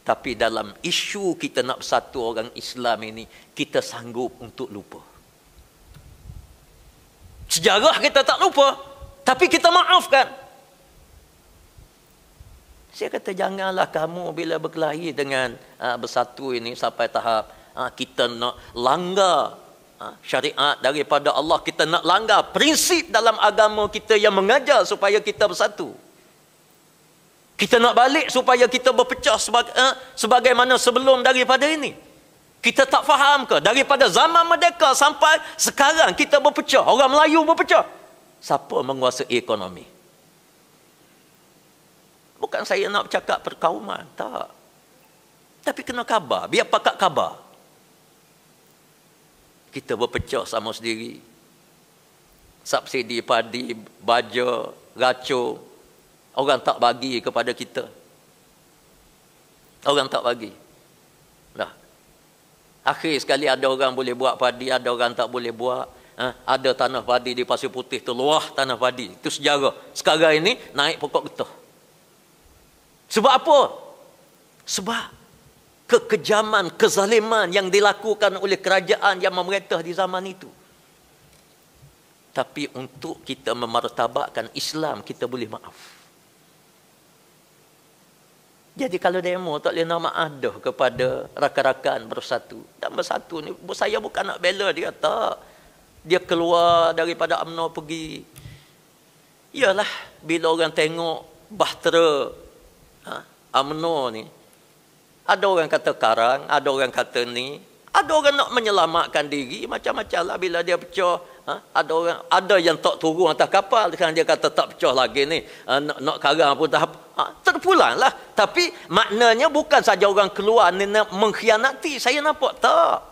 tapi dalam isu kita nak bersatu orang Islam ini kita sanggup untuk lupa sejarah kita tak lupa tapi kita maafkan saya kata janganlah kamu bila berkelahi dengan uh, bersatu ini sampai tahap uh, kita nak langgar Ah, syariat daripada Allah kita nak langgar prinsip dalam agama kita yang mengajar supaya kita bersatu kita nak balik supaya kita berpecah sebagai, eh, sebagaimana sebelum daripada ini kita tak faham ke daripada zaman merdeka sampai sekarang kita berpecah orang Melayu berpecah siapa menguasai ekonomi bukan saya nak cakap perkauman tak tapi kena khabar biar pakat khabar kita berpecah sama sendiri. Subsidi padi, baja, racun, orang tak bagi kepada kita. Orang tak bagi. Dah. Akhir sekali ada orang boleh buat padi, ada orang tak boleh buat. Ha? Ada tanah padi di Pasir Putih tu, luah tanah padi. Itu sejarah. Sekarang ini naik pokok getah. Sebab apa? Sebab kekejaman, kezaliman yang dilakukan oleh kerajaan yang memerintah di zaman itu. Tapi untuk kita memartabakkan Islam, kita boleh maaf. Jadi kalau demo tak boleh nama aduh kepada rakan-rakan bersatu. Dan bersatu ni, saya bukan nak bela dia, tak. Dia keluar daripada UMNO pergi. Yalah, bila orang tengok bahtera ha, ni, ada orang kata karang, ada orang kata ni. Ada orang nak menyelamatkan diri, macam-macam lah bila dia pecah. Ha? Ada orang ada yang tak turun atas kapal, sekarang dia kata tak pecah lagi ni. Ha? Nak, nak karang pun tak ha? Terpulang lah. Tapi maknanya bukan saja orang keluar ni nak mengkhianati. Saya nampak tak.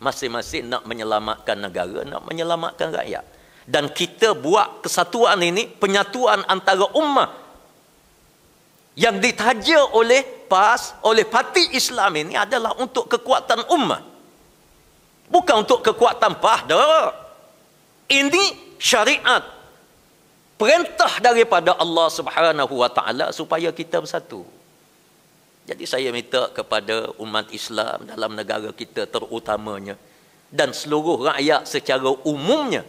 Masing-masing nak menyelamatkan negara, nak menyelamatkan rakyat. Dan kita buat kesatuan ini, penyatuan antara ummah yang ditaja oleh PAS, oleh Parti Islam ini adalah untuk kekuatan ummah. Bukan untuk kekuatan pahda. Ini syariat perintah daripada Allah Subhanahu wa taala supaya kita bersatu. Jadi saya minta kepada umat Islam dalam negara kita terutamanya dan seluruh rakyat secara umumnya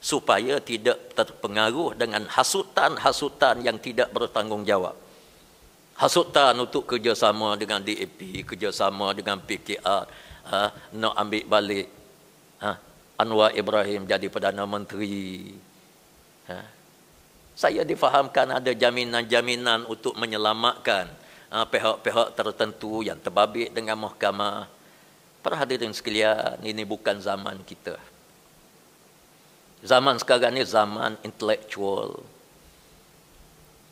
supaya tidak terpengaruh dengan hasutan-hasutan yang tidak bertanggungjawab hasutan untuk kerjasama dengan DAP, kerjasama dengan PKR, ha, nak ambil balik ha, Anwar Ibrahim jadi Perdana Menteri. Ha. Saya difahamkan ada jaminan-jaminan untuk menyelamatkan ha, pihak-pihak tertentu yang terbabit dengan mahkamah. Perhadirin sekalian, ini bukan zaman kita. Zaman sekarang ini zaman intelektual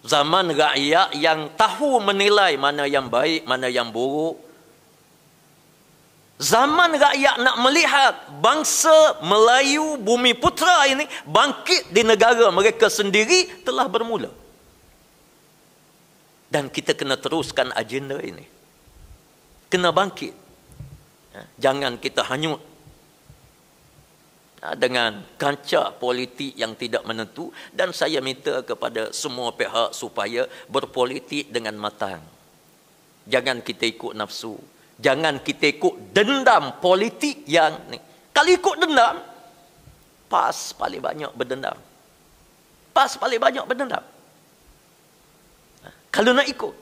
zaman rakyat yang tahu menilai mana yang baik, mana yang buruk. Zaman rakyat nak melihat bangsa Melayu bumi putra ini bangkit di negara mereka sendiri telah bermula. Dan kita kena teruskan agenda ini. Kena bangkit. Ha, jangan kita hanyut Ah, dengan kancah politik yang tidak menentu dan saya minta kepada semua pihak supaya berpolitik dengan matang. Jangan kita ikut nafsu. Jangan kita ikut dendam politik yang ni. Kalau ikut dendam, pas paling banyak berdendam. Pas paling banyak berdendam. Ah, kalau nak ikut.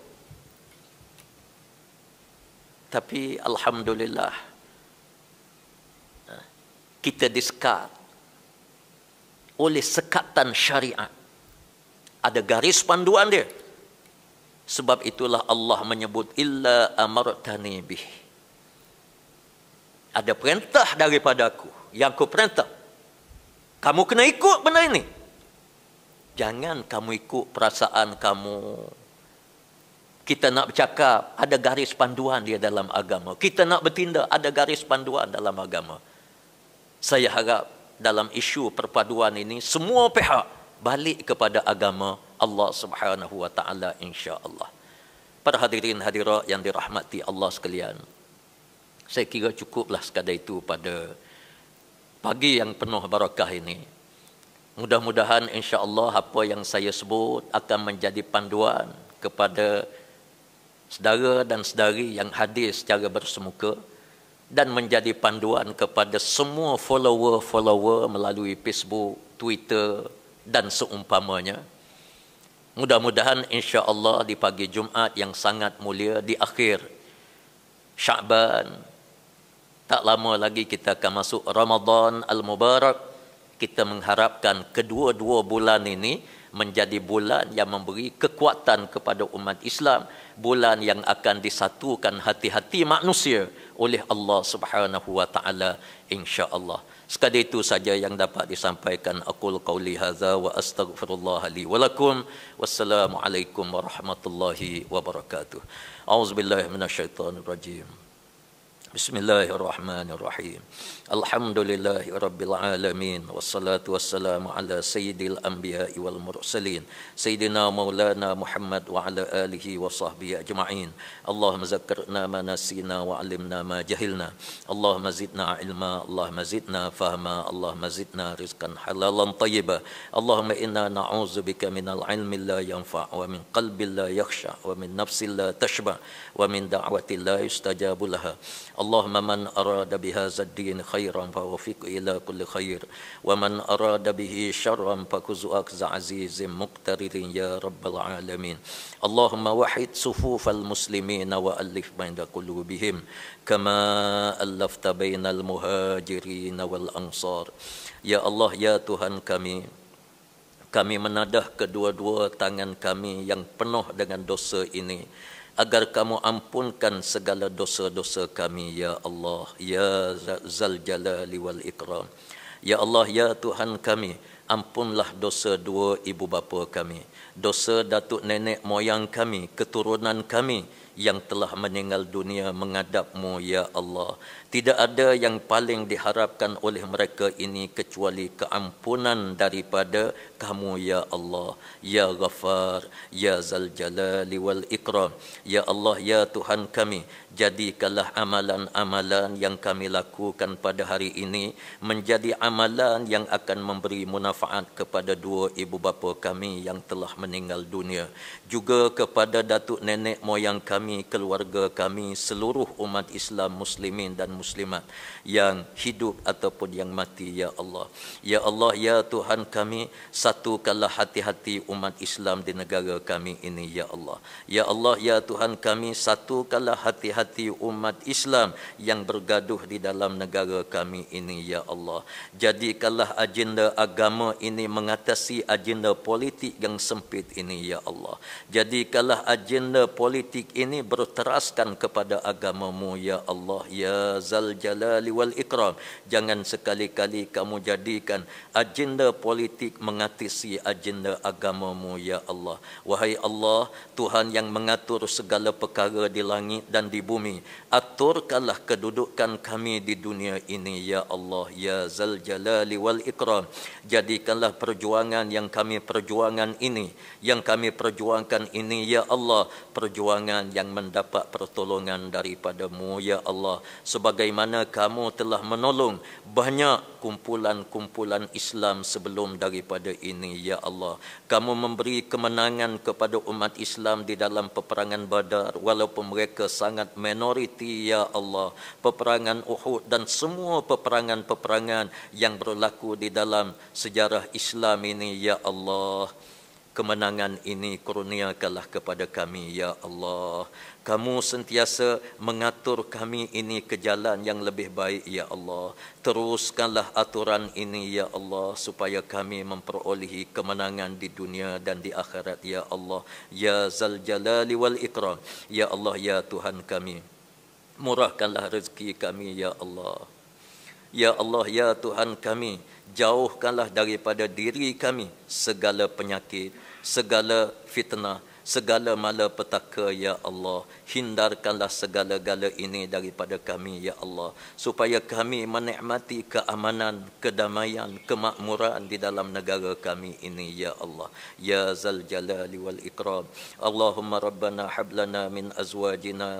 Tapi Alhamdulillah, kita diskat oleh sekatan syariat. Ada garis panduan dia. Sebab itulah Allah menyebut illa amartani bih. Ada perintah daripada aku yang aku perintah. Kamu kena ikut benda ini. Jangan kamu ikut perasaan kamu. Kita nak bercakap, ada garis panduan dia dalam agama. Kita nak bertindak, ada garis panduan dalam agama saya harap dalam isu perpaduan ini semua pihak balik kepada agama Allah Subhanahu wa taala insya-Allah. Para hadirin hadirat yang dirahmati Allah sekalian. Saya kira cukuplah sekadar itu pada pagi yang penuh barakah ini. Mudah-mudahan insya-Allah apa yang saya sebut akan menjadi panduan kepada saudara dan saudari yang hadir secara bersemuka dan menjadi panduan kepada semua follower-follower melalui Facebook, Twitter dan seumpamanya. Mudah-mudahan insya-Allah di pagi Jumaat yang sangat mulia di akhir Syaban tak lama lagi kita akan masuk Ramadan Al-Mubarak. Kita mengharapkan kedua-dua bulan ini menjadi bulan yang memberi kekuatan kepada umat Islam, bulan yang akan disatukan hati-hati manusia oleh Allah Subhanahu wa taala insyaallah. Sekadar itu saja yang dapat disampaikan aku qauli hadza wa astaghfirullah li wa lakum wassalamualaikum warahmatullahi wabarakatuh. A'udzubillahi rajim Bismillahirrahmanirrahim. Alhamdulillahi Rabbil Alamin Wassalatu wassalamu ala Sayyidil Anbiya wal Mursalin Sayyidina Maulana Muhammad wa ala alihi wa sahbihi ajma'in Allahumma zakirna ma nasina wa alimna ma jahilna Allahumma zidna ilma, Allahumma zidna fahma, Allahumma zidna rizkan halalan tayyiba Allahumma inna na'uzubika minal ilmi la yanfa' wa min qalbi la yakhsha wa min nafsi la tashba wa min da'wati la yustajabu laha Allahumma man arada bihazad din khayyat خيرا فوفق إلى كل خير ومن أراد به شرا فكز أكز عزيز مقترر يا رب العالمين اللهم وحد صفوف المسلمين وألف بين قلوبهم كما ألفت بين المهاجرين والأنصار يا الله يا تهان كمي kami menadah kedua-dua tangan kami yang penuh dengan dosa ini agar kamu ampunkan segala dosa-dosa kami ya Allah ya zal jalali wal ikram ya Allah ya Tuhan kami ampunlah dosa dua ibu bapa kami dosa datuk nenek moyang kami keturunan kami yang telah meninggal dunia menghadapmu ya Allah tidak ada yang paling diharapkan oleh mereka ini kecuali keampunan daripada kamu ya Allah ya Ghafar ya Zal Jalali wal Ikram ya Allah ya Tuhan kami jadikanlah amalan-amalan yang kami lakukan pada hari ini menjadi amalan yang akan memberi manfaat kepada dua ibu bapa kami yang telah meninggal dunia juga kepada datuk nenek moyang kami keluarga kami seluruh umat Islam muslimin dan muslimat yang hidup ataupun yang mati ya Allah ya Allah ya Tuhan kami satukanlah hati-hati umat Islam di negara kami ini ya Allah ya Allah ya Tuhan kami satukanlah hati-hati umat Islam yang bergaduh di dalam negara kami ini ya Allah jadikanlah agenda agama ini mengatasi agenda politik yang sempit ini ya Allah jadikanlah agenda politik ini berteraskan kepada agamamu ya Allah ya zal jalali wal ikram jangan sekali-kali kamu jadikan agenda politik mengatasi agenda agamamu ya Allah wahai Allah Tuhan yang mengatur segala perkara di langit dan di bumi aturkanlah kedudukan kami di dunia ini ya Allah ya zal jalali wal ikram jadikanlah perjuangan yang kami perjuangan ini yang kami perjuangkan ini ya Allah perjuangan yang mendapat pertolongan daripadamu ya Allah sebab sebagaimana kamu telah menolong banyak kumpulan-kumpulan Islam sebelum daripada ini ya Allah kamu memberi kemenangan kepada umat Islam di dalam peperangan Badar walaupun mereka sangat minoriti ya Allah peperangan Uhud dan semua peperangan-peperangan yang berlaku di dalam sejarah Islam ini ya Allah kemenangan ini kurniakanlah kepada kami ya Allah kamu sentiasa mengatur kami ini ke jalan yang lebih baik, Ya Allah. Teruskanlah aturan ini, Ya Allah, supaya kami memperolehi kemenangan di dunia dan di akhirat, Ya Allah. Ya Zal Jalali Wal Ikram, Ya Allah, Ya Tuhan kami. Murahkanlah rezeki kami, Ya Allah. Ya Allah, Ya Tuhan kami, jauhkanlah daripada diri kami segala penyakit, segala fitnah, segala malapetaka ya Allah hindarkanlah segala-gala ini daripada kami ya Allah supaya kami menikmati keamanan kedamaian kemakmuran di dalam negara kami ini ya Allah ya zal jalali wal ikram Allahumma rabbana hablana min azwajina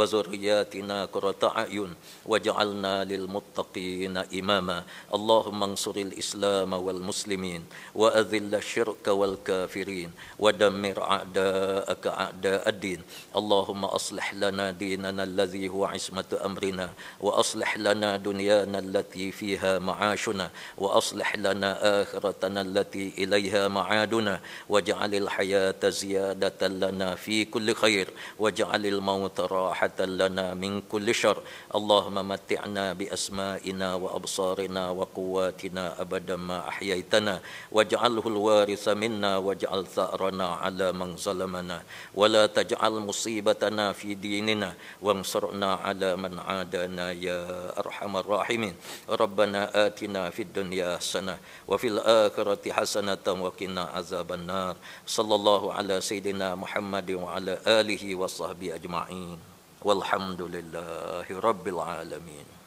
wa zurriyatina qurrata ayun waj'alna lil muttaqina imama Allahumma ansuril islam wal muslimin wa adhillash shirka wal kafirin wa damir a'da أعداءك أعداء الدين اللهم أصلح لنا ديننا الذي هو عصمة أمرنا وأصلح لنا دنيانا التي فيها معاشنا وأصلح لنا آخرتنا التي إليها معادنا واجعل الحياة زيادة لنا في كل خير واجعل الموت راحة لنا من كل شر اللهم متعنا بأسمائنا وأبصارنا وقواتنا أبدا ما أحييتنا واجعله الوارث منا واجعل ثأرنا على من ظلمنا alamana wala taj'al musibatana fi dinina wa wansurna ala man adana ya arhamar rahimin rabbana atina fid dunya hasanah wa fil akhirati hasanatan wa qina azabannar sallallahu ala sayidina muhammadin wa ala alihi wa sahbihi ajma'in walhamdulillahi rabbil alamin